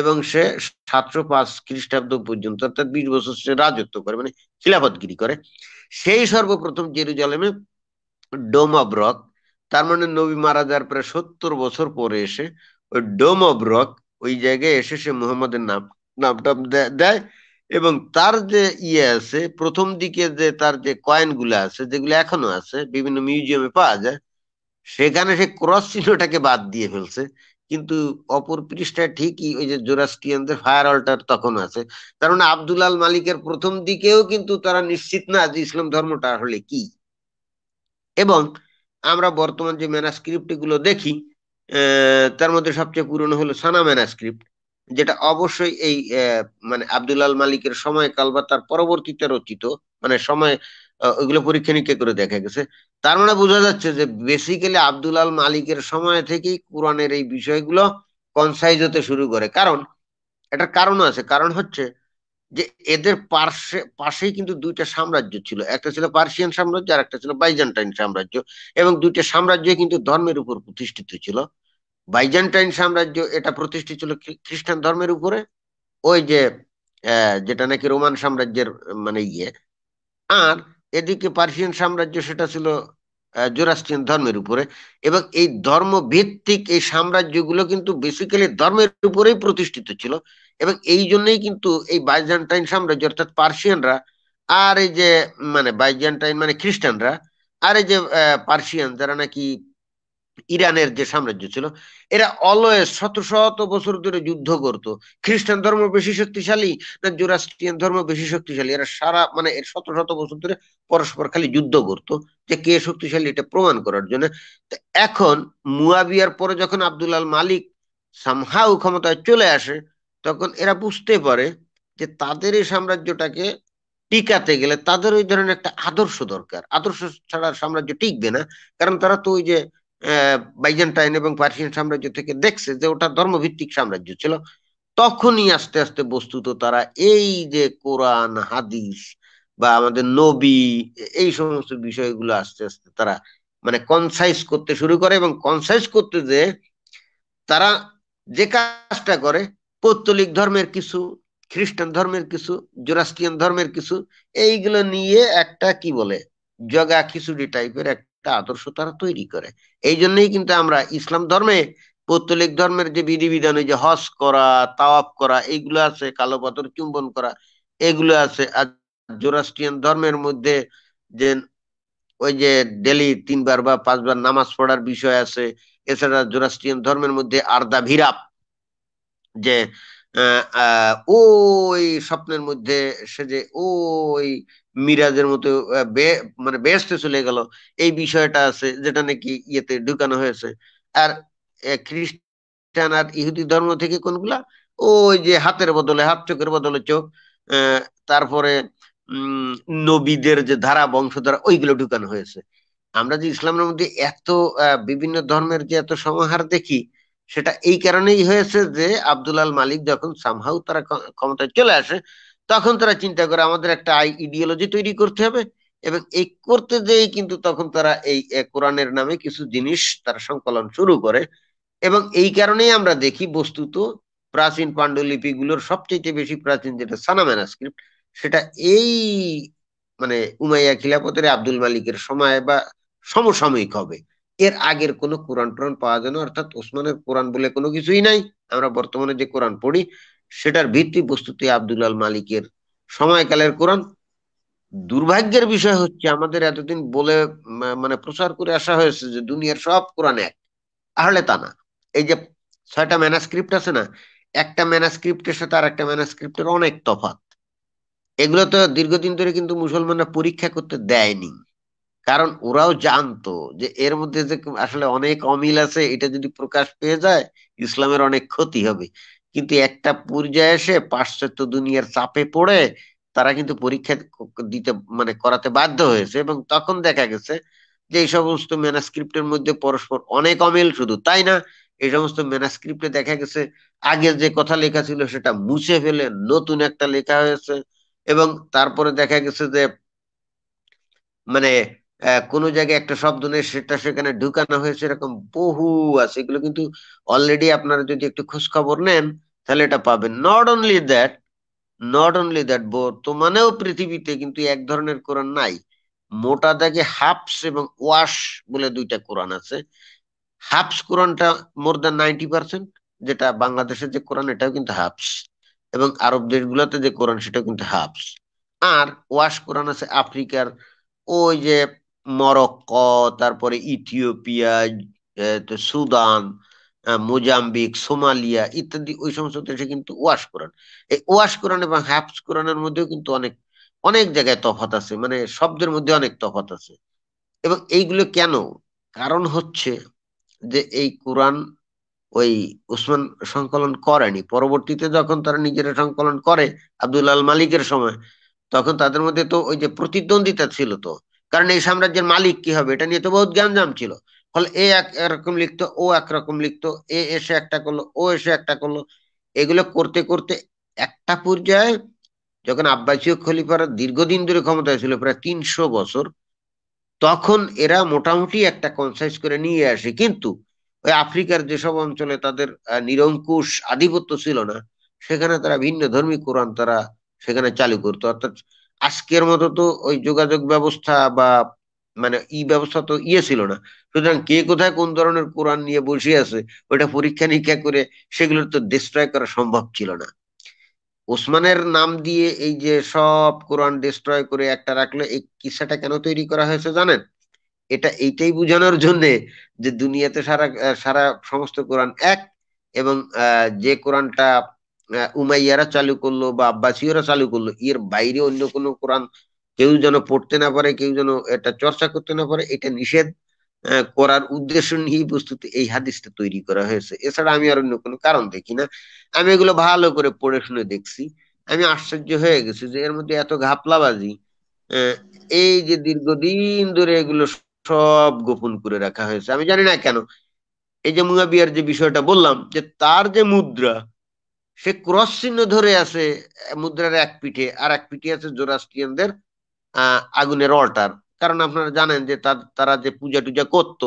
এবং সে সাতশো পাঁচ খ্রিস্টাব্দ পর্যন্ত অর্থাৎ বিশ বছর সে রাজত্ব করে মানে খিলাফতগিরি করে সেই সর্বপ্রথম জেরুজালেমে ডোম অব রক তার মানে নবী মারা যাওয়ার প্রায় সত্তর বছর পরে এসে ওই ডোম অব রক ওই জায়গায় এসে সে মোহাম্মদের নাম নামটা দেয় এবং তার যে ইয়ে আছে প্রথম দিকে যে তার যে কয়েনগুলো আছে যেগুলো এখনো আছে বিভিন্ন মিউজিয়ামে পাওয়া যায় সেখানে সে ক্রস চিহ্নটাকে বাদ দিয়ে ফেলছে কিন্তু অপর পৃষ্ঠায় ঠিকই ওই যে জোরাস্টিয়ানদের ফায়ার অল্টার তখন আছে কারণ মানে আব্দুল আল মালিকের প্রথম দিকেও কিন্তু তারা নিশ্চিত না যে ইসলাম ধর্মটা হলে কি এবং আমরা বর্তমান যে ম্যানাস্ক্রিপ্ট গুলো দেখি তার মধ্যে সবচেয়ে পুরনো হলো সানা ম্যানাস্ক্রিপ্ট যেটা অবশ্যই এই মানে আব্দুল আল মালিকের সময়কাল বা তার পরবর্তীতে রচিত মানে সময় ওইগুলো পরীক্ষা নিরীক্ষা করে দেখা গেছে তার মানে বোঝা যাচ্ছে যে বেসিক্যালি আব্দুল আল মালিকের সময় থেকেই কোরআনের এই বিষয়গুলো কনসাইজ হতে শুরু করে কারণ এটার কারণ আছে কারণ হচ্ছে যে এদের পার্শ্বে পাশেই কিন্তু দুইটা সাম্রাজ্য ছিল একটা ছিল পার্সিয়ান সাম্রাজ্য আর একটা ছিল বাইজান্টাইন সাম্রাজ্য এবং দুইটা সাম্রাজ্য কিন্তু ধর্মের উপর প্রতিষ্ঠিত ছিল বাইজান্টাইন সাম্রাজ্য এটা প্রতিষ্ঠিত ছিল খ্রিস্টান ধর্মের উপরে ওই যে যেটা নাকি রোমান সাম্রাজ্যের মানে ইয়ে আর এদিকে পার্সিয়ান সাম্রাজ্য সেটা ছিল জোরাস্ট্রিয়ান ধর্মের উপরে এবং এই ধর্মভিত্তিক এই সাম্রাজ্যগুলো কিন্তু বেসিক্যালি ধর্মের উপরেই প্রতিষ্ঠিত ছিল এবং এই জন্যই কিন্তু এই বাইজান্টাইন সাম্রাজ্য অর্থাৎ পার্সিয়ানরা আর এই যে মানে বাইজান্টাইন মানে খ্রিস্টানরা আর এই যে পার্সিয়ান যারা নাকি ইরানের যে সাম্রাজ্য ছিল এরা অলয়ে শত শত বছর ধরে যুদ্ধ করত খ্রিস্টান ধর্ম বেশি শক্তিশালী না জোরাস্ট্রিয়ান ধর্ম বেশি শক্তিশালী এরা সারা মানে এর শত শত বছর ধরে পরস্পর খালি যুদ্ধ করত যে কে শক্তিশালী এটা প্রমাণ করার জন্য এখন মুয়াবিয়ার পরে যখন আব্দুল আল মালিক সামহাউ ক্ষমতায় চলে আসে তখন এরা বুঝতে পারে যে তাদের এই সাম্রাজ্যটাকে টিকাতে গেলে তাদের ওই ধরনের একটা আদর্শ দরকার আদর্শ ছাড়া সাম্রাজ্য টিকবে না কারণ তারা তো ওই যে বাইজেন্টাইন এবং পার্সিয়ান সাম্রাজ্য থেকে দেখছে যে ওটা ধর্মভিত্তিক সাম্রাজ্য ছিল তখনই আস্তে আস্তে বস্তুত তারা এই যে কোরআন হাদিস বা আমাদের নবী এই সমস্ত বিষয়গুলো আস্তে আস্তে তারা মানে কনসাইজ করতে শুরু করে এবং কনসাইজ করতে যে তারা যে কাজটা করে পৌত্তলিক ধর্মের কিছু খ্রিস্টান ধর্মের কিছু জোরাস্টিয়ান ধর্মের কিছু এইগুলো নিয়ে একটা কি বলে জগা খিচুড়ি টাইপের এক একটা আদর্শ তারা তৈরি করে এই জন্যই কিন্তু আমরা ইসলাম ধর্মে পৌত্তলিক ধর্মের যে বিধিবিধান ওই যে হস করা তাওয়াব করা এইগুলো আছে কালো পাথর চুম্বন করা এগুলো আছে আর জোরাস্ট্রিয়ান ধর্মের মধ্যে যে ওই যে ডেলি তিনবার বা পাঁচবার নামাজ পড়ার বিষয় আছে এছাড়া জোরাস্ট্রিয়ান ধর্মের মধ্যে আর্দা ভিরাপ যে ওই স্বপ্নের মধ্যে সে যে ওই মিরাজের মতো মানে বেহেস্তে চলে গেল এই বিষয়টা আছে যেটা নাকি ইয়েতে ঢুকানো হয়েছে আর খ্রিস্টান আর ইহুদি ধর্ম থেকে কোনগুলা ওই যে হাতের বদলে হাত চোখের বদলে চোখ তারপরে নবীদের যে ধারা বংশধারা ওইগুলো ঢুকানো হয়েছে আমরা যে ইসলামের মধ্যে এত বিভিন্ন ধর্মের যে এত সমাহার দেখি সেটা এই কারণেই হয়েছে যে আব্দুল আল মালিক যখন সামহাউ তারা ক্ষমতায় চলে আসে তখন তারা চিন্তা করে আমাদের একটা আই ইডিওলজি তৈরি করতে হবে এবং এই করতে যেয়ে কিন্তু তখন তারা এই কোরআনের নামে কিছু জিনিস তারা সংকলন শুরু করে এবং এই কারণেই আমরা দেখি বস্তুত প্রাচীন পাণ্ডুলিপি গুলোর সবচেয়ে বেশি প্রাচীন যেটা সানামেনা স্ক্রিপ্ট সেটা এই মানে উমাইয়া খিলাফতের আব্দুল মালিকের সময় বা সমসাময়িক হবে এর আগের কোনো কোরআন টোরান পাওয়া যায় না অর্থাৎ ওসমানের কোরআন বলে কোনো কিছুই নাই আমরা বর্তমানে যে কোরআন পড়ি সেটার ভিত্তি প্রস্তুতি আব্দুল আল মালিকের সময়কালের কোরআন দুর্ভাগ্যের বিষয় হচ্ছে আমাদের এতদিন বলে মানে প্রচার করে আসা হয়েছে যে দুনিয়ার সব কোরআন এক আহলে তা না এই যে ছয়টা ম্যানাস্ক্রিপ্ট আছে না একটা ম্যানাস্ক্রিপ্টের সাথে আর একটা ম্যানাস্ক্রিপ্টের অনেক তফাত এগুলো তো দীর্ঘদিন ধরে কিন্তু মুসলমানরা পরীক্ষা করতে দেয়নি কারণ ওরাও জানতো যে এর মধ্যে যে আসলে অনেক অমিল আছে এটা যদি প্রকাশ পেয়ে যায় ইসলামের অনেক ক্ষতি হবে কিন্তু একটা পর্যায়ে এসে পাশ্চাত্য দুনিয়ার চাপে পড়ে তারা কিন্তু পরীক্ষা দিতে মানে করাতে বাধ্য হয়েছে এবং তখন দেখা গেছে যে এই সমস্ত ম্যানাস্ক্রিপ্টের মধ্যে পরস্পর অনেক অমিল শুধু তাই না এই সমস্ত ম্যানাস্ক্রিপ্টে দেখা গেছে আগে যে কথা লেখা ছিল সেটা মুছে ফেলে নতুন একটা লেখা হয়েছে এবং তারপরে দেখা গেছে যে মানে কোনো জায়গায় একটা শব্দ নেই সেটা সেখানে ঢুকানো হয়েছে এরকম বহু আছে এগুলো কিন্তু অলরেডি আপনারা যদি একটু খোঁজ খবর নেন তাহলে এটা পাবেন not only that not only that বর্তমানেও পৃথিবীতে কিন্তু এক ধরনের কোরআন নাই মোটা দাগে হাফস এবং ওয়াশ বলে দুইটা কোরআন আছে হাফস কোরআনটা মোর দ্যান নাইনটি পার্সেন্ট যেটা বাংলাদেশের যে কোরআন এটাও কিন্তু হাফস এবং আরব দেশগুলোতে যে কোরআন সেটাও কিন্তু হাফস আর ওয়াশ কোরআন আছে আফ্রিকার ওই যে মরক্কো তারপরে ইথিওপিয়া সুদান মোজাম্বিক সোমালিয়া ইত্যাদি ওই সমস্ত দেশে কিন্তু ওয়াশ কোরআন এই ওয়াশ কোরআন এবং হ্যাপস কোরআনের মধ্যেও কিন্তু অনেক অনেক জায়গায় তফাত আছে মানে শব্দের মধ্যে অনেক তফাত আছে এবং এইগুলো কেন কারণ হচ্ছে যে এই কোরআন ওই উসমান সংকলন করেনি পরবর্তীতে যখন তারা নিজেরা সংকলন করে আব্দুল আল মালিকের সময় তখন তাদের মধ্যে তো ওই যে প্রতিদ্বন্দ্বিতা ছিল তো কারণ এই সাম্রাজ্যের মালিক কি হবে এটা নিয়ে তো বহুত জ্ঞানজাম ছিল ফলে এ এক একরকম লিখতো ও একরকম লিখতো এ এসে একটা করলো ও এসে একটা করলো এগুলো করতে করতে একটা পর্যায়ে যখন আব্বাসীয় খলিফার দীর্ঘদিন ধরে ক্ষমতায় ছিল প্রায় তিনশো বছর তখন এরা মোটামুটি একটা কনসাইজ করে নিয়ে আসে কিন্তু ওই আফ্রিকার যেসব অঞ্চলে তাদের নিরঙ্কুশ আধিপত্য ছিল না সেখানে তারা ভিন্ন ধর্মী কোরআন তারা সেখানে চালু করতো অর্থাৎ আজকের মতো তো ওই যোগাযোগ ব্যবস্থা বা মানে ই ব্যবস্থা তো ইয়ে ছিল না সুতরাং কে কোথায় কোন ধরনের কোরআন নিয়ে বসে আছে ওটা পরীক্ষা নিরীক্ষা করে সেগুলোর তো ডিস্ট্রয় করা সম্ভব ছিল না ওসমানের নাম দিয়ে এই যে সব কোরআন ডিস্ট্রয় করে একটা রাখলে এই কিসাটা কেন তৈরি করা হয়েছে জানেন এটা এইটাই বোঝানোর জন্য যে দুনিয়াতে সারা সারা সমস্ত কোরআন এক এবং যে কোরআনটা উমাইয়ারা চালু করলো বা আব্বাসীয়রা চালু করলো এর বাইরে অন্য কোনো কোরআন কেউ যেন পড়তে না পারে কেউ যেন এটা চর্চা করতে না পারে এটা নিষেধ করার উদ্দেশ্য নিয়েই বস্তুতে এই হাদিসটা তৈরি করা হয়েছে এছাড়া আমি আর অন্য কোনো কারণ দেখি না আমি এগুলো ভালো করে পড়ে শুনে দেখছি আমি আশ্চর্য হয়ে গেছি যে এর মধ্যে এত ঘাপলাবাজি এই যে দীর্ঘদিন ধরে এগুলো সব গোপন করে রাখা হয়েছে আমি জানি না কেন এই যে মুয়াবিয়ার যে বিষয়টা বললাম যে তার যে মুদ্রা সে ক্রস চিহ্ন ধরে আছে মুদ্রার এক পিঠে আর এক পিঠে আছে জোরাস্ট্রিয়ানদের আগুনের অল্টার কারণ আপনারা জানেন যে তারা যে পূজা টুজা করত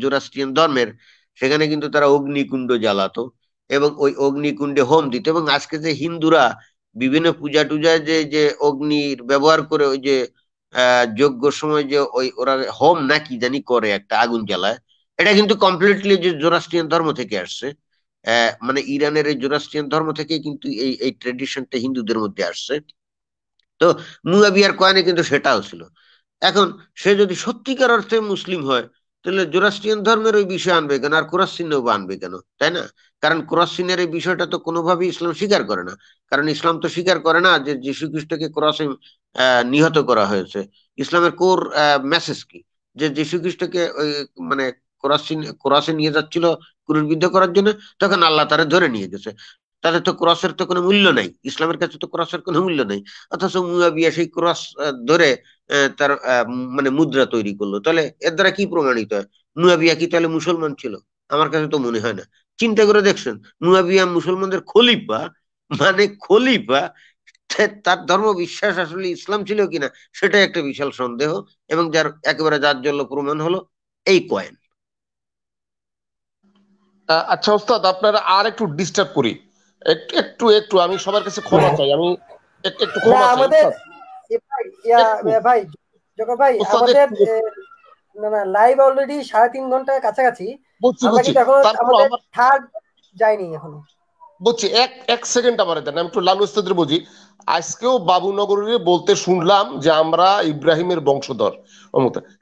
জোরাস্ট্রিয়ান ধর্মের সেখানে কিন্তু তারা অগ্নিকুণ্ড জ্বালাতো এবং ওই অগ্নিকুণ্ডে হোম দিত এবং আজকে যে হিন্দুরা বিভিন্ন পূজা টুজা যে যে অগ্নির ব্যবহার করে ওই যে যজ্ঞ সময় যে ওই ওরা হোম নাকি জানি করে একটা আগুন জ্বালায় এটা কিন্তু কমপ্লিটলি যে জোরাস্ট্রিয়ান ধর্ম থেকে আসছে মানে ইরানের এই জোরাস্ট্রিয়ান ধর্ম থেকে কিন্তু এই এই ট্রেডিশনটা হিন্দুদের মধ্যে আসছে তো মুয়াবিয়ার কয়নে কিন্তু সেটাও ছিল এখন সে যদি সত্যিকার অর্থে মুসলিম হয় তাহলে জোরাস্ট্রিয়ান ধর্মের ওই বিষয় আনবে কেন আর কোরআস আনবে কেন তাই না কারণ কোরআস এই বিষয়টা তো কোনোভাবেই ইসলাম স্বীকার করে না কারণ ইসলাম তো স্বীকার করে না যে যীশু খ্রিস্টকে কোরআসে নিহত করা হয়েছে ইসলামের কোর মেসেজ কি যে যীশু খ্রিস্টকে ওই মানে কোরআসে নিয়ে যাচ্ছিল ক্রুরবিদ্ধ করার জন্য তখন আল্লাহ তারা ধরে নিয়ে গেছে তাদের তো ক্রসের তো কোনো মূল্য নাই ইসলামের কাছে তো ক্রসের কোনো মূল্য নাই অথচ মুয়াবিয়া সেই ক্রস ধরে তার মানে মুদ্রা তৈরি করলো তাহলে এর দ্বারা কি প্রমাণিত হয় মুয়াবিয়া কি তাহলে মুসলমান ছিল আমার কাছে তো মনে হয় না চিন্তা করে দেখছেন মুয়াবিয়া মুসলমানদের খলিফা মানে খলিফা তার ধর্ম বিশ্বাস আসলে ইসলাম ছিল কিনা সেটা একটা বিশাল সন্দেহ এবং যার একেবারে যার জন্য প্রমাণ হলো এই কয়েন আচ্ছা ওস্তাদ আপনারা আর একটু ডিস্টার্ব করি একটু একটু আমি সবার কাছে ক্ষমা হ্যাঁ। চাই আমি একটু ক্ষমা চাই ভাই ভাই আমাদের না না লাইভ অলরেডি সাড়ে তিন ঘন্টার কাছাকাছি বুঝছি এখন আমাদের থার্ড যায়নি এখনো বুঝছি এক এক সেকেন্ড আমার দেন আমি একটু লালু উস্তাদের বুঝি আজকেও বাবুনগরের বলতে শুনলাম যে আমরা ইব্রাহিমের বংশধর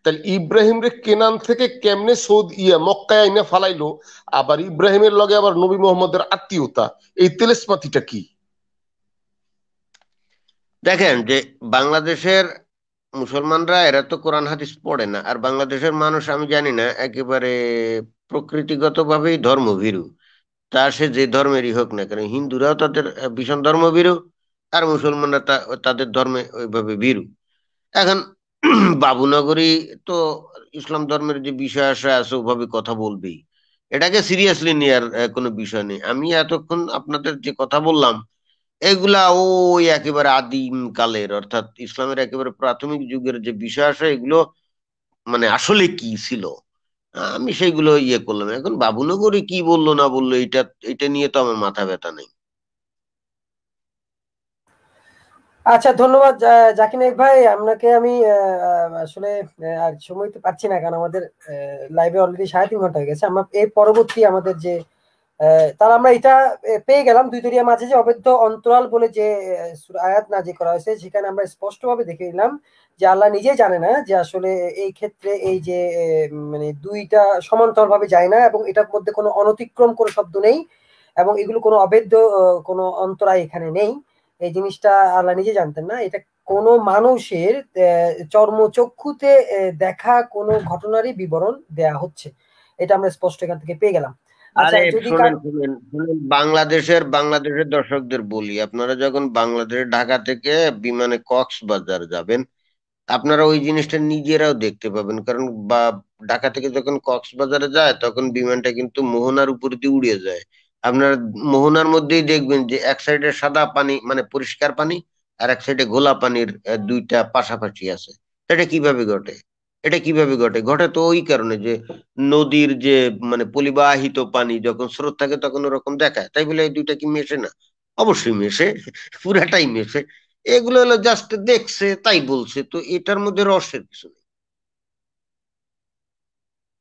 তাহলে ইব্রাহিম রে কেনান থেকে কেমনে সৌদ ইয়া মক্কায় আইনা ফালাইলো আবার ইব্রাহিমের লগে আবার নবী মোহাম্মদের আত্মীয়তা এই তেলেসমাতিটা কি দেখেন যে বাংলাদেশের মুসলমানরা এরা তো কোরআন হাদিস পড়ে না আর বাংলাদেশের মানুষ আমি জানি না একেবারে ভাবেই ধর্মভীরু তা সে যে ধর্মেরই হোক না কেন হিন্দুরাও তাদের ভীষণ ধর্মভীরু আর মুসলমানরা তাদের ধর্মে ওইভাবে বিরু এখন বাবুনগরী তো ইসলাম ধর্মের যে বিষয় আসে আছে ওভাবে কথা বলবেই এটাকে সিরিয়াসলি নেওয়ার কোনো বিষয় নেই আমি এতক্ষণ আপনাদের যে কথা বললাম এগুলা ওই একেবারে আদিম কালের অর্থাৎ ইসলামের একেবারে প্রাথমিক যুগের যে বিষয় আসে এগুলো মানে আসলে কি ছিল আমি সেগুলো ইয়ে করলাম এখন বাবুনগরী কি বললো না বললো এটা এটা নিয়ে তো আমার মাথা ব্যথা নেই আচ্ছা ধন্যবাদ জাকিন ভাই আপনাকে আমি আসলে আর সময় তো পাচ্ছি না কারণ আমাদের লাইভে অলরেডি সাড়ে তিন ঘন্টা হয়ে গেছে আমরা এর পরবর্তী আমাদের যে তাহলে আমরা এটা পেয়ে গেলাম দুই দরিয়া মাঝে যে অবৈধ অন্তরাল বলে যে আয়াত নাজি করা হয়েছে সেখানে আমরা স্পষ্টভাবে দেখে নিলাম যে আল্লাহ নিজেই জানে না যে আসলে এই ক্ষেত্রে এই যে মানে দুইটা সমান্তরভাবে যায় না এবং এটার মধ্যে কোনো অনতিক্রম কোনো শব্দ নেই এবং এগুলো কোনো অবৈধ কোনো অন্তরায় এখানে নেই এই জিনিসটা আল্লাহ নিজে জানতেন না এটা কোন মানুষের চর্মচক্ষুতে দেখা কোন ঘটনারই বিবরণ দেয়া হচ্ছে এটা আমরা স্পষ্ট এখান থেকে পেয়ে গেলাম আচ্ছা, বাংলাদেশের বাংলাদেশের দর্শকদের বলি আপনারা যখন বাংলাদেশের ঢাকা থেকে বিমানে কক্সবাজার যাবেন আপনারা ওই জিনিসটা নিজেরাও দেখতে পাবেন কারণ বা ঢাকা থেকে যখন কক্সবাজারে যায় তখন বিমানটা কিন্তু মোহনার উপর দিয়ে উড়ে যায় আপনার মোহনার মধ্যেই দেখবেন যে এক সাইডে সাদা পানি মানে পরিষ্কার পানি আর এক সাইডে গোলা পানির দুইটা পাশাপাশি আছে এটা কিভাবে ঘটে এটা কিভাবে ঘটে ঘটে তো ওই কারণে যে নদীর যে মানে পলিবাহিত পানি যখন স্রোত থাকে তখন ওরকম দেখায় তাই বলে এই দুইটা কি মেশে না অবশ্যই মেশে পুরাটাই মেশে এগুলো হলো জাস্ট দেখছে তাই বলছে তো এটার মধ্যে রসের কিছু নেই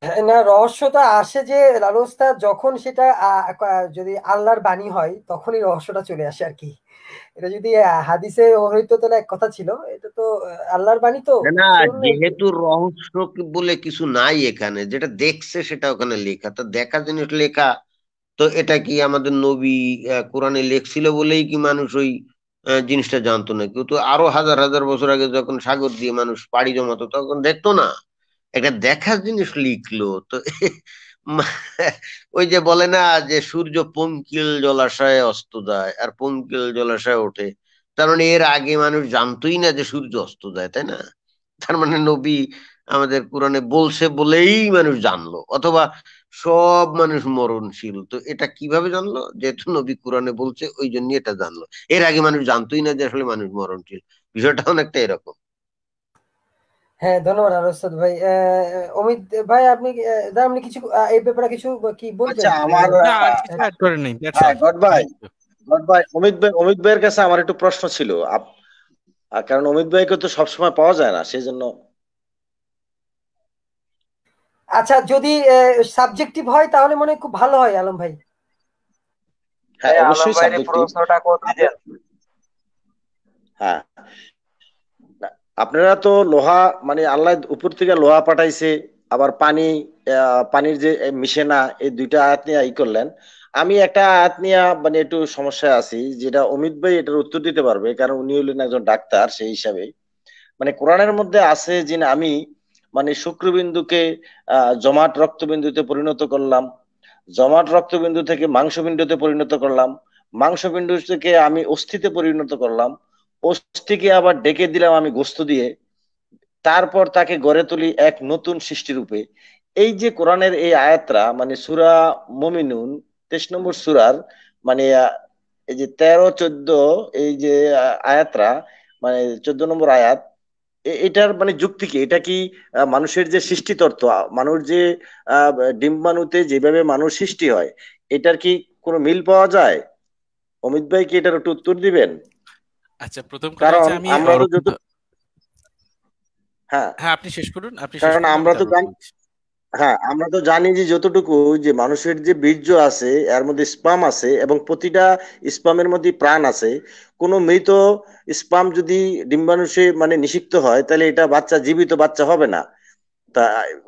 হ্যাঁ, না রহস্যটা আসে যে লালস্তা যখন সেটা যদি আল্লাহর বাণী হয় তখনই রহস্যটা চলে আসে আর কি এটা যদি হাদিসে হইতো তাহলে এক কথা ছিল এটা তো আল্লাহর বাণী তো না যেহেতু রহস্য বলে কিছু নাই এখানে যেটা দেখছে সেটা ওখানে লেখা তো দেখা জিনিস লেখা তো এটা কি আমাদের নবী কোরআনে লেখছিল বলেই কি মানুষ ওই জিনিসটা জানতো না কিন্তু আরো হাজার হাজার বছর আগে যখন সাগর দিয়ে মানুষ পাড়ি জমাতো তখন দেখতো না একটা দেখার জিনিস লিখলো তো ওই যে বলে না যে সূর্য পঙ্কিল জলাশয়ে অস্ত যায় আর পঙ্কিল জলাশয়ে ওঠে তার মানে এর আগে মানুষ জানতোই না যে সূর্য অস্ত যায় তাই না তার মানে নবী আমাদের কোরআনে বলছে বলেই মানুষ জানলো অথবা সব মানুষ মরণশীল তো এটা কিভাবে জানলো যেহেতু নবী কোরআনে বলছে ওই জন্য এটা জানলো এর আগে মানুষ জানতোই না যে আসলে মানুষ মরণশীল বিষয়টা অনেকটা এরকম হ্যাঁ ধন্যবাদ আরসাদ ভাই অমিত ভাই আপনি আপনি কিছু এই ব্যাপারে কিছু কি বলছেন আচ্ছা, আমার নাই গড গড অমিত ভাই অমিত ভাইয়ের কাছে আমার একটু প্রশ্ন ছিল কারণ অমিত ভাইকে তো সবসময় পাওয়া যায় না সেই জন্য আচ্ছা যদি সাবজেক্টিভ হয় তাহলে মনে খুব ভালো হয় আলম ভাই হ্যাঁ, হ্যাঁ অবশ্যই সাবজেক্টিভ প্রশ্নটা করতে হ্যাঁ আপনারা তো লোহা মানে আল্লাহ উপর থেকে লোহা পাঠাইছে আবার পানি পানির যে মিশে না এই দুইটা আয়াত নিয়ে ই করলেন আমি একটা আয়াত নিয়ে মানে একটু সমস্যায় আছি যেটা অমিত ভাই এটার উত্তর দিতে পারবে কারণ উনি হলেন একজন ডাক্তার সেই হিসাবে মানে কোরআনের মধ্যে আছে যে আমি মানে শুক্রবিন্দুকে জমাট রক্তবিন্দুতে পরিণত করলাম জমাট রক্তবিন্দু থেকে মাংসবিন্দুতে পরিণত করলাম মাংসবিন্দু থেকে আমি অস্থিতে পরিণত করলাম অস্থিকে আবার ডেকে দিলাম আমি গোস্ত দিয়ে তারপর তাকে গড়ে তুলি এক নতুন সৃষ্টিরূপে এই যে কোরআনের এই আয়াতরা মানে সুরা মমিনুন তেইশ নম্বর সুরার মানে এই যে তেরো চোদ্দ এই যে আয়াতরা মানে চোদ্দ নম্বর আয়াত এটার মানে যুক্তি কি এটা কি মানুষের যে সৃষ্টিতত্ত্ব মানুষ যে ডিম্বাণুতে যেভাবে মানুষ সৃষ্টি হয় এটার কি কোনো মিল পাওয়া যায় অমিত ভাই কি এটার একটু উত্তর দিবেন আচ্ছা প্রথম আমি আমরা যত হ্যাঁ হ্যাঁ আপনি শেষ করুন আপনি কারণ আমরা তো হ্যাঁ আমরা তো জানি যে যতটুকু যে মানুষের যে বীর্য আছে এর মধ্যে স্পাম আছে এবং প্রতিটা স্পামের মধ্যে প্রাণ আছে মৃত স্পাম যদি ডিম্বাণুষে মানে নিষিক্ত হয় তাহলে এটা বাচ্চা জীবিত বাচ্চা হবে না তা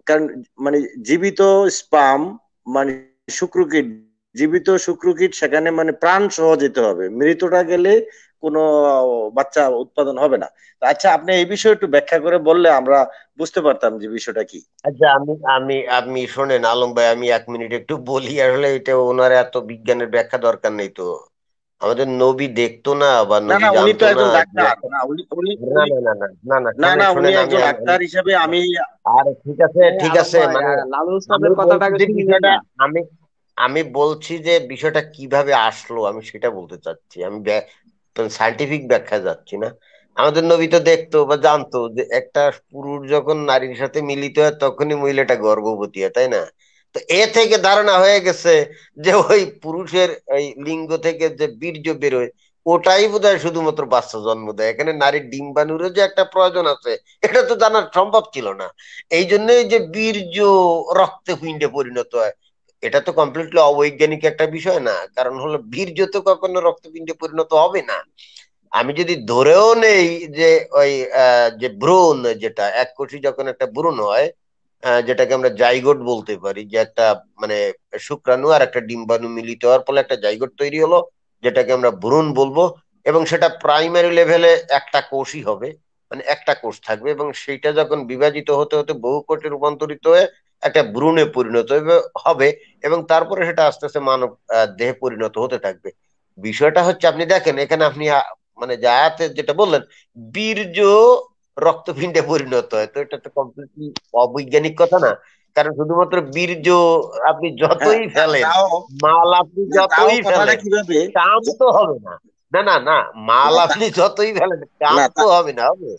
কারণ মানে জীবিত স্পাম মানে শুক্রকীট জীবিত শুক্রকীট সেখানে মানে প্রাণ সহ যেতে হবে মৃতটা গেলে কোনো বাচ্চা উৎপাদন হবে না আচ্ছা আপনি এই বিষয়ে একটু ব্যাখ্যা করে বললে আমরা বুঝতে পারতাম যে বিষয়টা কি আচ্ছা আমি আমি আপনি শোনেন আলম ভাই আমি এক মিনিট একটু বলি আসলে এটা ওনার এত বিজ্ঞানের ব্যাখ্যা দরকার নেই তো আমাদের নবী দেখতো না বা না না না না না উনি একজন ডাক্তার হিসেবে আমি আর ঠিক আছে হ্যাঁ, ঠিক আছে মানে সাহেবের কথাটা আমি আমি বলছি যে বিষয়টা কিভাবে আসলো আমি সেটা বলতে চাচ্ছি আমি মানে সাইন্টিফিক ব্যাখ্যা যাচ্ছি না আমাদের নবী তো দেখতো বা জানতো যে একটা পুরুষ যখন নারীর সাথে মিলিত হয় তখনই মহিলাটা গর্ভবতী হয় তাই না তো এ থেকে ধারণা হয়ে গেছে যে ওই পুরুষের ওই লিঙ্গ থেকে যে বীর্য বেরোয় ওটাই বোধ হয় শুধুমাত্র বাচ্চা জন্ম দেয় এখানে নারীর ডিম্বাণুরও যে একটা প্রয়োজন আছে এটা তো জানা সম্ভব ছিল না এই জন্য যে বীর্য রক্তে পিণ্ডে পরিণত হয় এটা তো কমপ্লিটলি অবৈজ্ঞানিক একটা বিষয় না কারণ হলো বীর্য তো কখনো রক্তপিণ্ডে পরিণত হবে না আমি যদি ধরেও নেই যে ওই যে ব্রণ যেটা এক কোটি যখন একটা ব্রণ হয় যেটাকে আমরা জাইগোট বলতে পারি যে একটা মানে শুক্রাণু আর একটা ডিম্বাণু মিলিত হওয়ার ফলে একটা জাইগোট তৈরি হলো যেটাকে আমরা ভ্রূণ বলবো এবং সেটা প্রাইমারি লেভেলে একটা কোষই হবে মানে একটা কোষ থাকবে এবং সেইটা যখন বিভাজিত হতে হতে বহু কোষে রূপান্তরিত হয়ে একটা ভ্রূণে পরিণত হবে এবং তারপরে সেটা আস্তে আস্তে মানব দেহে পরিণত হতে থাকবে বিষয়টা হচ্ছে আপনি দেখেন এখানে আপনি মানে যে যেটা বললেন বীর্য রক্তপিণ্ডে পরিণত হয় তো এটা তো কমপ্লিটলি অবৈজ্ঞানিক কথা না কারণ শুধুমাত্র বীর্য আপনি যতই হ্যাঁ, হ্যাঁ, ফেলেন মাল আপনি যতই ফেলেন কাম তো হবে না না না না মাল আপনি যতই ফেলেন কাম তো হবে না হবে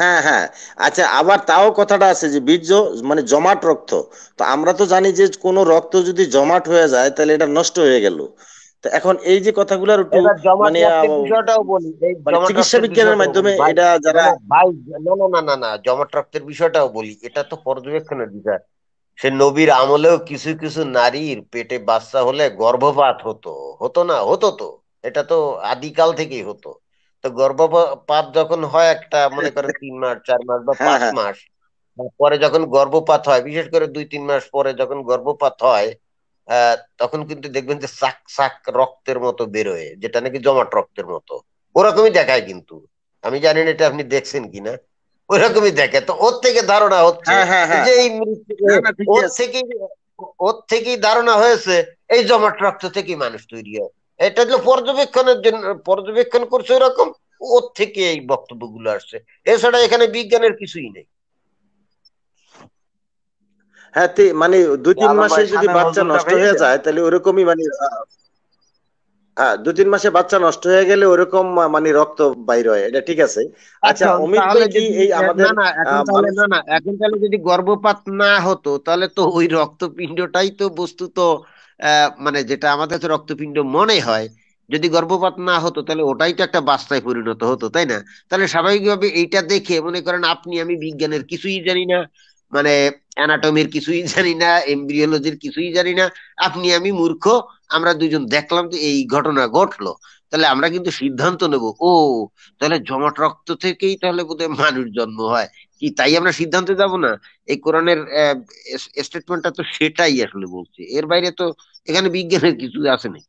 হ্যাঁ হ্যাঁ আচ্ছা আবার তাও কথাটা আছে যে বীর্য মানে জমাট রক্ত তো আমরা তো জানি যে কোন রক্ত যদি জমাট হয়ে যায় তাহলে এটা নষ্ট হয়ে গেল তো এখন এই যে কথাগুলোর একটু মানে, মানে চিকিৎসা বিজ্ঞানের মাধ্যমে এটা যারা মানে ভাই না না না না জমাট রক্তের বিষয়টাও বলি এটা তো পর্যবেক্ষণের বিষয় সে নবীর আমলেও কিছু কিছু নারীর পেটে বাচ্চা হলে গর্ভপাত হতো হতো না হতো তো এটা তো আদিকাল থেকেই হতো তো গর্ভপাত যখন হয় একটা মনে করেন তিন মাস চার মাস বা পাঁচ হ্যাঁ, হ্যাঁ। মাস পরে যখন গর্ভপাত হয় বিশেষ করে দুই তিন মাস পরে যখন গর্ভপাত হয় তখন কিন্তু দেখবেন যে সাক সাক রক্তের মতো বেরোয় যেটা নাকি জমাট রক্তের মতো ওরকমই দেখায় কিন্তু আমি জানি না এটা আপনি দেখছেন কিনা ওরকমই দেখে তো ওর থেকে ধারণা হচ্ছে হ্যাঁ, যে এই ওর থেকেই ওর থেকেই ধারণা হয়েছে এই জমাট রক্ত থেকেই মানুষ তৈরি হয় এটা হলো পর্যবেক্ষণের জন্য পর্যবেক্ষণ করছে ওরকম ওর থেকে এই বক্তব্যগুলো আসছে এছাড়া এখানে বিজ্ঞানের কিছুই নেই হ্যাঁ মানে দুই তিন মাসে যদি বাচ্চা নষ্ট হয়ে যায় তাহলে ওরকমই মানে হ্যাঁ দু তিন মাসে বাচ্চা নষ্ট হয়ে গেলে ওরকম মানে রক্ত বাইর হয় এটা ঠিক আছে আচ্ছা অমিত কি এই আমাদের না এখন তাহলে যদি গর্ভপাত না হতো তাহলে তো ওই রক্তপিণ্ডটাই তো বস্তুত মানে যেটা আমাদের কাছে রক্তপিণ্ড মনে হয় যদি গর্ভপাত না হতো তাহলে ওটাই তো একটা বাস্তায় পরিণত হতো তাই না তাহলে স্বাভাবিকভাবে এইটা দেখে মনে করেন আপনি আমি বিজ্ঞানের কিছুই জানি না মানে অ্যানাটমির কিছুই জানি না এমব্রিওলজির কিছুই জানি না আপনি আমি মূর্খ আমরা দুজন দেখলাম যে এই ঘটনা ঘটলো তাহলে আমরা কিন্তু সিদ্ধান্ত নেব ও তাহলে জমাট রক্ত থেকেই তাহলে বোধহয় মানুষ জন্ম হয় কি তাই আমরা সিদ্ধান্তে যাব না এই কোরআনের স্টেটমেন্টটা তো সেটাই আসলে বলছে এর বাইরে তো এখানে বিজ্ঞানের কিছু আছে না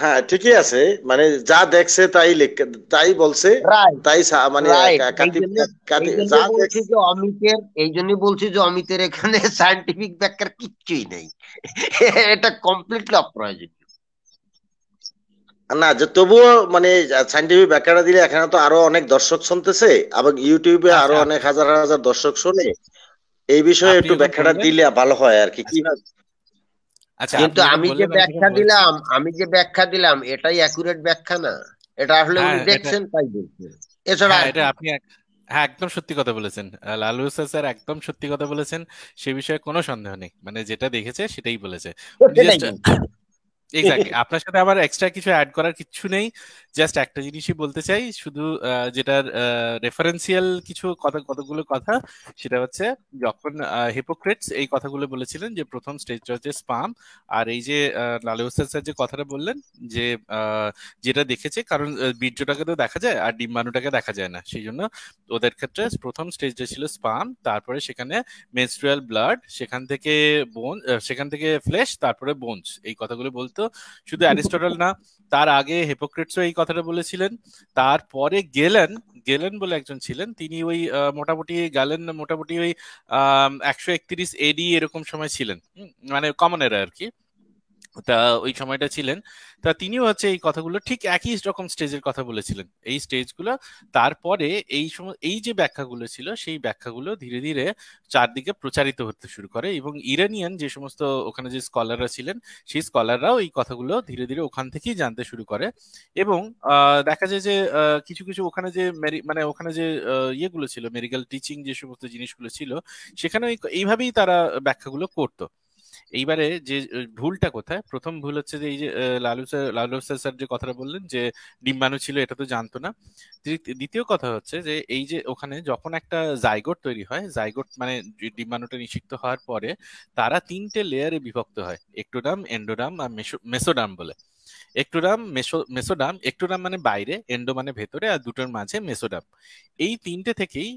হ্যাঁ ঠিকই আছে মানে যা দেখছে তাই তাই বলছে তাই মানে অমিতের এই জন্য বলছি যে অমিতের এখানে সায়েন্টিফিক ব্যাখ্যার কিচ্ছুই নেই এটা কমপ্লিটলি অপ্রয়োজনীয় না যে তবুও মানে সাইন্টিফিক ব্যাখ্যাটা দিলে এখানে তো আরো অনেক দর্শক শুনতেছে এবং ইউটিউবে আচ্ছা। আরো অনেক হাজার হাজার দর্শক শুনে এই বিষয়ে একটু ব্যাখ্যাটা দিলে ভালো হয় আর কি আচ্ছা। আচ্ছা, কিন্তু আমি যে ব্যাখ্যা দিলাম আমি যে ব্যাখ্যা দিলাম এটাই অ্যাকুরেট ব্যাখ্যা না এটা আসলে হ্যাঁ, উনি দেখছেন তাই বলছেন এছাড়া হ্যাঁ, এটা আপনি হ্যাঁ একদম সত্যি কথা বলেছেন লালু স্যার একদম সত্যি কথা বলেছেন সে বিষয়ে কোনো সন্দেহ নেই মানে যেটা দেখেছে সেটাই বলেছে এক্স্যাক্টলি আপনার সাথে আবার এক্সট্রা কিছু অ্যাড করার কিছু নেই জাস্ট একটা জিনিসই বলতে চাই শুধু যেটার রেফারেন্সিয়াল কিছু কথা কতগুলো কথা সেটা হচ্ছে যখন হিপোক্রেটস এই কথাগুলো বলেছিলেন যে প্রথম স্টেজটা হচ্ছে স্পাম আর এই যে লালে হোসেন স্যার যে কথাটা বললেন যে যেটা দেখেছে কারণ বীর্যটাকে তো দেখা যায় আর ডিম্বাণুটাকে দেখা যায় না সেই জন্য ওদের ক্ষেত্রে প্রথম স্টেজটা ছিল স্পাম তারপরে সেখানে মেস্ট্রুয়াল ব্লাড সেখান থেকে বোন সেখান থেকে ফ্লেশ তারপরে বোনস এই কথাগুলো বলতো শুধু অ্যারিস্টটল না তার আগে হিপোক্রেটসও এই কথাটা বলেছিলেন তারপরে গেলেন গেলেন বলে একজন ছিলেন তিনি ওই মোটামুটি গেলেন মোটামুটি ওই একশো একত্রিশ এডি এরকম সময় ছিলেন মানে কমন এরা আর কি তা ওই সময়টা ছিলেন তা তিনিও হচ্ছে এই কথাগুলো ঠিক একই রকম স্টেজের কথা বলেছিলেন এই স্টেজগুলো তারপরে এই সময় এই যে ব্যাখ্যাগুলো ছিল সেই ব্যাখ্যাগুলো ধীরে ধীরে চারদিকে প্রচারিত হতে শুরু করে এবং ইরানিয়ান যে সমস্ত ওখানে যে স্কলাররা ছিলেন সেই স্কলাররাও এই কথাগুলো ধীরে ধীরে ওখান থেকেই জানতে শুরু করে এবং দেখা যায় যে কিছু কিছু ওখানে যে মানে ওখানে যে ইয়েগুলো ছিল মেডিকেল টিচিং যে সমস্ত জিনিসগুলো ছিল সেখানে এইভাবেই তারা ব্যাখ্যাগুলো করতো এইবারে যে ভুলটা কোথায় প্রথম ভুল হচ্ছে যে এই যে লালু স্যার লালু স্যার যে কথাটা বললেন যে ডিম্বাণু ছিল এটা তো জানতো না দ্বিতীয় কথা হচ্ছে যে এই যে ওখানে যখন একটা জাইগোট তৈরি হয় জাইগোট মানে ডিম্বাণুটা নিষিক্ত হওয়ার পরে তারা তিনটে লেয়ারে বিভক্ত হয় একটোডাম এন্ডোডাম আর মেসোডাম বলে একটোডাম মেসো মেসোডাম একটোডাম মানে বাইরে এন্ডো মানে ভেতরে আর দুটোর মাঝে মেসোডাম এই তিনটে থেকেই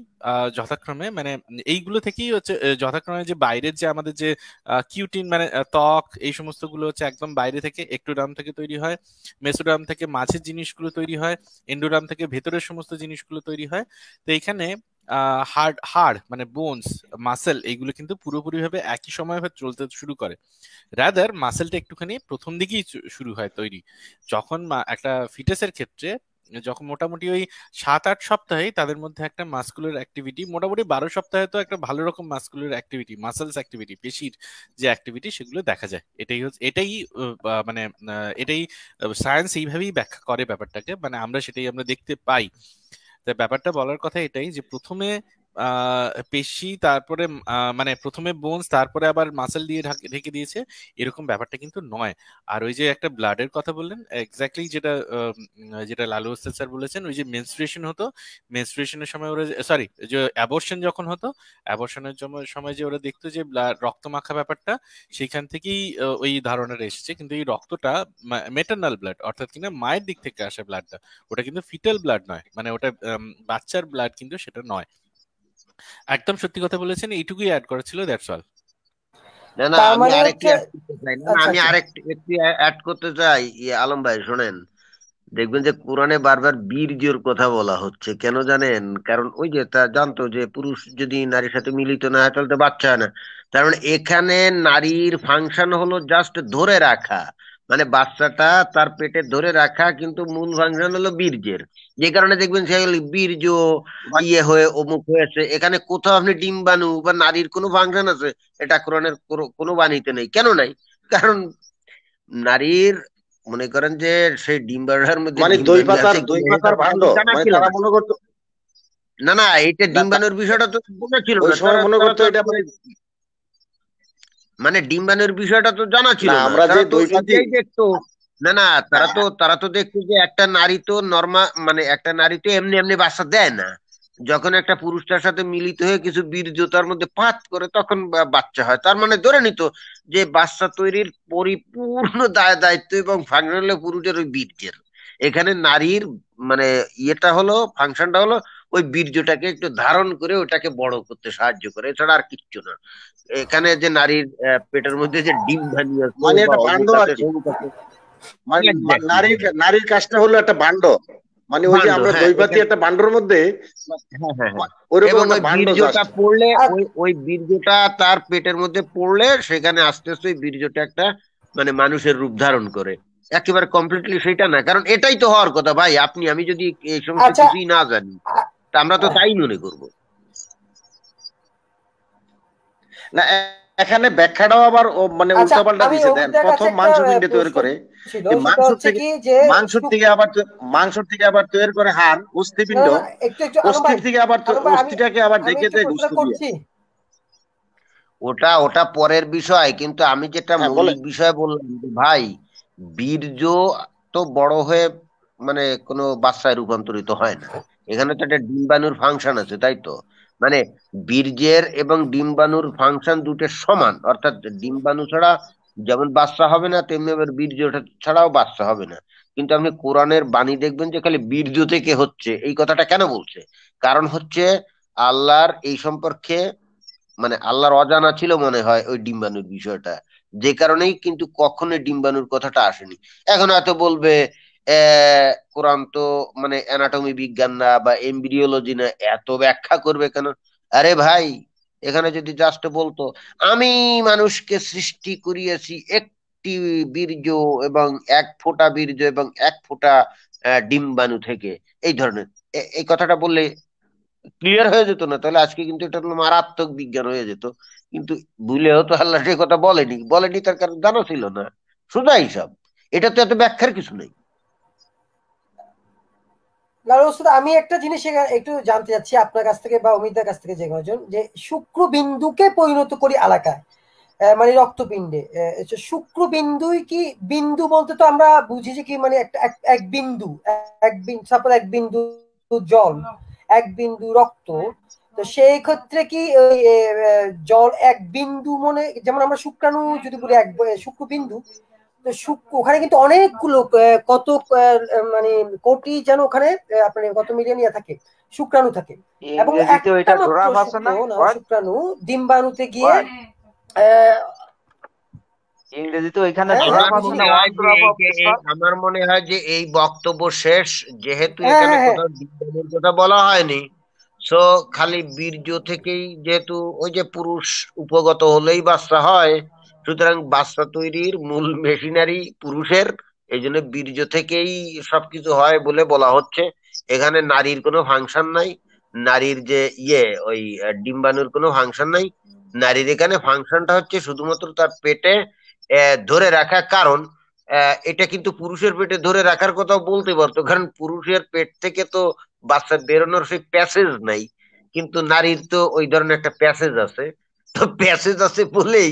যথাক্রমে মানে এইগুলো থেকেই হচ্ছে যথাক্রমে যে বাইরের যে আমাদের যে কিউটিন মানে ত্বক এই সমস্তগুলো হচ্ছে একদম বাইরে থেকে একটোডাম থেকে তৈরি হয় মেসোডাম থেকে মাঝের জিনিসগুলো তৈরি হয় এন্ডোডাম থেকে ভেতরের সমস্ত জিনিসগুলো তৈরি হয় তো এখানে হাড় হাড় মানে বোনস মাসেল এইগুলো কিন্তু পুরোপুরিভাবে একই সময় চলতে শুরু করে রাদার মাসেলটা একটুখানি প্রথম দিকেই শুরু হয় তৈরি যখন একটা ফিটেসের ক্ষেত্রে যখন মোটামুটি ওই সাত আট সপ্তাহে তাদের মধ্যে একটা মাস্কুলার অ্যাক্টিভিটি মোটামুটি বারো সপ্তাহে তো একটা ভালো রকম মাস্কুলার অ্যাক্টিভিটি মাসেলস অ্যাক্টিভিটি পেশির যে অ্যাক্টিভিটি সেগুলো দেখা যায় এটাই হচ্ছে এটাই মানে এটাই সায়েন্স এইভাবেই ব্যাখ্যা করে ব্যাপারটাকে মানে আমরা সেটাই আমরা দেখতে পাই ব্যাপারটা বলার কথা এটাই যে প্রথমে পেশি তারপরে মানে প্রথমে বোনস তারপরে আবার মাসেল দিয়ে ঢেকে দিয়েছে এরকম ব্যাপারটা কিন্তু নয় আর ওই যে একটা ব্লাডের কথা বললেন এক্স্যাক্টলি যেটা যেটা লালু হোসেন স্যার বলেছেন ওই যে মেনস্ট্রুয়েশন হতো মেনস্ট্রুয়েশনের সময় ওরা সরি যে অ্যাবর্শন যখন হতো অ্যাবর্শনের সময় যে ওরা দেখতো যে রক্ত মাখা ব্যাপারটা সেখান থেকেই ওই ধারণাটা এসেছে কিন্তু এই রক্তটা মেটার্নাল ব্লাড অর্থাৎ কিনা মায়ের দিক থেকে আসে ব্লাডটা ওটা কিন্তু ফিটাল ব্লাড নয় মানে ওটা বাচ্চার ব্লাড কিন্তু সেটা নয় একদম সত্যি কথা বলেছেন এইটুকুই অ্যাড করা ছিল দ্যাটস অল না না আমি মানে আরেকটি আচ্ছা, আমি আচ্ছা। আরেকটি একটি অ্যাড করতে চাই ইয়ে, আলম ভাই শোনেন দেখবেন যে কোরআনে বারবার বীর্যর কথা বলা হচ্ছে কেন জানেন কারণ ওই যে তা জানতো যে পুরুষ যদি নারীর সাথে মিলিত না হয় তাহলে তো বাচ্চা হয় না তার মানে এখানে নারীর ফাংশন হলো জাস্ট ধরে রাখা মানে বাচ্চাটা তার পেটে ধরে রাখা কিন্তু মূল ফাংশন হলো বীর্যের যে কারণে দেখবেন বীর্য ইয়ে হয়ে অমুক হয়েছে এখানে কোথাও আপনি ডিম্বাণু বা নারীর কোনো ফাংশন আছে এটা কোরআনের কোনো বাণীতে নেই কেন নাই কারণ নারীর মনে করেন যে সেই ডিম্বাণুর মধ্যে মানে দই পাতার দই পাতার ভাণ্ড মানে তারা মনে করত না না এটা ডিম্বাণুর বিষয়টা তো জানা ছিল না সময় মনে করত এটা মানে মানে ডিম্বাণুর বিষয়টা তো জানা ছিল না আমরা যে দই পাতি দেখতো না না তারা তো তারা তো দেখছে যে একটা নারী তো নর্মা মানে একটা নারী তো এমনি এমনি বাচ্চা দেয় না যখন একটা পুরুষটার সাথে মিলিত হয়ে কিছু বীর্যতার মধ্যে পাত করে তখন বাচ্চা হয় তার মানে ধরে নিত যে বাচ্চা তৈরির পরিপূর্ণ দায় দায়িত্ব এবং ফাংশনাল পুরুষের ওই বীর্যের এখানে নারীর মানে ইয়েটা হলো ফাংশনটা হলো ওই বীর্যটাকে একটু ধারণ করে ওটাকে বড় করতে সাহায্য করে এছাড়া আর কিচ্ছু না এখানে যে নারীর পেটের মধ্যে যে ডিম আছে মানে নারী নারীর কাজটা হলো একটা বান্ড মানে ওই যে আমরা হ্যাঁ, দৈবাতি একটা বান্ডর মধ্যে হ্যাঁ, হ্যাঁ, পড়লে ওই বীর্যটা তার পেটের মধ্যে পড়লে সেখানে আস্তে আস্তে বীর্যটা একটা মানে মানুষের রূপ ধারণ করে একেবারে কমপ্লিটলি সেটা না কারণ এটাই তো হওয়ার কথা ভাই আপনি আমি যদি এই সমস্ত আচ্ছা। কিছুই না জানি তা আমরা তো তাই মনে করবো না এখানে ব্যাখ্যাটাও আবার মানে আচ্ছা, উল্টাপাল্টা দিয়েছে দেন প্রথম মাংস পিণ্ডে তৈরি করে মাংস থেকে মাংস থেকে আবার মাংস থেকে আবার তৈরি করে হাড় অস্থিপিণ্ড অস্থির থেকে আবার অস্থিটাকে আবার দেখে দেয় ওটা ওটা পরের বিষয় কিন্তু আমি যেটা হ্যাঁ, মৌলিক বিষয় বললাম ভাই বীর্য তো বড় হয়ে মানে কোনো বাচ্চায় রূপান্তরিত হয় না এখানে তো একটা ডিম্বাণুর ফাংশন আছে তাই তো মানে বীর্যের এবং ডিম্বাণুর ফাংশন দুটো সমান অর্থাৎ ডিম্বাণু ছাড়া যেমন বাচ্চা হবে না তেমনি আবার বীর্য ছাড়াও বাচ্চা হবে না কিন্তু আপনি কোরআনের বাণী দেখবেন যে খালি বীর্য থেকে হচ্ছে এই কথাটা কেন বলছে কারণ হচ্ছে আল্লাহর এই সম্পর্কে মানে আল্লাহর অজানা ছিল মনে হয় ওই ডিম্বাণুর বিষয়টা যে কারণেই কিন্তু কখনোই ডিম্বাণুর কথাটা আসেনি এখন এত বলবে কোরআন তো মানে অ্যানাটমি বিজ্ঞান না বা এমব্রিওলজি না এত ব্যাখ্যা করবে কেন আরে ভাই এখানে যদি জাস্ট বলতো আমি মানুষকে সৃষ্টি করিয়েছি একটি বীর্য এবং এক ফোঁটা বীর্য এবং এক ফোঁটা ডিম্বাণু থেকে এই ধরনের এই কথাটা বললে ক্লিয়ার হয়ে যেত না তাহলে আজকে কিন্তু এটা মারাত্মক বিজ্ঞান হয়ে যেত কিন্তু ভুলেও তো আল্লাহ কথা বলেনি বলেনি তার কারণ জানা ছিল না সোজা হিসাব এটা তো এত ব্যাখ্যার কিছু নেই আমি একটা জিনিস একটু জানতে চাচ্ছি আপনার কাছ থেকে বা অমিতার কাছ থেকে যে কজন যে বিন্দুকে পরিণত করি এলাকায় মানে রক্তপিণ্ডে আচ্ছা, বিন্দুই কি বিন্দু বলতে তো আমরা বুঝি যে কি মানে একটা এক বিন্দু এক বিন্দু সাপোজ এক বিন্দু জল এক বিন্দু রক্ত তো সেই ক্ষেত্রে কি জল এক বিন্দু মনে যেমন আমরা শুক্রাণু যদি বলি এক শুক্র বিন্দু ওখানে কিন্তু অনেকগুলো কত মানে কোটি যেন ওখানে আপনার কত মিলিয়ন ইয়া থাকে শুক্রাণু থাকে এবং শুক্রাণু ডিম্বাণুতে গিয়ে হ্যাঁ, আমার মনে হয় যে এই বক্তব্য শেষ যেহেতু হ্যাঁ, এখানে হ্যাঁ। কথা বলা হয়নি সো খালি বীর্য থেকেই যেহেতু ওই যে পুরুষ উপগত হলেই বাচ্চা হয় সুতরাং বাচ্চা তৈরির মূল মেশিনারি পুরুষের এই জন্য বীর্য থেকেই সবকিছু হয় বলে বলা হচ্ছে এখানে নারীর কোনো ফাংশন নাই নারীর যে ইয়ে ওই ডিম্বাণুর কোনো ফাংশন নাই নারীর এখানে ফাংশনটা হচ্ছে শুধুমাত্র তার পেটে ধরে রাখা কারণ এটা কিন্তু পুরুষের পেটে ধরে রাখার কথাও বলতে পারতো কারণ পুরুষের পেট থেকে তো বাচ্চা বেরোনোর সেই প্যাসেজ নাই কিন্তু নারীর তো ওই ধরনের একটা প্যাসেজ আছে তো প্যাসেজ আছে বলেই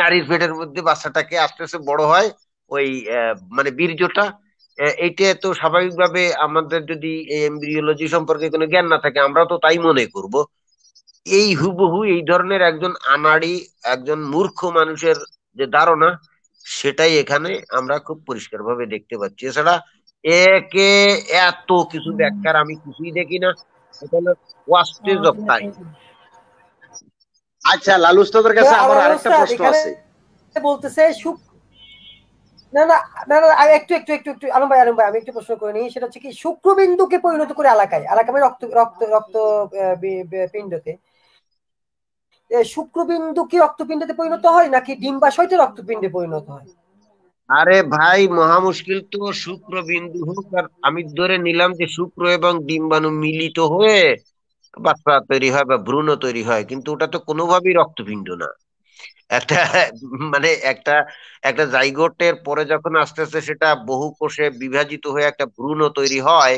নারীর পেটের মধ্যে বাচ্চাটাকে আস্তে আস্তে বড় হয় ওই মানে বীর্যটা এটা তো স্বাভাবিকভাবে আমাদের যদি এমব্রিওলজি সম্পর্কে কোনো জ্ঞান না থাকে আমরা তো তাই মনে করব এই হুবহু এই ধরনের একজন আনাড়ি একজন মূর্খ মানুষের যে ধারণা সেটাই এখানে আমরা খুব পরিষ্কার ভাবে দেখতে পাচ্ছি এছাড়া একে এত কিছু ব্যাখ্যার আমি কিছুই দেখি না ওয়াস্টেজ অফ টাইম আচ্ছা লালু উস্তাদের কাছে হ্যাঁ, আমার আরেকটা প্রশ্ন আছে বলতেছে না না না না একটু একটু একটু একটু আলম ভাই আলম ভাই আমি একটু প্রশ্ন করে নিই সেটা হচ্ছে কি শুক্রবিন্দুকে পরিণত করে এলাকায় এলাকায় মানে রক্ত রক্ত রক্ত পিণ্ডতে শুক্রবিন্দু কি রক্তপিণ্ডতে পরিণত হয় নাকি ডিম্বাশয়তে রক্তপিণ্ডে পরিণত হয় আরে ভাই মহা মুশকিল তো শুক্রবিন্দু হোক আর আমি ধরে নিলাম যে শুক্র এবং ডিম্বাণু মিলিত হয়ে বাচ্চা তৈরি হয় বা ভ্রূণ তৈরি হয় কিন্তু ওটা তো কোনোভাবেই রক্তপিণ্ড না একটা মানে একটা একটা জাইগোটের পরে যখন আস্তে আস্তে সেটা বহু কোষে বিভাজিত হয়ে একটা ভ্রূণ তৈরি হয়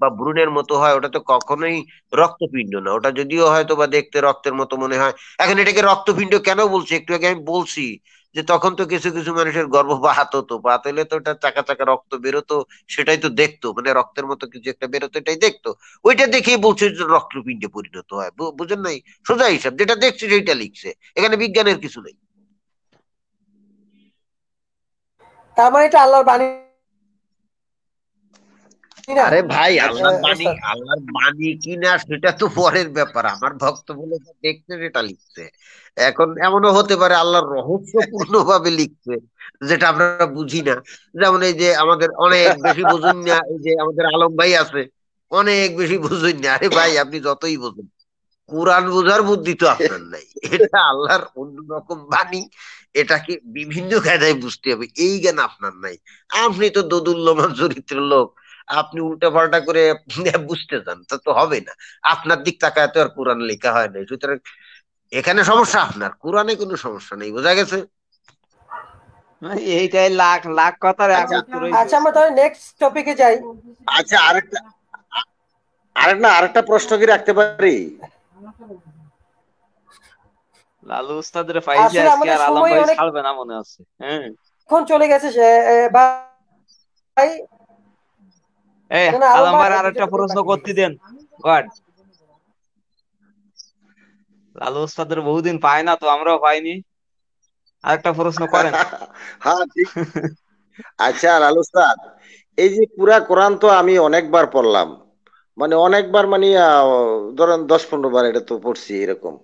বা ভ্রূণের মতো হয় ওটা তো কখনোই রক্তপিণ্ড না ওটা যদিও হয়তো বা দেখতে রক্তের মতো মনে হয় এখন এটাকে রক্তপিণ্ড কেন বলছি একটু আগে আমি বলছি যে তখন তো কিছু কিছু মানুষের গর্ভপাত হতো পাত তো ওটা চাকা চাকা রক্ত বেরোতো সেটাই তো দেখতো মানে রক্তের মতো কিছু একটা বেরোতো এটাই দেখতো ওইটা দেখেই বলছে যে রক্তপিণ্ডে পরিণত হয় বুঝেন নাই সোজা হিসাব যেটা দেখছে সেটা লিখছে এখানে বিজ্ঞানের কিছু নেই তার মানে এটা আল্লাহর বাণী আরে ভাই আচ্ছা, আল্লাহর আচ্ছা। বাণী আল্লাহর বাণী কিনা সেটা তো পরের ব্যাপার আমার ভক্ত বলে দেখতে লিখছে এখন এমনও হতে পারে আল্লাহর রহস্যপূর্ণ ভাবে লিখছে যেটা আমরা বুঝি না যেমন এই যে আমাদের অনেক বেশি বুঝুন না এই যে আমাদের আলম ভাই আছে অনেক বেশি বুঝুন না আরে ভাই আপনি যতই বুঝুন কোরআন বোঝার বুদ্ধি তো আপনার নাই এটা আল্লাহর অন্যরকম বাণী এটাকে বিভিন্ন কায়দায় বুঝতে হবে এই জ্ঞান আপনার নাই আপনি তো দোদুল্যমান চরিত্রের লোক আপনি উল্টা পাল্টা করে বুঝতে চান তা তো হবে না আপনার দিক তাকায় তো আর কোরআন লেখা হয় না সুতরাং এখানে সমস্যা আপনার কোরআনে কোনো সমস্যা নেই বোঝা গেছে এইটাই লাখ লাখ কথার আচ্ছা, আচ্ছা আমরা তাহলে নেক্সট টপিকে যাই আচ্ছা আরেকটা আরেক না আরেকটা প্রশ্ন কি রাখতে পারি লালু উস্তাদের ফাইজে আজকে আর আলম ভাই ছাড়বে না মনে হচ্ছে হ্যাঁ এখন চলে গেছে সে ভাই প্রশ্ন করতে দেন গড লালু বহুদিন পায় না তো আমরাও পাইনি প্রশ্ন করেন হ্যাঁ ঠিক আচ্ছা লালু উস্তাদ এই যে পুরা কোরআন তো আমি অনেকবার পড়লাম মানে অনেকবার মানে ধরেন দশ পনেরো বার এটা তো পড়ছি এরকম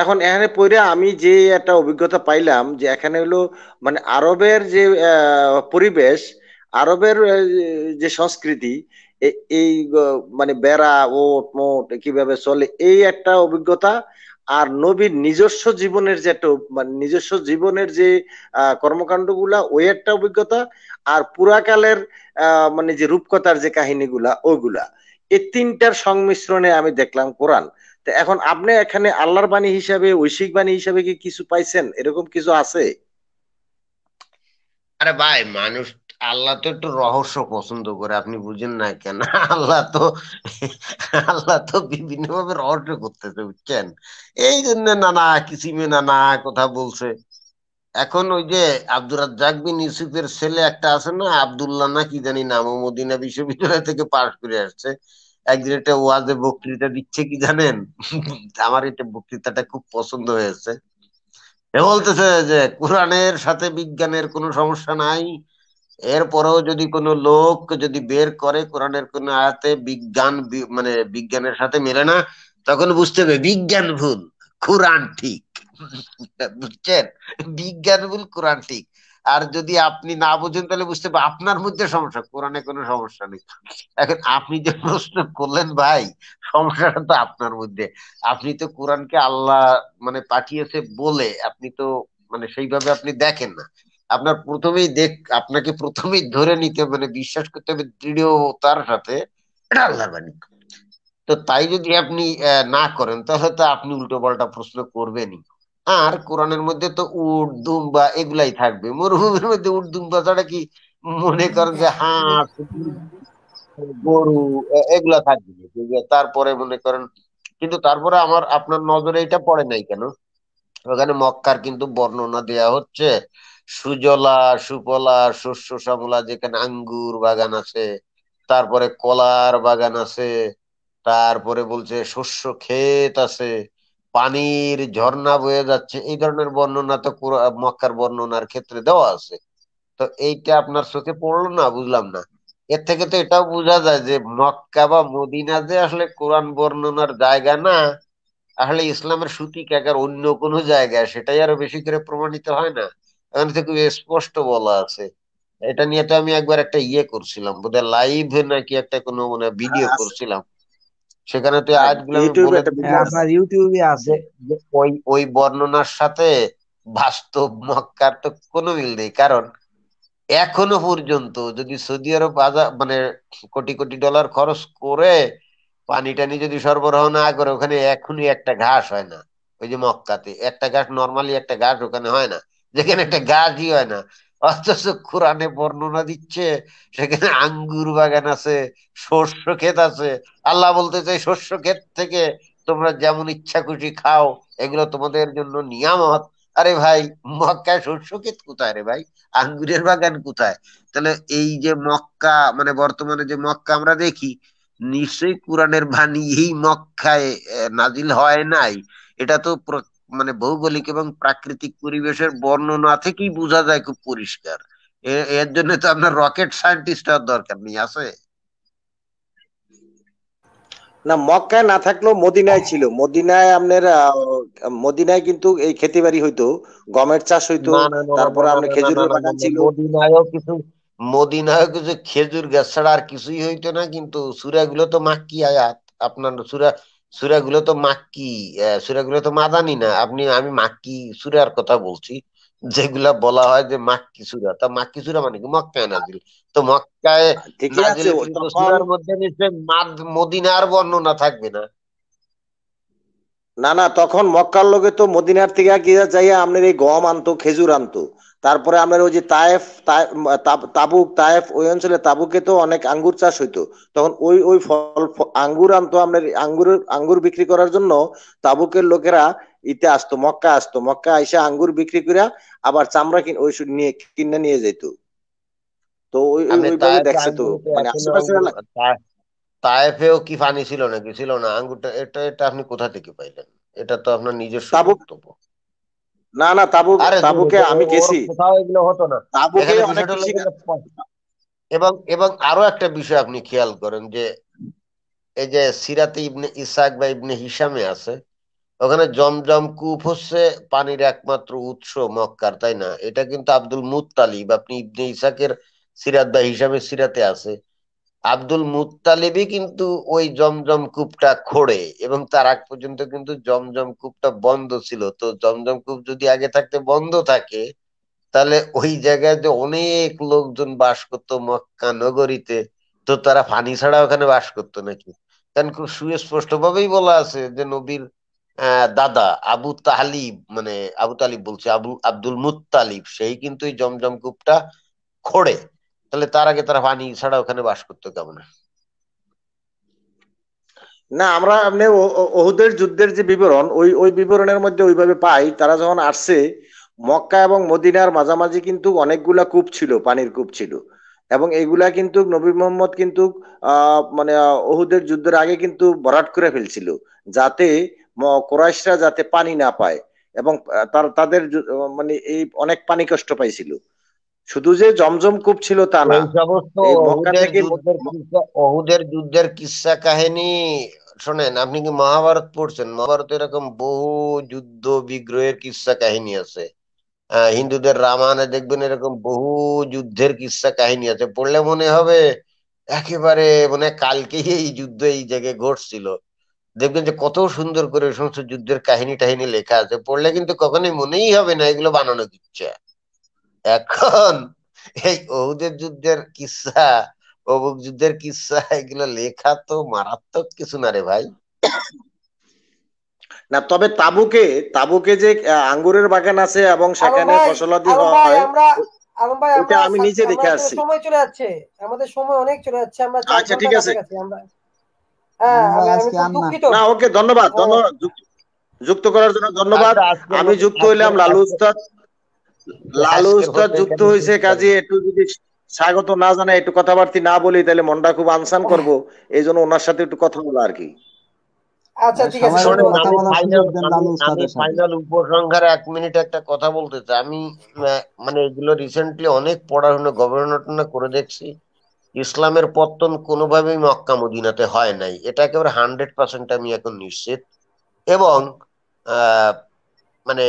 এখন এখানে পড়ে আমি যে একটা অভিজ্ঞতা পাইলাম যে এখানে হলো মানে আরবের যে পরিবেশ আরবের যে সংস্কৃতি এই মানে বেড়া ওট মোট কিভাবে চলে এই একটা অভিজ্ঞতা আর নবীর নিজস্ব জীবনের যে একটা মানে নিজস্ব জীবনের যে কর্মকাণ্ডগুলা ওই একটা অভিজ্ঞতা আর পুরাকালের মানে যে রূপকথার যে কাহিনীগুলা ওগুলা এই তিনটার সংমিশ্রণে আমি দেখলাম কোরআন তো এখন আপনি এখানে আল্লাহর বাণী হিসাবে ঐশিক বাণী হিসাবে কি কিছু পাইছেন এরকম কিছু আছে আরে ভাই মানুষ আল্লাহ তো একটু রহস্য পছন্দ করে আপনি বুঝেন না কেন আল্লাহ তো আল্লাহ তো বিভিন্ন ভাবে রহস্য করতেছে বুঝছেন এই জন্য নানা কিসিমে নানা কথা বলছে এখন ওই যে আব্দুর রাজ্জাক বিন ইউসুফের ছেলে একটা আছে না আব্দুল্লাহ না কি জানি নাম মদিনা বিশ্ববিদ্যালয় থেকে পাস করে আসছে একদিন একটা ওয়াজে বক্তৃতা দিচ্ছে কি জানেন আমার এটা বক্তৃতাটা খুব পছন্দ হয়েছে বলতেছে যে কোরআনের সাথে বিজ্ঞানের কোনো সমস্যা নাই এরপরেও যদি কোনো লোক যদি বের করে কোরআনের কোনো আয়াতে বিজ্ঞান মানে বিজ্ঞানের সাথে মেলে না তখন বুঝতে হবে বিজ্ঞান ভুল কোরআন ঠিক বুঝছেন বিজ্ঞান ভুল কোরআন ঠিক আর যদি আপনি না বুঝেন তাহলে বুঝতে হবে আপনার মধ্যে সমস্যা কোরআনে কোনো সমস্যা নেই এখন আপনি যে প্রশ্ন করলেন ভাই সমস্যাটা তো আপনার মধ্যে আপনি তো কোরআনকে আল্লাহ মানে পাঠিয়েছে বলে আপনি তো মানে সেইভাবে আপনি দেখেন না আপনার প্রথমেই দেখ আপনাকে প্রথমেই ধরে নিতে মানে বিশ্বাস করতে হবে দৃঢ়তার সাথে এটা বাণী তো তাই যদি আপনি না করেন তাহলে তো আপনি উল্টো পাল্টা প্রশ্ন করবেনই আর কোরআনের মধ্যে তো উট দুম্বা এগুলাই থাকবে মরুভূমির মধ্যে উট দুম্বা ছাড়া কি মনে করেন যে হাঁস গরু এগুলা থাকবে তারপরে মনে করেন কিন্তু তারপরে আমার আপনার নজরে এটা পড়ে নাই কেন ওখানে মক্কার কিন্তু বর্ণনা দেয়া হচ্ছে সুজলা সুপলা শস্য শ্যামলা যেখানে আঙ্গুর বাগান আছে তারপরে কলার বাগান আছে তারপরে বলছে শস্য ক্ষেত আছে পানির ঝর্ণা বয়ে যাচ্ছে এই ধরনের বর্ণনা তো মক্কার বর্ণনার ক্ষেত্রে দেওয়া আছে তো এইটা আপনার চোখে পড়লো না বুঝলাম না এর থেকে তো এটাও বোঝা যায় যে মক্কা বা মদিনা যে আসলে কোরআন বর্ণনার জায়গা না আসলে ইসলামের সুতি কাকার অন্য কোনো জায়গা সেটাই আরো বেশি করে প্রমাণিত হয় না এখন থেকে স্পষ্ট বলা আছে এটা নিয়ে তো আমি একবার একটা ইয়ে করছিলাম বোধ হয় লাইভ নাকি একটা কোনো মানে ভিডিও হ্যাঁ, করছিলাম সেখানে তুই আজগুলো আপনার ইউটিউবে আছে হ্যাঁ, ওই ওই বর্ণনার সাথে বাস্তব মক্কার তো কোনো মিল নেই কারণ এখনো পর্যন্ত যদি সৌদি আরব মানে কোটি কোটি ডলার খরচ করে পানি টানি যদি সরবরাহ না করে ওখানে এখনই একটা ঘাস হয় না ওই যে মক্কাতে একটা ঘাস নর্মালি একটা ঘাস ওখানে হয় না যেখানে একটা গাছই হয় না অথচ কোরআনে বর্ণনা দিচ্ছে সেখানে আঙ্গুর বাগান আছে শস্য ক্ষেত আছে আল্লাহ বলতে চাই শস্য ক্ষেত থেকে তোমরা যেমন ইচ্ছা খুশি খাও এগুলো তোমাদের জন্য নিয়ামত আরে ভাই মক্কায় শস্য ক্ষেত কোথায় রে ভাই আঙ্গুরের বাগান কোথায় তাহলে এই যে মক্কা মানে বর্তমানে যে মক্কা আমরা দেখি নিশ্চয়ই কোরআনের বাণী এই মক্কায় নাজিল হয় নাই এটা তো মানে ভৌগোলিক এবং প্রাকৃতিক পরিবেশের বর্ণনা থেকেই বোঝা যায় খুব পরিষ্কার এর জন্য তো আপনার রকেট সায়েন্টিস্ট হওয়ার দরকার নেই আছে না মক্কায় না থাকলেও মদিনায় ছিল মদিনায় আপনার মদিনায় কিন্তু এই খেতে বাড়ি হইতো গমের চাষ হইতো তারপর আপনার খেজুর বাগান ছিল মদিনায়ও কিছু মদিনায় কিছু খেজুর গাছ ছাড়া আর কিছুই হইতো না কিন্তু সূরাগুলো তো মাক্কি আয়াত আপনার সূরা সুরাগুলো তো মাক্কি সুরাগুলো তো মাদানি না আপনি আমি মাক্কি সুরার কথা বলছি যেগুলা বলা হয় যে মাক্কি সুরা তা মাক্কি সুরা মানে কি মক্কায় নাজিল তো মক্কায় হ্যাঁ, সুরার মধ্যে নিশ্চয় মাদ মদিনার বর্ণনা থাকবে না না না তখন মক্কার লোকে তো মদিনার থেকে কি যাইয়া আপনার এই গম আনতো খেজুর আনতো তারপরে আমরা ওই যে তায়েফ তাবুক তায়েফ ওই অঞ্চলে তাবুকে তো অনেক আঙ্গুর চাষ হইতো তখন ওই ওই ফল আঙ্গুর আনতো আমরা আঙ্গুর আঙ্গুর বিক্রি করার জন্য তাবুকের লোকেরা ইতে আসতো মক্কা আসতো মক্কা আইসা আঙ্গুর বিক্রি করে আবার চামড়া কিন ওই নিয়ে কিনে নিয়ে যেত তো ওই ওইভাবে দেখছে তো মানে আশেপাশে তায়েফেও কি পানি ছিল নাকি ছিল না আঙ্গুরটা এটা এটা আপনি কোথা থেকে পাইলেন এটা তো আপনার নিজস্ব বক্তব্য না না তাবু তাবুকে আমি গেছি এগুলো হতো না এবং এবং আরো একটা বিষয় আপনি খেয়াল করেন যে এই যে সিরাতে ইবনে ইসাক বা ইবনে হিসামে আছে ওখানে জমজম কূপ হচ্ছে পানির একমাত্র উৎস মক্কার তাই না এটা কিন্তু আব্দুল মুতালিব আপনি ইবনে ইসাকের সিরাত বা হিসামের সিরাতে আছে আব্দুল মুতালিবই কিন্তু ওই জমজম কূপটা খোড়ে এবং তার আগ পর্যন্ত কিন্তু জমজম কূপটা বন্ধ ছিল তো জমজম কূপ যদি আগে থাকতে বন্ধ থাকে তাহলে ওই জায়গায় যে অনেক লোকজন বাস করতো মক্কা নগরীতে তো তারা ফানি ছাড়া ওখানে বাস করতো নাকি কারণ খুব সুস্পষ্ট ভাবেই বলা আছে যে নবীর দাদা আবু তালিব মানে আবু তালিব বলছে আবু আব্দুল মুতালিব সেই কিন্তু ওই জমজম কূপটা খোড়ে তাহলে তার আগে তারা পানি ছাড়া ওখানে বাস করতো কেমন না আমরা আপনি ওহুদের যুদ্ধের যে বিবরণ ওই ওই বিবরণের মধ্যে ওইভাবে পাই তারা যখন আসছে মক্কা এবং মদিনার মাঝামাঝি কিন্তু অনেকগুলা কূপ ছিল পানির কূপ ছিল এবং এগুলা কিন্তু নবী মোহাম্মদ কিন্তু মানে ওহুদের যুদ্ধের আগে কিন্তু ভরাট করে ফেলছিল যাতে কোরাইশরা যাতে পানি না পায় এবং তার তাদের মানে এই অনেক পানি কষ্ট পাইছিল শুধু যে জমজম কূপ ছিল তা না অহুদের যুদ্ধের কিসা কাহিনী শোনেন আপনি কি মহাভারত পড়ছেন মহাভারত এরকম বহু যুদ্ধ বিগ্রহের কিসা কাহিনী আছে হিন্দুদের রামায়ণে দেখবেন এরকম বহু যুদ্ধের কিসা কাহিনী আছে পড়লে মনে হবে একেবারে মানে কালকেই এই যুদ্ধ এই জায়গায় ঘটছিল দেখবেন যে কত সুন্দর করে সমস্ত যুদ্ধের কাহিনী টাহিনী লেখা আছে পড়লে কিন্তু কখনোই মনেই হবে না এগুলো বানানো দিচ্ছে এখন এই অহুদের যুদ্ধের কিসা অবুক যুদ্ধের কিসা এগুলো লেখা তো মারাত্মক কিছু না রে ভাই না তবে তাবুকে তাবুকে যে আঙ্গুরের বাগান আছে এবং সেখানে ফসলাদি হয় আমি নিজে দেখে আসছি সময় চলে যাচ্ছে আমাদের সময় অনেক চলে যাচ্ছে আমরা আচ্ছা ঠিক আছে হ্যাঁ, না ওকে ধন্যবাদ হ্যাঁ। ধন্যবাদ যুক্ত করার জন্য ধন্যবাদ আচ্ছা, আমি যুক্ত হইলাম লালু উস্তাদ লালু উস্তাদ যুক্ত হয়েছে কাজে একটু যদি স্বাগত না জানাই একটু কথাবার্তা না বলি তাহলে মনটা খুব আনসান করব এই জন্য ওনার সাথে একটু কথা বলা আর কি আচ্ছা, একটা কথা বলতে চাই আমি মানে এগুলো রিসেন্টলি অনেক পড়াশোনা গবেষণা করে দেখছি ইসলামের পত্তন কোনোভাবেই মক্কা মদিনাতে হয় নাই এটা একেবারে হান্ড্রেড পার্সেন্ট আমি এখন নিশ্চিত এবং মানে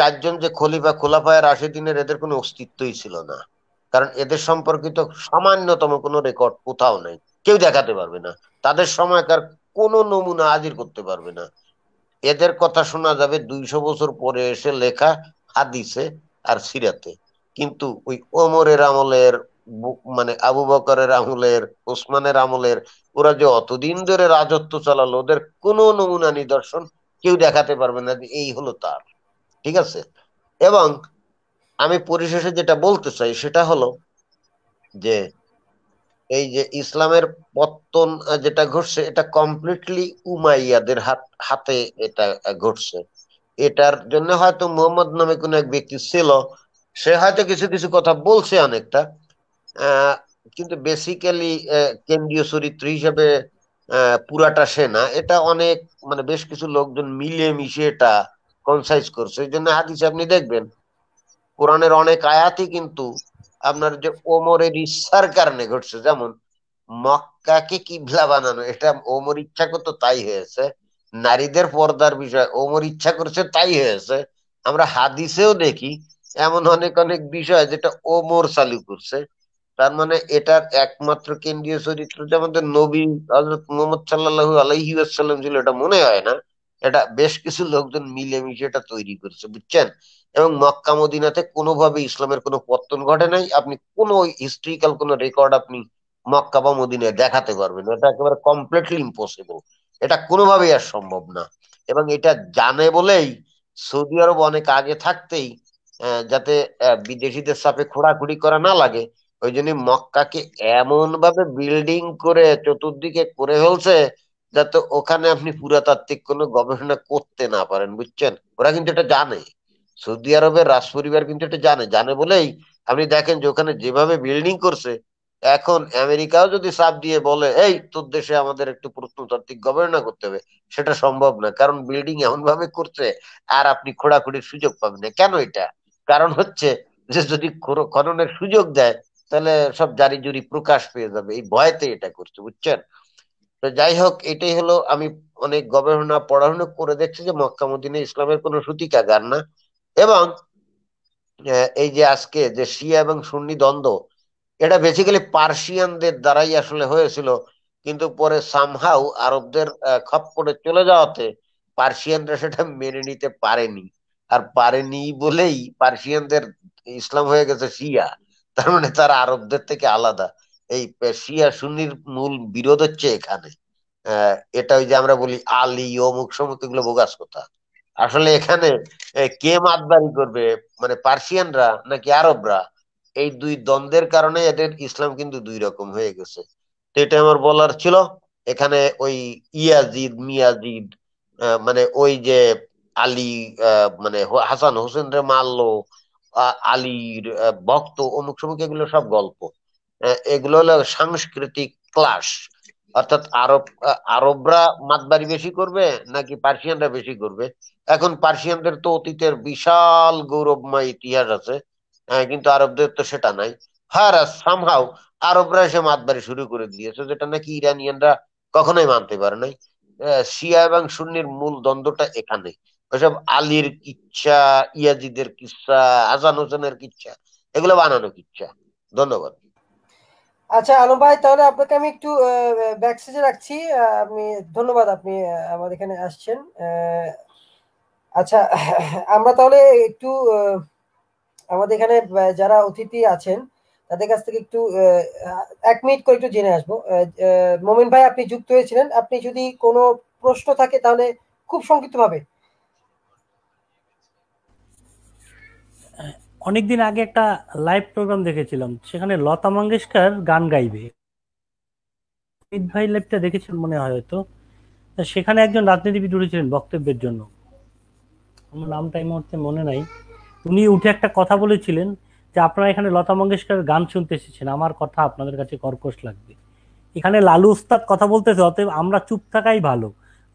চারজন যে খলিফা খোলাফায়ের আশি দিনের এদের কোনো অস্তিত্বই ছিল না কারণ এদের সম্পর্কিত সামান্যতম কোনো রেকর্ড কোথাও নেই কেউ দেখাতে পারবে না তাদের সময়কার কোনো নমুনা হাজির করতে পারবে না এদের কথা শোনা যাবে দুইশো বছর পরে এসে লেখা হাদিসে আর সিরাতে কিন্তু ওই ওমরের আমলের মানে আবু বকরের আমলের ওসমানের আমলের ওরা যে অতদিন ধরে রাজত্ব চালালো ওদের কোনো নমুনা নিদর্শন কেউ দেখাতে পারবে না এই হলো তার ঠিক আছে এবং আমি পরিশেষে যেটা বলতে চাই সেটা হলো যে এই যে ইসলামের পত্তন যেটা ঘটছে এটা কমপ্লিটলি উমাইয়াদের হাত হাতে এটা ঘটছে এটার জন্য হয়তো মোহাম্মদ নামে কোনো এক ব্যক্তি ছিল সে হয়তো কিছু কিছু কথা বলছে অনেকটা কিন্তু বেসিক্যালি কেন্দ্রীয় চরিত্র হিসেবে পুরাটা সে না এটা অনেক মানে বেশ কিছু লোকজন মিলে মিশে এটা কনসাইজ করছে এই জন্য হাদিসে আপনি দেখবেন কোরআনের অনেক আয়াতই কিন্তু আপনার যে ওমরের ইচ্ছার কারণে ঘটছে যেমন মক্কাকে কিবলা বানানো এটা ওমর ইচ্ছা করতো তাই হয়েছে নারীদের পর্দার বিষয় ওমর ইচ্ছা করছে তাই হয়েছে আমরা হাদিসেও দেখি এমন অনেক অনেক বিষয় যেটা ওমর চালু করছে তার মানে এটার একমাত্র কেন্দ্রীয় চরিত্র যেমন নবী হজরত মোহাম্মদ সাল্লাহ আলহিউসাল্লাম ছিল এটা মনে হয় না এটা বেশ কিছু লোকজন মিলেমিশে এটা তৈরি করেছে বুঝছেন এবং মক্কা মদিনাতে কোনোভাবে ইসলামের কোনো পত্তন ঘটে নাই আপনি কোনো হিস্ট্রিক্যাল কোনো রেকর্ড আপনি মক্কা বা মদিনায় দেখাতে পারবেন এটা একেবারে কমপ্লিটলি ইম্পসিবল এটা কোনোভাবেই আর সম্ভব না এবং এটা জানে বলেই সৌদি আরব অনেক আগে থাকতেই যাতে বিদেশিদের সাপে খোঁড়াখুড়ি করা না লাগে ওই জন্য মক্কাকে এমন ভাবে বিল্ডিং করে চতুর্দিকে করে ফেলছে যাতে ওখানে আপনি পুরাতাত্ত্বিক কোনো গবেষণা করতে না পারেন বুঝছেন ওরা কিন্তু এটা জানে সৌদি আরবের রাজ পরিবার কিন্তু এটা জানে জানে বলেই আপনি দেখেন যে ওখানে যেভাবে বিল্ডিং করছে এখন আমেরিকাও যদি সাপ দিয়ে বলে এই তোর দেশে আমাদের একটু প্রত্নতাত্ত্বিক গবেষণা করতে হবে সেটা সম্ভব না কারণ বিল্ডিং এমন ভাবে করছে আর আপনি খোঁড়াখুড়ির সুযোগ পাবেন না কেন এটা কারণ হচ্ছে যে যদি খননের সুযোগ দেয় তাহলে সব জারি জুরি প্রকাশ পেয়ে যাবে এই ভয়তে এটা করছে বুঝছেন তো যাই হোক এটাই হলো আমি অনেক মানে গবেষণা পড়াশোনা করে দেখছি যে মক্কা মদিনা ইসলামের কোনো সূতিকাগার না এবং এই যে আজকে যে শিয়া এবং সুন্নি দ্বন্দ্ব এটা বেসিক্যালি পার্সিয়ানদের দ্বারাই আসলে হয়েছিল কিন্তু পরে সামহাউ আরবদের খপ করে চলে যাওয়াতে পার্সিয়ানরা সেটা মেনে নিতে পারেনি আর পারেনি বলেই পার্সিয়ানদের ইসলাম হয়ে গেছে শিয়া তার মানে তারা আরবদের থেকে আলাদা এই শিয়া সুন্নির মূল বিরোধ হচ্ছে এখানে এটা ওই যে আমরা বলি আলি অমুক সমুক এগুলো বোগাস কথা আসলে এখানে কে মাতবারি করবে মানে পার্সিয়ানরা নাকি আরবরা এই দুই দ্বন্দ্বের কারণে এদের ইসলাম কিন্তু দুই রকম হয়ে গেছে তো এটা আমার বলার ছিল এখানে ওই ইয়াজিদ মিয়াজিদ মানে ওই যে আলী মানে হাসান হোসেন রে মারলো আলীর ভক্ত অমুক সমুক এগুলো সব গল্প এগুলো হলো সাংস্কৃতিক ক্লাস অর্থাৎ আরব আরবরা মাতবাড়ি বেশি করবে নাকি পার্সিয়ানরা বেশি করবে এখন পার্সিয়ানদের তো অতীতের বিশাল গৌরবময় ইতিহাস আছে কিন্তু আরবদের তো সেটা নাই হার সামহাও আরবরা এসে মাতবাড়ি শুরু করে দিয়েছে যেটা নাকি ইরানিয়ানরা কখনোই মানতে পারে নাই শিয়া এবং সুন্নির মূল দ্বন্দ্বটা এখানে ওইসব আলীর কিচ্ছা ইয়াজিদের কিচ্ছা আজান হোসেনের কিচ্ছা এগুলো বানানো কিচ্ছা ধন্যবাদ আচ্ছা আলম ভাই তাহলে আপনাকে আমি একটু ব্যাকসেজে রাখছি আপনি ধন্যবাদ আপনি আমাদের এখানে আসছেন আচ্ছা আমরা তাহলে একটু আমাদের এখানে যারা অতিথি আছেন তাদের কাছ থেকে একটু এক মিনিট করে একটু জেনে আসবো মোমিন ভাই আপনি যুক্ত হয়েছিলেন আপনি যদি কোনো প্রশ্ন থাকে তাহলে খুব সংক্ষিপ্তভাবে অনেকদিন আগে একটা লাইভ প্রোগ্রাম দেখেছিলাম সেখানে লতা মঙ্গেশকর গান গাইবে অমিত ভাই লাইভটা দেখেছেন মনে হয় হয়তো সেখানে একজন রাজনীতিবিদ উঠেছিলেন বক্তব্যের জন্য আমার নামটা এই মুহূর্তে মনে নাই উনি উঠে একটা কথা বলেছিলেন যে আপনারা এখানে লতা মঙ্গেশকর গান শুনতে এসেছেন আমার কথা আপনাদের কাছে কর্কশ লাগবে এখানে লালু উস্তাদ কথা বলতেছে অতএব আমরা চুপ থাকাই ভালো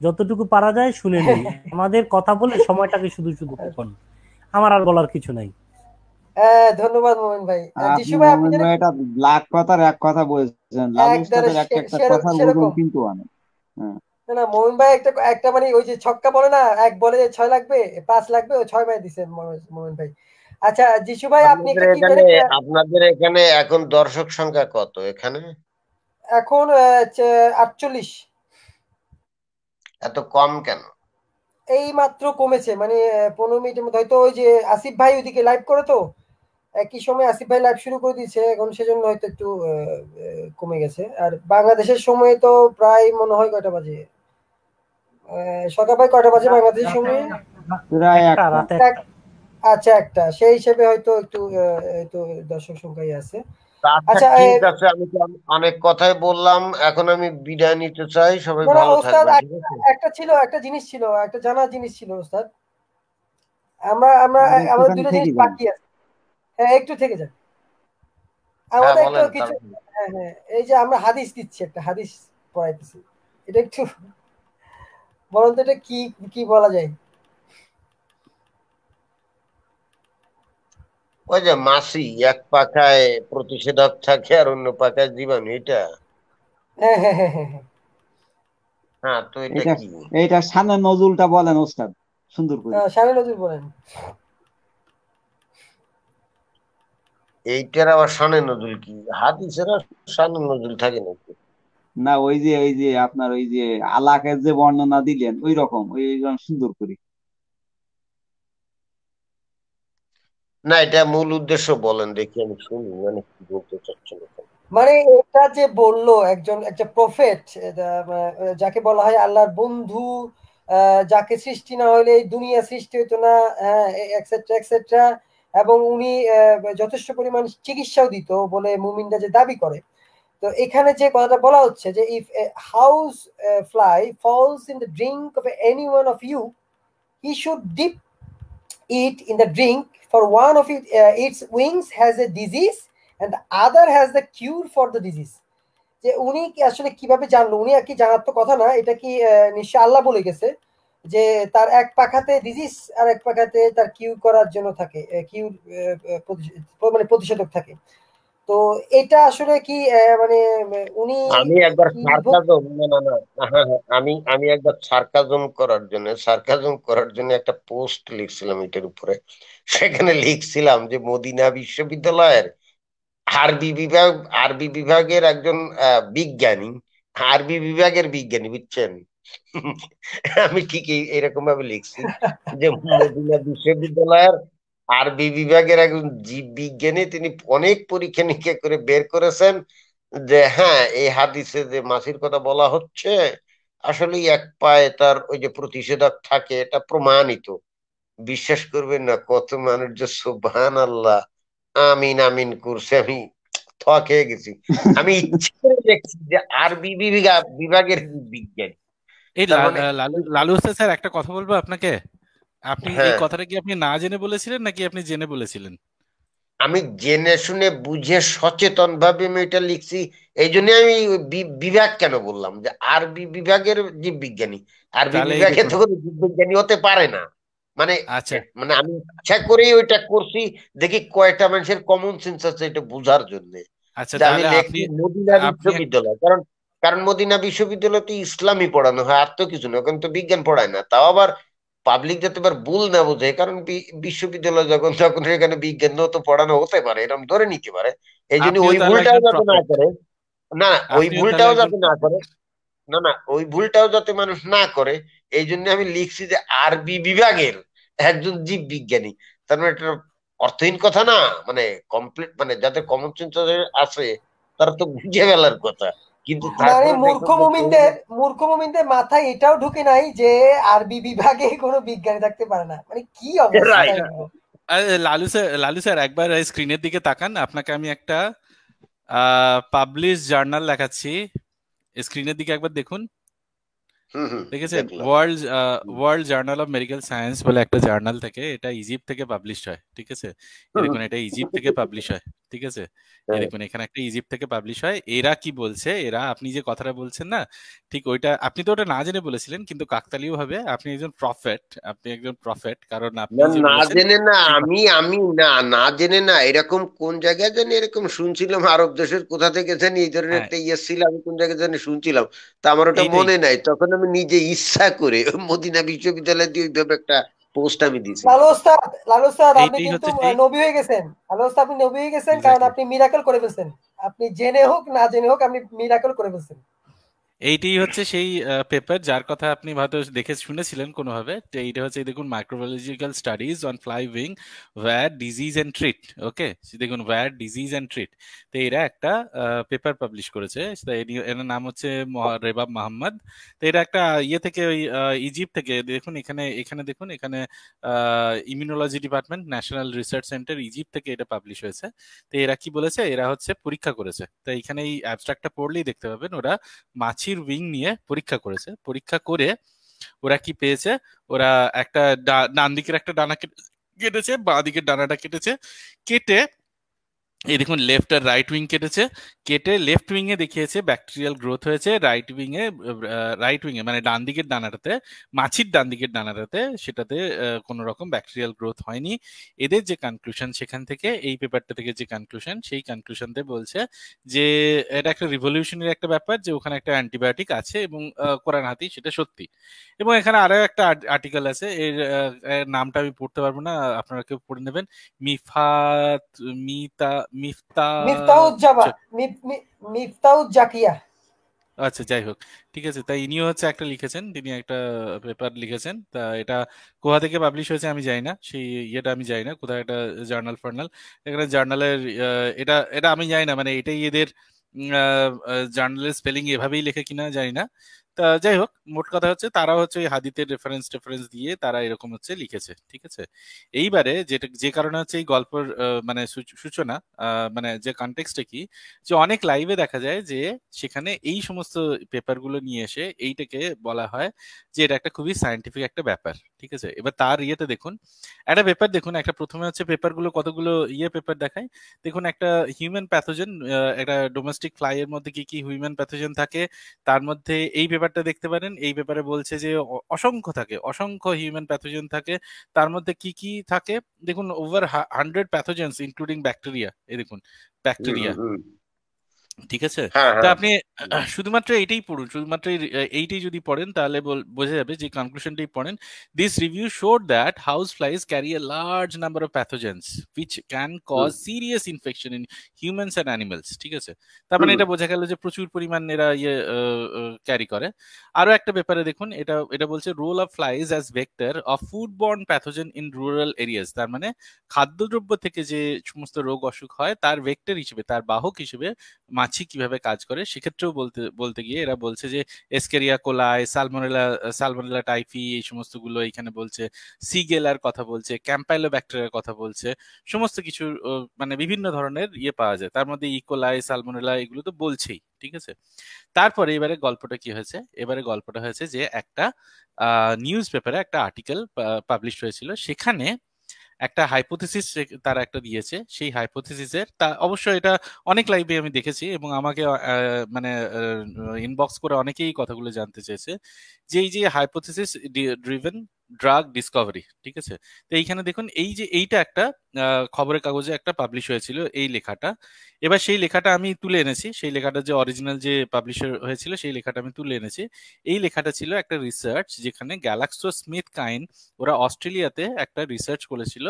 যতটুকু পারা যায় শুনে নেই আমাদের কথা বলে সময়টাকে শুধু শুধু কখন আমার আর বলার কিছু নাই হ্যাঁ, ধন্যবাদ ভাই ভাই আপনি এটা লাখ কথার এক কথা বলেছেন একটা কথা বলুন কিন্তু মানে, হ্যাঁ। না ভাই একটা একটা মানে ওই যে ছক্কা বলে না এক বলে ছয় লাগবে পাঁচ লাগবে ও ছয় মাই দিছেন ভাই আচ্ছা ভাই আপনি আপনাদের এখানে এখন দর্শক সংখ্যা কত এখানে এখন আটচল্লিশ এত কম কেন এই মাত্র কমেছে মানে পনেরো মিনিটের মধ্যে হয়তো ওই যে আসিফ ভাই ওইদিকে লাইভ করে তো একই সময় আসিফ ভাই লাইভ শুরু করে দিয়েছে এখন সেজন্য হয়তো একটু কমে গেছে আর বাংলাদেশের সময় তো প্রায় মনে হয় কয়টা বাজে সকাল ভাই কয়টা বাজে বাংলাদেশের সময় আচ্ছা একটা সেই হিসেবে হয়তো একটু একটু দর্শক সংখ্যাই আছে আচ্ছা, আচ্ছা আমি অনেক কথাই বললাম এখন আমি বিদায় নিতে চাই সবাই মানে ভালো থাকবেন একটা ছিল একটা জিনিস ছিল একটা জানা জিনিস ছিল ওস্তাদ আমরা আমরা আমাদের দুটো জিনিস বাকি আছে হ্যাঁ একটু থেকে যান হ্যাঁ, আমাদের একটু কিছু হ্যাঁ হ্যাঁ এই যে আমরা হাদিস দিচ্ছি একটা হাদিস পড়াইতেছি এটা একটু বরং তো এটা কি কি বলা যায় ওই যে মাসি এক পাখায় প্রতিষেধক থাকে আর অন্য পাখায় জীবাণু এটা হ্যাঁ, হ্যাঁ, হ্যাঁ তো এটা কি এটা সানা নজুলটা বলেন ওস্তাদ সুন্দর করে সানা নজুল বলেন এইটার আবার শানে নজুল কি হাদিসের শানে নজুল থাকে নাকি না ওই যে ওই যে আপনার ওই যে আলাকের যে বর্ণনা দিলেন ওই রকম ওই সুন্দর করে না এটা মূল উদ্দেশ্য বলেন দেখি আমি শুনি মানে কি বলতে চাচ্ছেন মানে এটা যে বলল একজন একটা প্রফেট যাকে বলা হয় আল্লাহর বন্ধু যাকে সৃষ্টি না হলে এই দুনিয়া সৃষ্টি হইতো না হ্যাঁ এক্সেট্রা এক্সেট্রা এবং উনি যথেষ্ট পরিমাণ চিকিৎসাও দিত বলে মুমিনরা যে দাবি করে তো এখানে যে কথাটা বলা হচ্ছে যে if house fly falls in the drink of any one of you he should dip it in the drink for one of it its wings has a disease and other has the cure for the disease যে উনি আসলে কিভাবে জানলো উনি আর কি জানার তো কথা না এটা কি নিশ্চয় আল্লাহ বলে গেছে যে তার এক পাখাতে ডিজিজ আর এক পাখাতে তার কিউ করার জন্য থাকে কিউ মানে প্রতিষেধক থাকে তো এটা আসলে কি মানে উনি আমি একবার সার্কাজম না না না হ্যাঁ, হ্যাঁ, হ্যাঁ, আমি আমি একবার সার্কাজম করার জন্য সার্কাজম করার জন্য একটা পোস্ট লিখছিলাম এটার উপরে সেখানে লিখছিলাম যে মদিনা বিশ্ববিদ্যালয়ের আরবি বিভাগ আরবি বিভাগের একজন বিজ্ঞানী আরবি বিভাগের বিজ্ঞানী বুঝছেন আমি ঠিক এরকম ভাবে লিখছি যে মদিনা বিশ্ববিদ্যালয়ের আরবি বিভাগের একজন জীব বিজ্ঞানী তিনি অনেক পরীক্ষা নিরীক্ষা করে বের করেছেন যে হ্যাঁ এই হাদিসে যে মাসির কথা বলা হচ্ছে আসলে এক পায়ে তার ওই যে প্রতিষেধক থাকে এটা প্রমাণিত বিশ্বাস করবেন না কত মানুষ যে সুবহান আল্লাহ আমিন আমিন করছে আমি থ খেয়ে গেছি আমি ইচ্ছে করে দেখছি যে আরবি বিভাগের বিজ্ঞানী এই মানে লালু হোসেন স্যার একটা কথা বলবো আপনাকে আপনি এই হ্যাঁ। কথাটা কি আপনি না জেনে বলেছিলেন নাকি আপনি জেনে বলেছিলেন আমি জেনে শুনে বুঝে সচেতন ভাবে আমি এটা লিখছি এই জন্য আমি বিভাগ কেন বললাম যে আরবি বিভাগের জীববিজ্ঞানী আরবি বিভাগে তো কোনো জীববিজ্ঞানী হতে পারে না মানে আচ্ছা মানে আমি ইচ্ছা করেই ওইটা করছি দেখি কয়টা মানুষের কমন সেন্স আছে এটা বোঝার জন্য আচ্ছা তাহলে আমি লিখছি মদিনা বিশ্ববিদ্যালয় কারণ কারণ মদিনা তো ইসলামই পড়ানো হয় আর তো কিছু না ওখানে তো বিজ্ঞান পড়ায় না তাও আবার পাবলিক যাতে এবার ভুল না বোঝে কারণ বিশ্ববিদ্যালয় যখন যখন এখানে বিজ্ঞান তো পড়ানো হতে পারে এরকম ধরে নিতে পারে এই জন্য ওই ভুলটাও যাতে না করে না ওই ভুলটাও যাতে না করে না না ওই ভুলটাও যাতে মানুষ না করে এই জন্য আমি লিখছি যে আরবি বিভাগের একজন জীব বিজ্ঞানী তার মানে একটা অর্থহীন কথা না মানে কমপ্লিট মানে যাদের কমন সেন্স আছে তারা তো বুঝে ফেলার কথা কিন্তু মানে মূর্খ মুমিনদের মূর্খ মুমিনদের মাথায় এটাও ঢুকে নাই যে আরবি বিভাগে কোনো বিজ্ঞানী থাকতে পারে না মানে কি অবস্থা লালু স্যার লালু স্যার একবার স্ক্রিনের দিকে তাকান আপনাকে আমি একটা পাবলিশ জার্নাল দেখাচ্ছি স্ক্রিনের দিকে একবার দেখুন দেখেছে world world journal of medical science বলে একটা জার্নাল থেকে এটা ইজিপ্ট থেকে পাবলিশ হয় ঠিক আছে এরকম এটা ইজিপ্ট থেকে পাবলিশ হয় ঠিক আছে হ্যাঁ। এরকম এখানে একটা ইজিপ্ট থেকে পাবলিশ হয় এরা কি বলছে এরা আপনি যে কথাটা বলছেন না ঠিক ওইটা আপনি তো ওটা না জেনে বলেছিলেন কিন্তু কাকতালিও হবে আপনি একজন প্রফেট আপনি একজন প্রফেট কারণ আপনি না জেনে না আমি আমি না না জেনে না এরকম কোন জায়গায় জানি এরকম শুনছিলাম আরব দেশের কোথা থেকে জানি এই ধরনের হ্যাঁ। একটা ইয়ে ছিল আমি কোন জায়গায় জানি শুনছিলাম তা আমার ওটা মনে নাই তখন আমি নিজে ইচ্ছা করে মদিনা বিশ্ববিদ্যালয় দিয়ে ওইভাবে একটা পোস্ট আমি দিয়েছি লালু ওস্তাদ লালু ওস্তাদ আপনি কিন্তু নবী হয়ে গেছেন লালু ওস্তাদ আপনি নবী হয়ে গেছেন কারণ আপনি মিরাকল করে ফেলছেন আপনি জেনে হোক না জেনে হোক আপনি মিরাকল করে ফেলছেন এইটি হচ্ছে সেই পেপার যার কথা আপনি হয়তো দেখে শুনেছিলেন কোনোভাবে তো এইটা হচ্ছে দেখুন microbiological studies on fly wing where disease and treat okay দেখুন ওয়্যার ডিজিজ অ্যান্ড ট্রিট তো এরা একটা পেপার পাবলিশ করেছে এর নাম হচ্ছে রেবাব মাহমদ তো এটা একটা ইয়ে থেকে ওই ইজিপ্ট থেকে দেখুন এখানে এখানে দেখুন এখানে immunology department national research centre Egypt থেকে এটা পাবলিশ হয়েছে তো এরা কি বলেছে এরা হচ্ছে পরীক্ষা করেছে তো এখানে এই অ্যাবস্ট্রাক্টটা পড়লেই দেখতে পাবেন ওরা মাছ মাছির উইং নিয়ে পরীক্ষা করেছে পরীক্ষা করে ওরা কি পেয়েছে ওরা একটা ডান দিকের একটা ডানা কেটেছে বাঁ দিকের ডানাটা কেটেছে কেটে এই দেখুন লেফট আর রাইট উইং কেটেছে কেটে লেফট উইং এ দেখিয়েছে ব্যাকটেরিয়াল গ্রোথ হয়েছে রাইট উইং এ রাইট উইং এ মানে ডান দিকের ডানাটাতে মাছির ডান দিকের ডানাটাতে সেটাতে কোনো রকম ব্যাকটেরিয়াল গ্রোথ হয়নি এদের যে কনক্লুশন সেখান থেকে এই পেপারটা থেকে যে কনক্লুশন সেই কনক্লুশনতে বলছে যে এটা একটা রিভলিউশনের একটা ব্যাপার যে ওখানে একটা অ্যান্টিবায়োটিক আছে এবং কোরআন হাতি সেটা সত্যি এবং এখানে আরও একটা আর্টিকেল আছে এর নামটা আমি পড়তে পারবো না আপনারা কেউ পড়ে নেবেন মিফাত মিতা আচ্ছা।, আচ্ছা যাই হোক ঠিক আছে তাই ইনিও হচ্ছে একটা লিখেছেন তিনি একটা পেপার লিখেছেন তা এটা কোথা থেকে পাবলিশ হয়েছে আমি জানি না সেই ইয়েটা আমি জানি না কোথায় একটা জার্নাল ফার্নাল এখানে জার্নালের এটা এটা আমি জানি না মানে এটাই এদের জার্নালের স্পেলিং এভাবেই লেখে কিনা জানি না তা যাই হোক মোট কথা হচ্ছে তারা হচ্ছে ওই হাদিতের রেফারেন্স টেফারেন্স দিয়ে তারা এরকম হচ্ছে লিখেছে ঠিক আছে এইবারে যেটা যে কারণে হচ্ছে এই গল্পের মানে সূচনা মানে যে কনটেক্সটা কি যে অনেক লাইভে দেখা যায় যে সেখানে এই সমস্ত পেপারগুলো নিয়ে এসে এইটাকে বলা হয় যে এটা একটা খুবই সায়েন্টিফিক একটা ব্যাপার ঠিক আছে এবার তার ইয়েতে দেখুন একটা পেপার দেখুন একটা প্রথমে হচ্ছে পেপারগুলো কতগুলো ইয়ে পেপার দেখায় দেখুন একটা হিউম্যান প্যাথোজেন একটা ডোমেস্টিক ফ্লাইয়ের মধ্যে কি কি হিউম্যান প্যাথোজেন থাকে তার মধ্যে এই পেপার ব্যাপারটা দেখতে পারেন এই ব্যাপারে বলছে যে অসংখ্য থাকে অসংখ্য হিউম্যান প্যাথোজেন থাকে তার মধ্যে কি কি থাকে দেখুন over hundred pathogens including bacteria এই দেখুন ব্যাকটেরিয়া ঠিক আছে হ্যাঁ, তা হ্যাঁ। আপনি শুধুমাত্র এটাই পড়ুন শুধুমাত্র এইটাই যদি পড়েন তাহলে বোঝা যাবে যে কনক্লুশনটাই পড়েন this review showed that house flies carry a large number of pathogens which can cause serious infection in humans and animals ঠিক আছে তার মানে hmm. এটা বোঝা গেল যে প্রচুর পরিমাণ এরা ইয়ে ক্যারি করে আরো একটা ব্যাপারে দেখুন এটা এটা বলছে role of flies as vector of food borne pathogen in rural areas তার মানে খাদ্যদ্রব্য থেকে যে সমস্ত রোগ অসুখ হয় তার ভেক্টর হিসেবে তার বাহক হিসেবে মাছি কিভাবে কাজ করে সেক্ষেত্রেও বলতে বলতে গিয়ে এরা বলছে যে Escherichia coli Salmonella Salmonella typhi এই সমস্তগুলো এখানে বলছে সিগেলার কথা বলছে ক্যাম্পাইলো ব্যাকটেরিয়ার কথা বলছে সমস্ত কিছু মানে বিভিন্ন ধরনের ইয়ে পাওয়া যায় তার মধ্যে ইকোলাই e. সালমোনেলা এগুলো তো বলছেই ঠিক আছে তারপরে এবারে গল্পটা কি হয়েছে এবারে গল্পটা হয়েছে যে একটা নিউজ পেপারে একটা আর্টিকেল পাবলিশ হয়েছিল সেখানে একটা হাইপোথিসিস তারা একটা দিয়েছে সেই হাইপোথিসিসের তা অবশ্য এটা অনেক লাইভে আমি দেখেছি এবং আমাকে মানে ইনবক্স করে অনেকেই কথাগুলো জানতে চেয়েছে যে এই যে হাইপোথিসিস ড্রিভেন ড্রাগ ডিসকভারি ঠিক আছে তো এইখানে দেখুন এই যে এইটা একটা খবরের কাগজে একটা পাবলিশ হয়েছিল এই লেখাটা এবার সেই লেখাটা আমি তুলে এনেছি সেই লেখাটা যে অরিজিনাল যে পাবলিশার হয়েছিল সেই লেখাটা আমি তুলে এনেছি এই লেখাটা ছিল একটা রিসার্চ যেখানে গ্যালাক্সো স্মিথ কাইন ওরা অস্ট্রেলিয়াতে একটা রিসার্চ করেছিল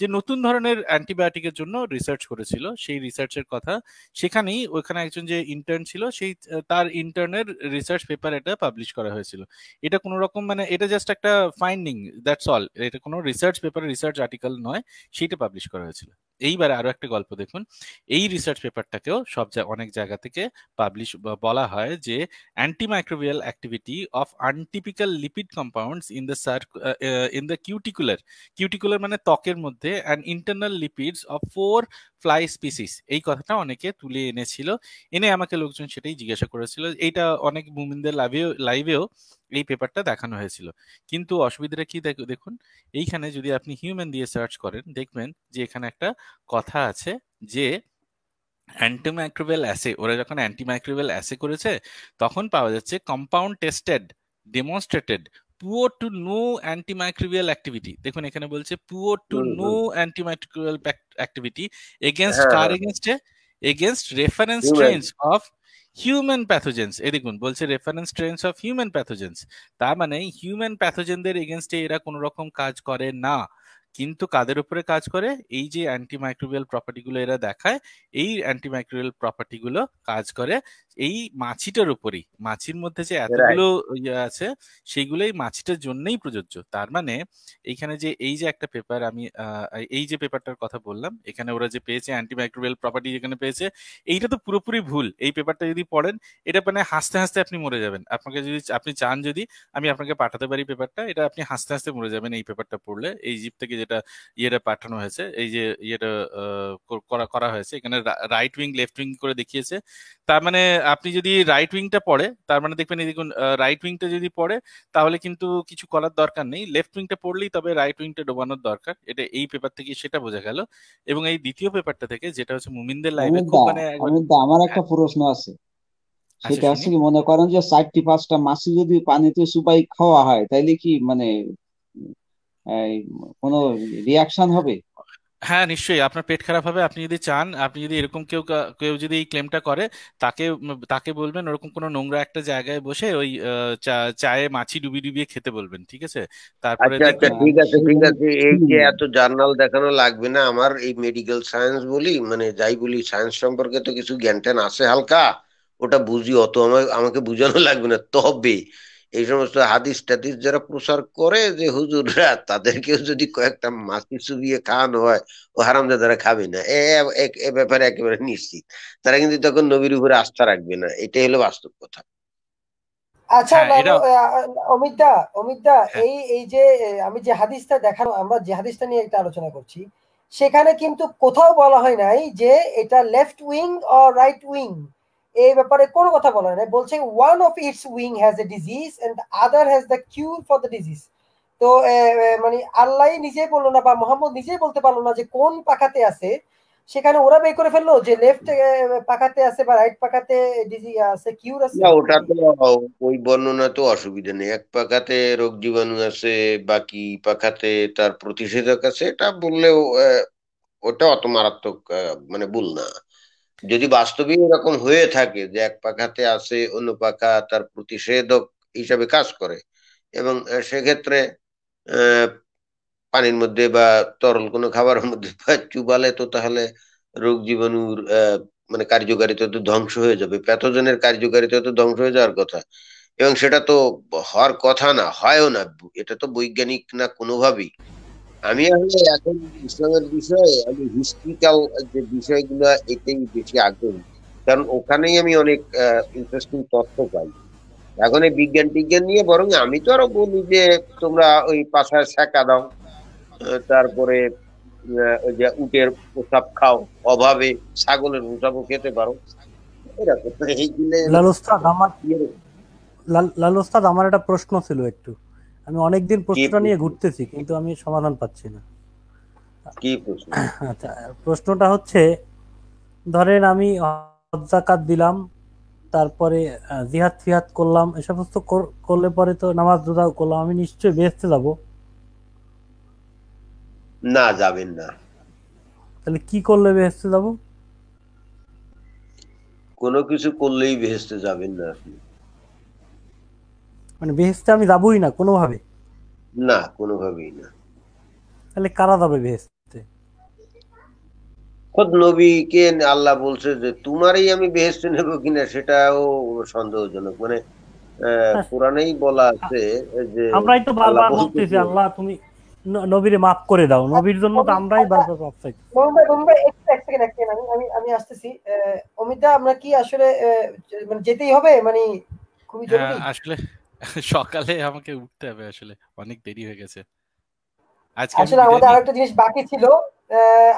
যে নতুন ধরনের অ্যান্টিবায়োটিকের জন্য রিসার্চ করেছিল সেই রিসার্চের কথা সেখানেই ওখানে একজন যে ইন্টার্ন ছিল সেই তার ইন্টার্নের রিসার্চ পেপার এটা পাবলিশ করা হয়েছিল এটা কোনো রকম মানে এটা জাস্ট একটা ফাইন ফাইন্ডিং দ্যাটস অল এটা কোনো রিসার্চ পেপার রিসার্চ আর্টিকেল নয় সেইটা পাবলিশ করা হয়েছিল এইবারে আরো একটা গল্প দেখুন এই রিসার্চ পেপারটাকেও সব অনেক জায়গা থেকে পাবলিশ বলা হয় যে antimicrobial activity of untypical lipid compounds in the sir in the cuticular cuticular মানে ত্বকের মধ্যে and internal lipids of four fly species এই কথাটা অনেকে তুলে এনেছিল এনে আমাকে লোকজন সেটাই জিজ্ঞাসা করেছিল এইটা অনেক মুমিনদের লাইভেও লাইভেও এই পেপারটা দেখানো হয়েছিল কিন্তু অসুবিধাটা কি দেখুন এইখানে যদি আপনি হিউম্যান দিয়ে সার্চ করেন দেখবেন যে এখানে একটা কথা আছে যে অ্যান্টিমাইক্রোবেল অ্যাসে ওরা যখন অ্যান্টিমাইক্রোবেল অ্যাসে করেছে তখন পাওয়া যাচ্ছে compound tested demonstrated poor to no antimicrobial activity দেখুন এখানে বলছে poor to no antimicrobial activity against কার against against reference strains of human pathogens এ দেখুন বলছে reference strains of human pathogens তার মানে হিউম্যান প্যাথোজেনদের এগেনস্টে এরা কোনো রকম কাজ করে না কিন্তু কাদের উপরে কাজ করে এই যে অ্যান্টিমাইক্রোবিয়াল প্রপার্টিগুলো এরা দেখায় এই অ্যান্টিমাইক্রোবিয়াল প্রপার্টিগুলো কাজ করে এই মাছিটার উপরেই মাছির মধ্যে যে এতগুলো ইয়ে আছে সেইগুলোই মাছিটার জন্যই প্রযোজ্য তার মানে এইখানে যে এই যে একটা পেপার আমি এই যে পেপারটার কথা বললাম এখানে ওরা যে পেয়েছে অ্যান্টিমাইক্রোবিয়াল প্রপার্টি যেখানে পেয়েছে এইটা তো পুরোপুরি ভুল এই পেপারটা যদি পড়েন এটা মানে হাসতে হাসতে আপনি মরে যাবেন আপনাকে যদি আপনি চান যদি আমি আপনাকে পাঠাতে পারি পেপারটা এটা আপনি হাসতে হাসতে মরে যাবেন এই পেপারটা পড়লে এই জিপ থেকে যেটা ইয়েটা পাঠানো হয়েছে এই যে ইয়েটা করা করা হয়েছে এখানে রাইট উইং লেফট উইং করে দেখিয়েছে তার মানে আপনি যদি রাইট উইংটা পড়ে তার মানে দেখবেন দেখুন রাইট উইংটা যদি পড়ে তাহলে কিন্তু কিছু করার দরকার নেই লেফট উইংটা পড়লেই তবে রাইট উইংটা ডোবানোর দরকার এটা এই পেপার থেকে সেটা বোঝা গেল এবং এই দ্বিতীয় পেপারটা থেকে যেটা হচ্ছে মুমিনদের লাইভে খুব মানে আমার একটা হ্যাঁ। প্রশ্ন আছে আচ্ছা, সেটা হচ্ছে কি মনে করেন যে চারটি পাঁচটা মাছি যদি পানিতে সুপাই খাওয়া হয় তাইলে কি মানে কোনো রিয়াকশন হবে হ্যাঁ নিশ্চয়ই আপনার পেট খারাপ হবে আপনি যদি চান আপনি যদি এরকম কেউ কেউ যদি এই ক্লেমটা করে তাকে তাকে বলবেন ওরকম কোনো নোংরা একটা জায়গায় বসে ওই চায়ে মাছি ডুবি ডুবিয়ে খেতে বলবেন ঠিক আছে তারপরে আচ্ছা, আচ্ছা ঠিক আছে হ্যাঁ। ঠিক আছে এই যে এত জার্নাল দেখানো লাগবে না আমার এই মেডিকেল সায়েন্স বলি মানে যাই বলি সায়েন্স সম্পর্কে তো কিছু জ্ঞান ট্যান আছে হালকা ওটা বুঝি অত আমাকে বুঝানো লাগবে না তবে এই সমস্ত হাদিস টাদিস যারা প্রচার করে যে হুজুররা তাদেরকেও যদি কয়েকটা মাছি চুবিয়ে খাওয়ানো হয় ও তারা খাবে না এ ব্যাপারে একেবারে নিশ্চিত তারা কিন্তু তখন নবীর উপরে আস্থা রাখবে না এটাই হলো বাস্তব কথা আচ্ছা হ্যাঁ, অমিতা অমিতা হ্যাঁ। এই এই যে আমি যে হাদিসটা দেখানো আমরা যে হাদিসটা নিয়ে একটা আলোচনা করছি সেখানে কিন্তু কোথাও বলা হয় নাই যে এটা left wing or right wing এই ব্যাপারে কোনো কথা বলা নাই বলছে one of its wing has a disease and other has the cure for the disease তো মানে আল্লাহ নিজেই বললো না বা মোহাম্মদ নিজেই বলতে পারলো না যে কোন পাখাতে আছে সেখানে ওরা বের করে ফেললো যে লেফট পাখাতে আছে বা রাইট পাখাতে ডিজি আছে কিউর আছে না ওটা তো ওই বর্ণনা তো অসুবিধা নেই এক পাখাতে রোগ জীবাণু আছে বাকি পাখাতে তার প্রতিষেধক আছে এটা বললেও ওটা অত মারাত্মক মানে ভুল না যদি বাস্তবে এরকম হয়ে থাকে যে এক পাখাতে আসে অন্য পাখা তার প্রতিষেধক হিসাবে কাজ করে এবং সেক্ষেত্রে পানির মধ্যে বা তরল কোনো খাবারের মধ্যে চুবালে তো তাহলে রোগ জীবাণুর মানে কার্যকারিতা তো ধ্বংস হয়ে যাবে প্যাথোজনের কার্যকারিতা তো ধ্বংস হয়ে যাওয়ার কথা এবং সেটা তো হওয়ার কথা না হয়ও না এটা তো বৈজ্ঞানিক না কোনোভাবেই আমি আসলে এখন ইসলামের বিষয়ে আমি হিস্ট্রিক্যাল যে বিষয়গুলো এতেই বেশি আগ্রহী কারণ ওখানেই আমি অনেক ইন্টারেস্টিং তথ্য পাই এখন এই বিজ্ঞান টিজ্ঞান নিয়ে বরং আমি তো আরো বলি যে তোমরা ওই পাশায় শেখা দাও তারপরে যে উটের প্রসাব খাও অভাবে ছাগলের প্রসাবও খেতে পারো এরকম লালস্তাদ আমার ইয়ে লালুস্তাদ আমার একটা প্রশ্ন ছিল একটু আমি অনেকদিন প্রশ্নটা নিয়ে ঘুরতেছি কিন্তু আমি সমাধান পাচ্ছি না কি প্রশ্ন আচ্ছা, প্রশ্নটা হচ্ছে ধরেন আমি জাকাত দিলাম তারপরে জিহাদ ফিহাদ করলাম এ সমস্ত করলে পরে তো নামাজ রোজা করলাম আমি নিশ্চয়ই বেহেস্তে যাব না যাবেন না তাহলে কি করলে বেহেস্তে যাব কোনো কিছু করলেই বেহেস্তে যাবেন না আপনি মানে বেহেস্তে আমি যাবই না কোনোভাবে না কোনোভাবেই না তাহলে কারা যাবে বেহেস্তে খোদ নবীকে আল্লাহ বলছে যে তোমারই আমি বেহেস্তে নেব কিনা সেটাও সন্দেহজনক মানে হ্যাঁ। কোরআনেই বলা আছে যে আমরাই তো বারবার বলতেছি আল্লাহ তুমি নবীরে মাফ করে দাও নবীর জন্য তো আমরাই বারবার মাফ চাই মুম্বাই মুম্বাই এক সেকেন্ড আমি আমি আমি আসতেছি অমিতা আমরা কি আসলে মানে যেতেই হবে মানে খুবই হ্যাঁ, জরুরি আসলে সকালে আমাকে উঠতে হবে আসলে অনেক দেরি হয়ে গেছে আজকে আসলে আমাদের আরো একটা জিনিস বাকি ছিল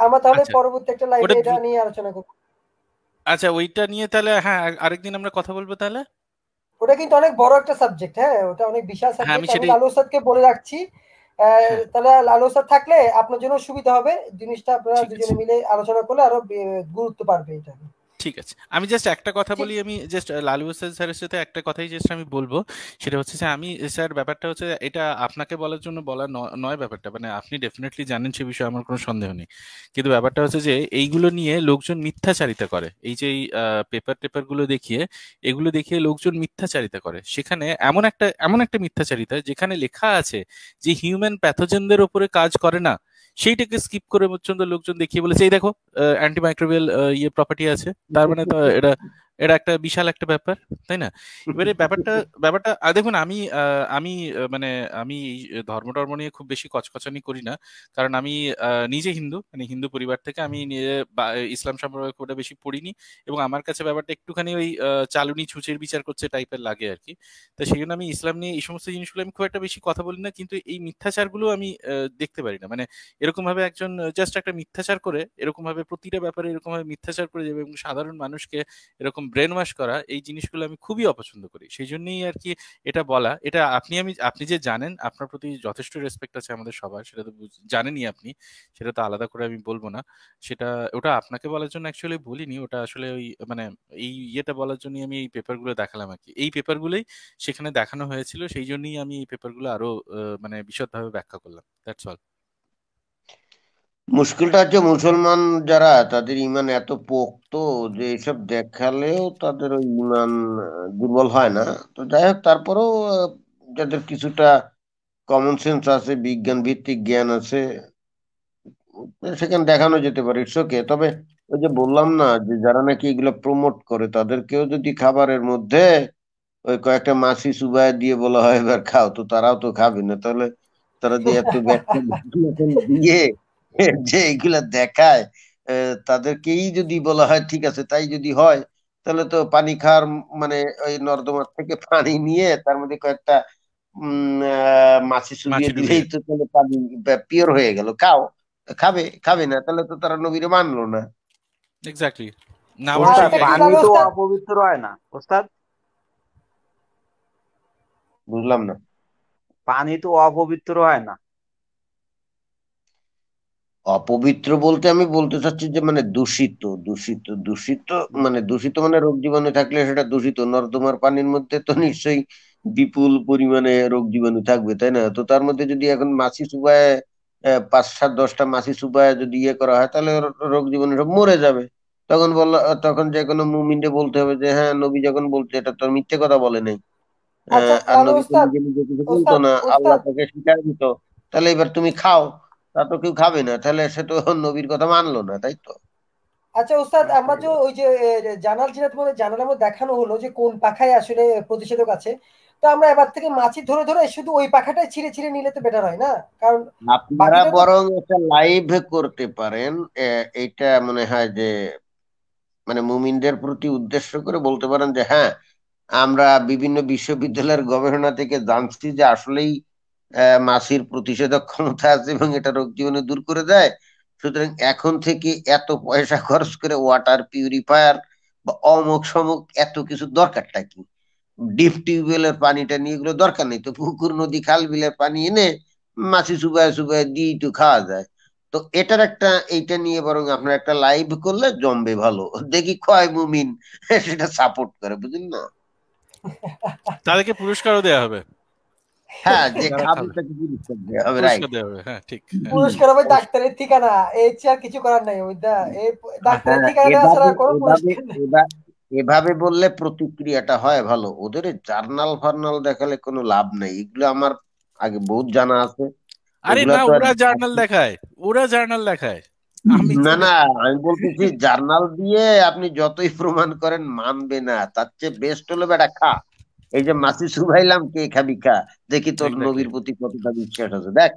আমরা তাহলে আচ্ছা। পরবর্তী একটা লাইভে এটা নিয়ে আলোচনা করব আচ্ছা ওইটা নিয়ে তাহলে হ্যাঁ আরেকদিন আমরা কথা বলবো তাহলে ওটা কিন্তু অনেক বড় একটা সাবজেক্ট হ্যাঁ ওটা অনেক বিশাল সাবজেক্ট হ্যাঁ, আমি লালু স্যারকে বলে রাখছি হ্যাঁ। তাহলে লালু স্যার থাকলে আপনার জন্য সুবিধা হবে জিনিসটা আপনারা দুজনে মিলে আলোচনা করলে আরো গুরুত্ব পাবে এটা ঠিক আছে আমি জাস্ট একটা কথা বলি আমি জাস্ট লালু হোসেন স্যারের সাথে একটা কথাই জাস্ট আমি বলবো সেটা হচ্ছে যে আমি স্যার ব্যাপারটা হচ্ছে এটা আপনাকে বলার জন্য বলা নয় ব্যাপারটা মানে আপনি ডেফিনেটলি জানেন সে বিষয়ে আমার কোনো সন্দেহ নেই কিন্তু ব্যাপারটা হচ্ছে যে এইগুলো নিয়ে লোকজন মিথ্যাচারিতা করে এই যে পেপার টেপার গুলো দেখিয়ে এগুলো দেখিয়ে লোকজন মিথ্যাচারিতা করে সেখানে এমন একটা এমন একটা মিথ্যাচারিতা যেখানে লেখা আছে যে হিউম্যান প্যাথোজেনদের ওপরে কাজ করে না সেইটাকে স্কিপ করে পর্যন্ত লোকজন দেখিয়ে বলেছে এই দেখো অ্যান্টিমাইক্রোবিয়াল ইয়ে প্রপার্টি আছে তার মানে তো এটা এটা একটা বিশাল একটা ব্যাপার তাই না এবারে ব্যাপারটা ব্যাপারটা দেখুন আমি আমি মানে আমি ধর্ম টর্ম নিয়ে খুব বেশি কচকচানি করি না কারণ আমি নিজে হিন্দু মানে হিন্দু পরিবার থেকে আমি ইসলাম সম্পর্কে খুব বেশি পড়িনি এবং আমার কাছে ব্যাপারটা একটুখানি ওই চালুনি ছুচের বিচার করছে টাইপের লাগে আর কি তো সেই জন্য আমি ইসলাম নিয়ে এই সমস্ত জিনিসগুলো আমি খুব একটা বেশি কথা বলি না কিন্তু এই মিথ্যাচারগুলো আমি দেখতে পারি না মানে এরকমভাবে একজন জাস্ট একটা মিথ্যাচার করে এরকমভাবে এরকমভাবে প্রতিটা ব্যাপারে এরকমভাবে মিথ্যাচার করে যাবে এবং সাধারণ মানুষকে এরকম ব্রেন ওয়াশ করা এই জিনিসগুলো আমি খুবই অপছন্দ করি সেই জন্যই আর কি এটা বলা এটা আপনি আমি আপনি যে জানেন আপনার প্রতি যথেষ্ট রেসপেক্ট আছে আমাদের সবার সেটা তো জানেনই আপনি সেটা তো আলাদা করে আমি বলবো না সেটা ওটা আপনাকে বলার জন্য অ্যাকচুয়ালি বলিনি ওটা আসলে ওই মানে এই ইয়েটা বলার জন্যই আমি এই পেপারগুলো দেখালাম আর কি এই পেপারগুলোই সেখানে দেখানো হয়েছিল সেই জন্যই আমি এই পেপারগুলো আরো মানে বিশদভাবে ব্যাখ্যা করলাম দ্যাটস অল মুশকিলটা হচ্ছে মুসলমান যারা তাদের ইমান এত পোক্ত যে এসব দেখালেও তাদের ওই ইমান দুর্বল হয় না তো যাই হোক তারপরেও যাদের কিছুটা কমন সেন্স আছে বিজ্ঞান ভিত্তিক জ্ঞান আছে সেখানে দেখানো যেতে পারে ইটস ওকে তবে ওই যে বললাম না যে যারা নাকি এগুলো প্রমোট করে তাদেরকেও যদি খাবারের মধ্যে ওই কয়েকটা মাসি সুবাই দিয়ে বলা হয় এবার খাও তো তারাও তো খাবে না তাহলে তারা যে এত দিয়ে যে এগুলা দেখায় তাদেরকেই যদি বলা হয় ঠিক আছে তাই যদি হয় তাহলে তো পানি খাওয়ার মানে ওই নর্দমার থেকে পানি নিয়ে তার মধ্যে কয়েকটা মাছি চুবিয়ে দিলেই তো তাহলে পানি পিওর হয়ে গেল খাও খাবে খাবে না তাহলে তো তারা নবীরে মানলো না এক্স্যাক্টলি না পানি তো অপবিত্র হয় না ওস্তাদ বুঝলাম না পানি তো অপবিত্র হয় না অপবিত্র বলতে আমি বলতে চাচ্ছি যে মানে দূষিত দূষিত দূষিত মানে দূষিত মানে রোগ জীবাণু থাকলে সেটা দূষিত নর্দমার পানির মধ্যে তো নিশ্চয়ই বিপুল পরিমাণে রোগ জীবাণু থাকবে তাই না তো তার মধ্যে যদি এখন মাসি সুবায় পাঁচ সাত দশটা মাসি সুবায় যদি ইয়ে করা হয় তাহলে রোগ জীবাণু সব মরে যাবে তখন বল তখন যে কোনো মুমিনকে বলতে হবে যে হ্যাঁ নবী যখন বলছে এটা তো মিথ্যে কথা বলে নাই আচ্ছা, আর নবী কিছু বলতো না আল্লাহ তাকে শিখাই দিত তাহলে এবার তুমি খাও তা তো কেউ খাবে না তাহলে সে তো নবীর কথা মানলো না তাই তো আচ্ছা ওস্তাদ হ্যাঁ, আমরা হ্যাঁ। যে ওই যে জানাল যেটা তোমাদের জানালার মধ্যে দেখানো হলো যে কোন পাখায় আসলে প্রতিষেধক আছে তো আমরা এবার থেকে মাছি ধরে ধরে শুধু ওই পাখাটাই ছিঁড়ে ছিঁড়ে নিলে তো বেটার হয় না কারণ আপনারা বরং একটা লাইভ করতে পারেন এটা মনে হয় যে মানে মুমিনদের প্রতি উদ্দেশ্য করে বলতে পারেন যে হ্যাঁ আমরা বিভিন্ন বিশ্ববিদ্যালয়ের গবেষণা থেকে জানছি যে আসলেই মাছির প্রতিষেধক ক্ষমতা আছে এবং এটা রোগ জীবনে দূর করে দেয় সুতরাং এখন থেকে এত পয়সা খরচ করে ওয়াটার পিউরিফায়ার বা অমুক সমুক এত কিছু দরকারটা কি ডিপ টিউবওয়েলের পানিটা নিয়ে এগুলো দরকার নেই তো পুকুর নদী খাল বিলের পানি এনে মাছি চুবায় চুবায় দিয়ে একটু খাওয়া যায় তো এটার একটা এইটা নিয়ে বরং আপনার একটা লাইভ করলে জমবে ভালো দেখি কয় মুমিন সেটা সাপোর্ট করে বুঝলেন না তাদেরকে পুরস্কারও দেয়া হবে হ্যাঁ, হ্যাঁ, হ্যাঁ। কোনো এভাবে বললে প্রতিক্রিয়াটা হয় ভালো ওদের জার্নাল ফার্নাল দেখালে কোনো লাভ নেই এগুলো আমার আগে বহুত জানা আছে আরে না ওরা জার্নাল দেখায় ওরা জার্নাল দেখায় না না আমি বলতেছি জার্নাল দিয়ে আপনি যতই প্রমাণ করেন মানবে না তার চেয়ে বেস্ট হলো বেটা খা এই যে মাসি সুভাইলাম কে খাবি খা দেখি তোর নবীর প্রতি কতটা বিশ্বাস আছে দেখ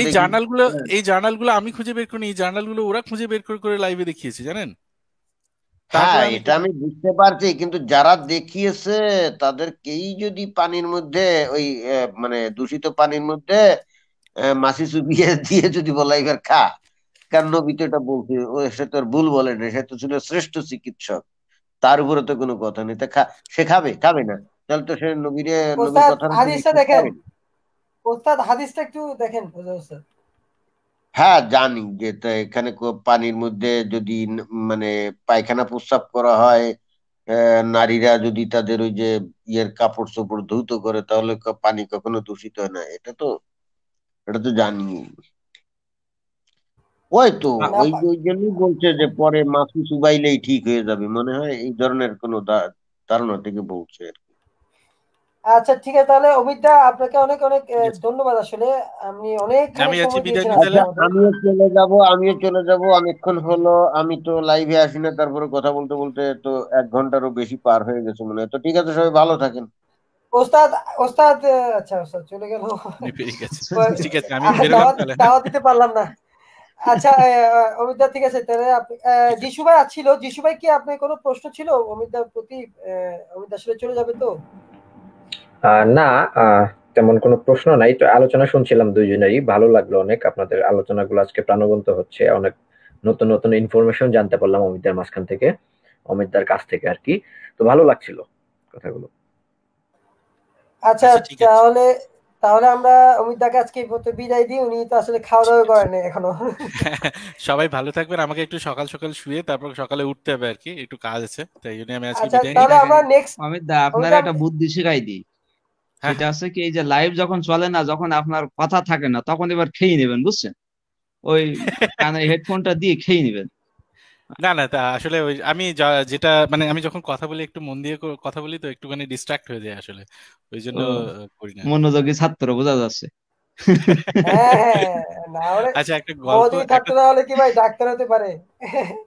এই জার্নাল গুলো হ্যাঁ। এই জার্নাল গুলো আমি খুঁজে বের করিনি এই জার্নাল গুলো ওরা খুঁজে বের করে করে লাইভে দেখিয়েছে জানেন হ্যাঁ এটা আমি বুঝতে পারছি কিন্তু যারা দেখিয়েছে তাদের কেই যদি পানির মধ্যে ওই মানে দূষিত পানির মধ্যে মাসি চুবিয়ে দিয়ে যদি বলা এবার খা কারণ নবী তো এটা বলছে ও সে তোর ভুল বলে না সে তো ছিল শ্রেষ্ঠ চিকিৎসক তার উপরে তো কোনো কথা নেই তা খা সে খাবে খাবে না তাহলে তো সে নবীরে নবীর কথা হাদিসটা দেখেন ওস্তাদ হাদিসটা একটু দেখেন ওস্তাদ হ্যাঁ জানি যে এখানে পানির মধ্যে যদি মানে পায়খানা প্রস্রাব করা হয় নারীরা যদি তাদের ওই যে ইয়ের কাপড় চোপড় ধৌত করে তাহলে পানি কখনো দূষিত হয় না এটা তো এটা তো জানি ওই তো ওই ওই জন্যই বলছে যে পরে মাছি চুবাইলেই ঠিক হয়ে যাবে মনে হয় এই ধরনের কোনো ধারণা থেকে বলছে আর আচ্ছা ঠিক আছে তাহলে অমিত দা আপনাকে অনেক অনেক ধন্যবাদ আসলে আমি অনেক আমি আছি বিদায় তাহলে আচ্ছা, আমিও চলে যাব আমিও চলে যাব অনেকক্ষণ হলো আমি তো লাইভে আসি না তারপরে কথা বলতে বলতে তো এক ঘন্টারও বেশি পার হয়ে গেছে মনে হয় তো ঠিক আছে সবাই ভালো থাকেন ওস্তাদ ওস্তাদ আচ্ছা ওস্তাদ চলে গেল ঠিক আছে ঠিক আছে আমি বেরোলাম তাহলে দাওয়াত দিতে পারলাম না আচ্ছা অমিত দা ঠিক আছে তাহলে যিশু ভাই আছিল যিশু ভাই কি আপনার কোনো প্রশ্ন ছিল অমিত অমিতদার প্রতি অমিত দা চলে যাবে তো না তেমন কোনো প্রশ্ন নাই তো আলোচনা শুনছিলাম দুইজনেরই ভালো লাগলো অনেক আপনাদের আলোচনাগুলো আজকে প্রাণবন্ত হচ্ছে অনেক নতুন নতুন ইনফরমেশন জানতে পারলাম অমিতদার মাঝখান থেকে অমিতদার কাছ থেকে আর কি তো ভালো লাগছিল কথাগুলো আচ্ছা, আচ্ছা তাহলে তাহলে আমরা অমিত আজকে পর্যন্ত বিদায় দিই উনি তো আসলে খাওয়া দাওয়া করেন এখনো সবাই ভালো থাকবেন আমাকে একটু সকাল সকাল শুয়ে তারপর সকালে উঠতে হবে আর কি একটু কাজ আছে তাই জন্য আমি আজকে আচ্ছা, বিদায় তাহলে আমরা নেক্সট আপনারা একটা বুদ্ধি শেখাই দিই হ্যাঁ। সেটা আছে কি এই যে লাইভ যখন চলে না যখন আপনার কথা থাকে না তখন এবার খেয়ে নেবেন বুঝছেন ওই কানে হেডফোনটা দিয়ে খেয়ে নেবেন না না তা আসলে ওই আমি যেটা মানে আমি যখন কথা বলি একটু মন দিয়ে কথা বলি তো একটুখানি ডিস্ট্রাক্ট হয়ে যায় আসলে ওই জন্য করি না মনোযোগী ছাত্র বোঝা যাচ্ছে হ্যাঁ, আচ্ছা একটা গল্প না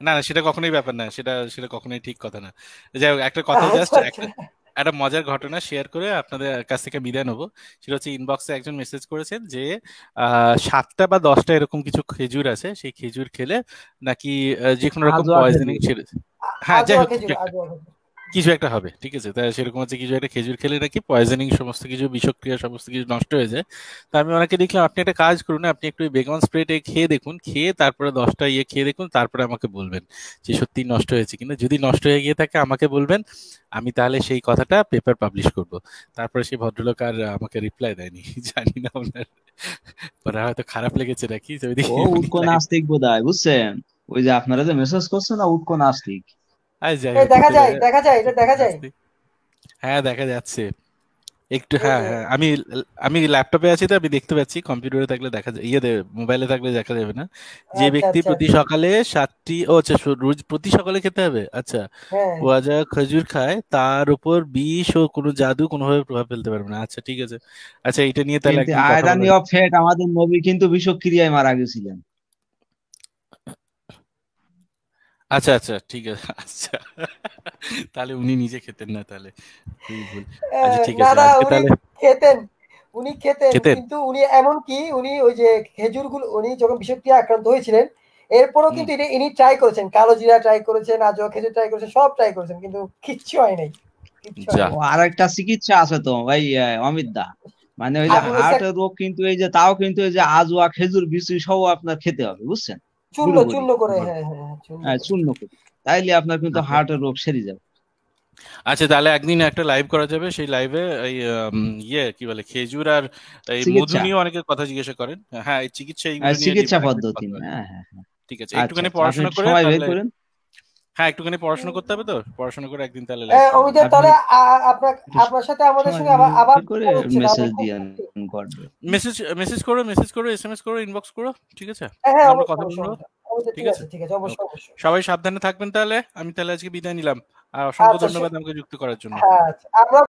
না সেটা কখনোই ব্যাপার না সেটা সেটা কখনোই ঠিক কথা না যাই হোক একটা কথা জাস্ট আচ্ছা, একটা মজার ঘটনা শেয়ার করে আপনাদের কাছ থেকে বিদায় নেবো সেটা হচ্ছে ইনবক্সে একজন মেসেজ করেছেন যে সাতটা বা দশটা এরকম কিছু খেজুর আছে সেই খেজুর খেলে নাকি যে কোনো রকম পয়জনিং ছিল হ্যাঁ যাই হোক কিছু একটা হবে ঠিক আছে তাই সেরকম হচ্ছে কিছু একটা খেজুর খেলে নাকি পয়জনিং সমস্ত কিছু বিষক্রিয়া সমস্ত কিছু নষ্ট হয়ে যায় তা আমি ওনাকে দেখলাম আপনি একটা কাজ করুন আপনি একটু বেগন স্প্রেটে খেয়ে দেখুন খেয়ে তারপরে দশটা ইয়ে খেয়ে দেখুন তারপরে আমাকে বলবেন যে সত্যি নষ্ট হয়েছে কিনা যদি নষ্ট হয়ে গিয়ে থাকে আমাকে বলবেন আমি তাহলে সেই কথাটা পেপার পাবলিশ করব তারপরে সেই ভদ্রলোক আর আমাকে রিপ্লাই দেয়নি জানি না ওনার পরে হয়তো খারাপ লেগেছে নাকি উৎকো নাস্তিক বোধ হয় বুঝছেন ওই যে আপনারা যে মেসেজ করছেন না উৎকো নাস্তিক দেখা যায় দেখা যায় এটা দেখা যায় হ্যাঁ দেখা যাচ্ছে একটু হ্যাঁ, হ্যাঁ আমি আমি ল্যাপটপে আছি তো আমি দেখতে পাচ্ছি কম্পিউটারে থাকলে দেখা যায় ইয়ে মোবাইলে থাকলে দেখা যাবে না যে আচ্ছা, ব্যক্তি আচ্ছা। প্রতি সকালে সাতটি ও আচ্ছা রোজ প্রতি সকালে খেতে হবে আচ্ছা ও হ্যাঁ। যা খেজুর খায় তার উপর বিষ ও কোনো জাদু কোনোভাবে প্রভাব ফেলতে পারবে না আচ্ছা ঠিক আছে আচ্ছা এটা নিয়ে তাহলে আয়দানি অফ আমাদের নবী কিন্তু বিষক্রিয়ায় মারা গেছিলেন আচ্ছা আচ্ছা ঠিক আছে আচ্ছা তাহলে উনি নিজে খেতেন না তাহলে আচ্ছা, ঠিক আছে খেতেন উনি খেতেন কিন্তু উনি এমন কি উনি ওই যে খেজুরগুলো উনি যখন বিষক্রিয়া আক্রান্ত হয়েছিলেন এরপরও কিন্তু এটা ইনি ট্রাই করেছেন কালো জিরা ট্রাই করেছেন আজও খেজুর ট্রাই করেছেন সব ট্রাই করেছেন কিন্তু কিচ্ছু হয় নাই আর একটা চিকিৎসা আছে তো ভাই অমিত দা মানে ওই যে হার্টের রোগ কিন্তু এই যে তাও কিন্তু এই যে আজওয়া খেজুর বিচি সব আপনার খেতে হবে বুঝছেন হ্যাঁ, হ্যাঁ, হ্যাঁ, তাইলে আপনার কিন্তু হার্টের আচ্ছা। রোগ সেরে যাবে আচ্ছা তাহলে একদিন একটা লাইভ করা যাবে সেই লাইভে এই ইয়ে কি বলে খেজুর আর এই মধু নিয়ে অনেকে কথা জিজ্ঞাসা করেন হ্যাঁ এই চিকিৎসা চিকিৎসা পদ্ধতি হ্যাঁ হ্যাঁ ঠিক আছে একটুখানি আচ্ছা, আচ্ছা, পড়াশোনা করে সবাই করেন হ্যাঁ একটুখানি পড়াশোনা করতে হবে তো পড়াশোনা করে একদিন তাহলে হ্যাঁ অমিতা তাহলে আপনার সাথে আমাদের সঙ্গে আবার আবার করে মেসেজ দিয়েন মেসেজ মেসেজ করো মেসেজ করো এসএমএস করো ইনবক্স করো ঠিক আছে হ্যাঁ, হ্যাঁ, আমরা কথা বলবো ঠিক আছে ঠিক আছে অবশ্যই সবাই সাবধানে থাকবেন তাহলে আমি তাহলে আজকে বিদায় নিলাম আর অসংখ্য আচ্ছা, ধন্যবাদ আমাকে যুক্ত করার জন্য হ্যাঁ, আচ্ছা।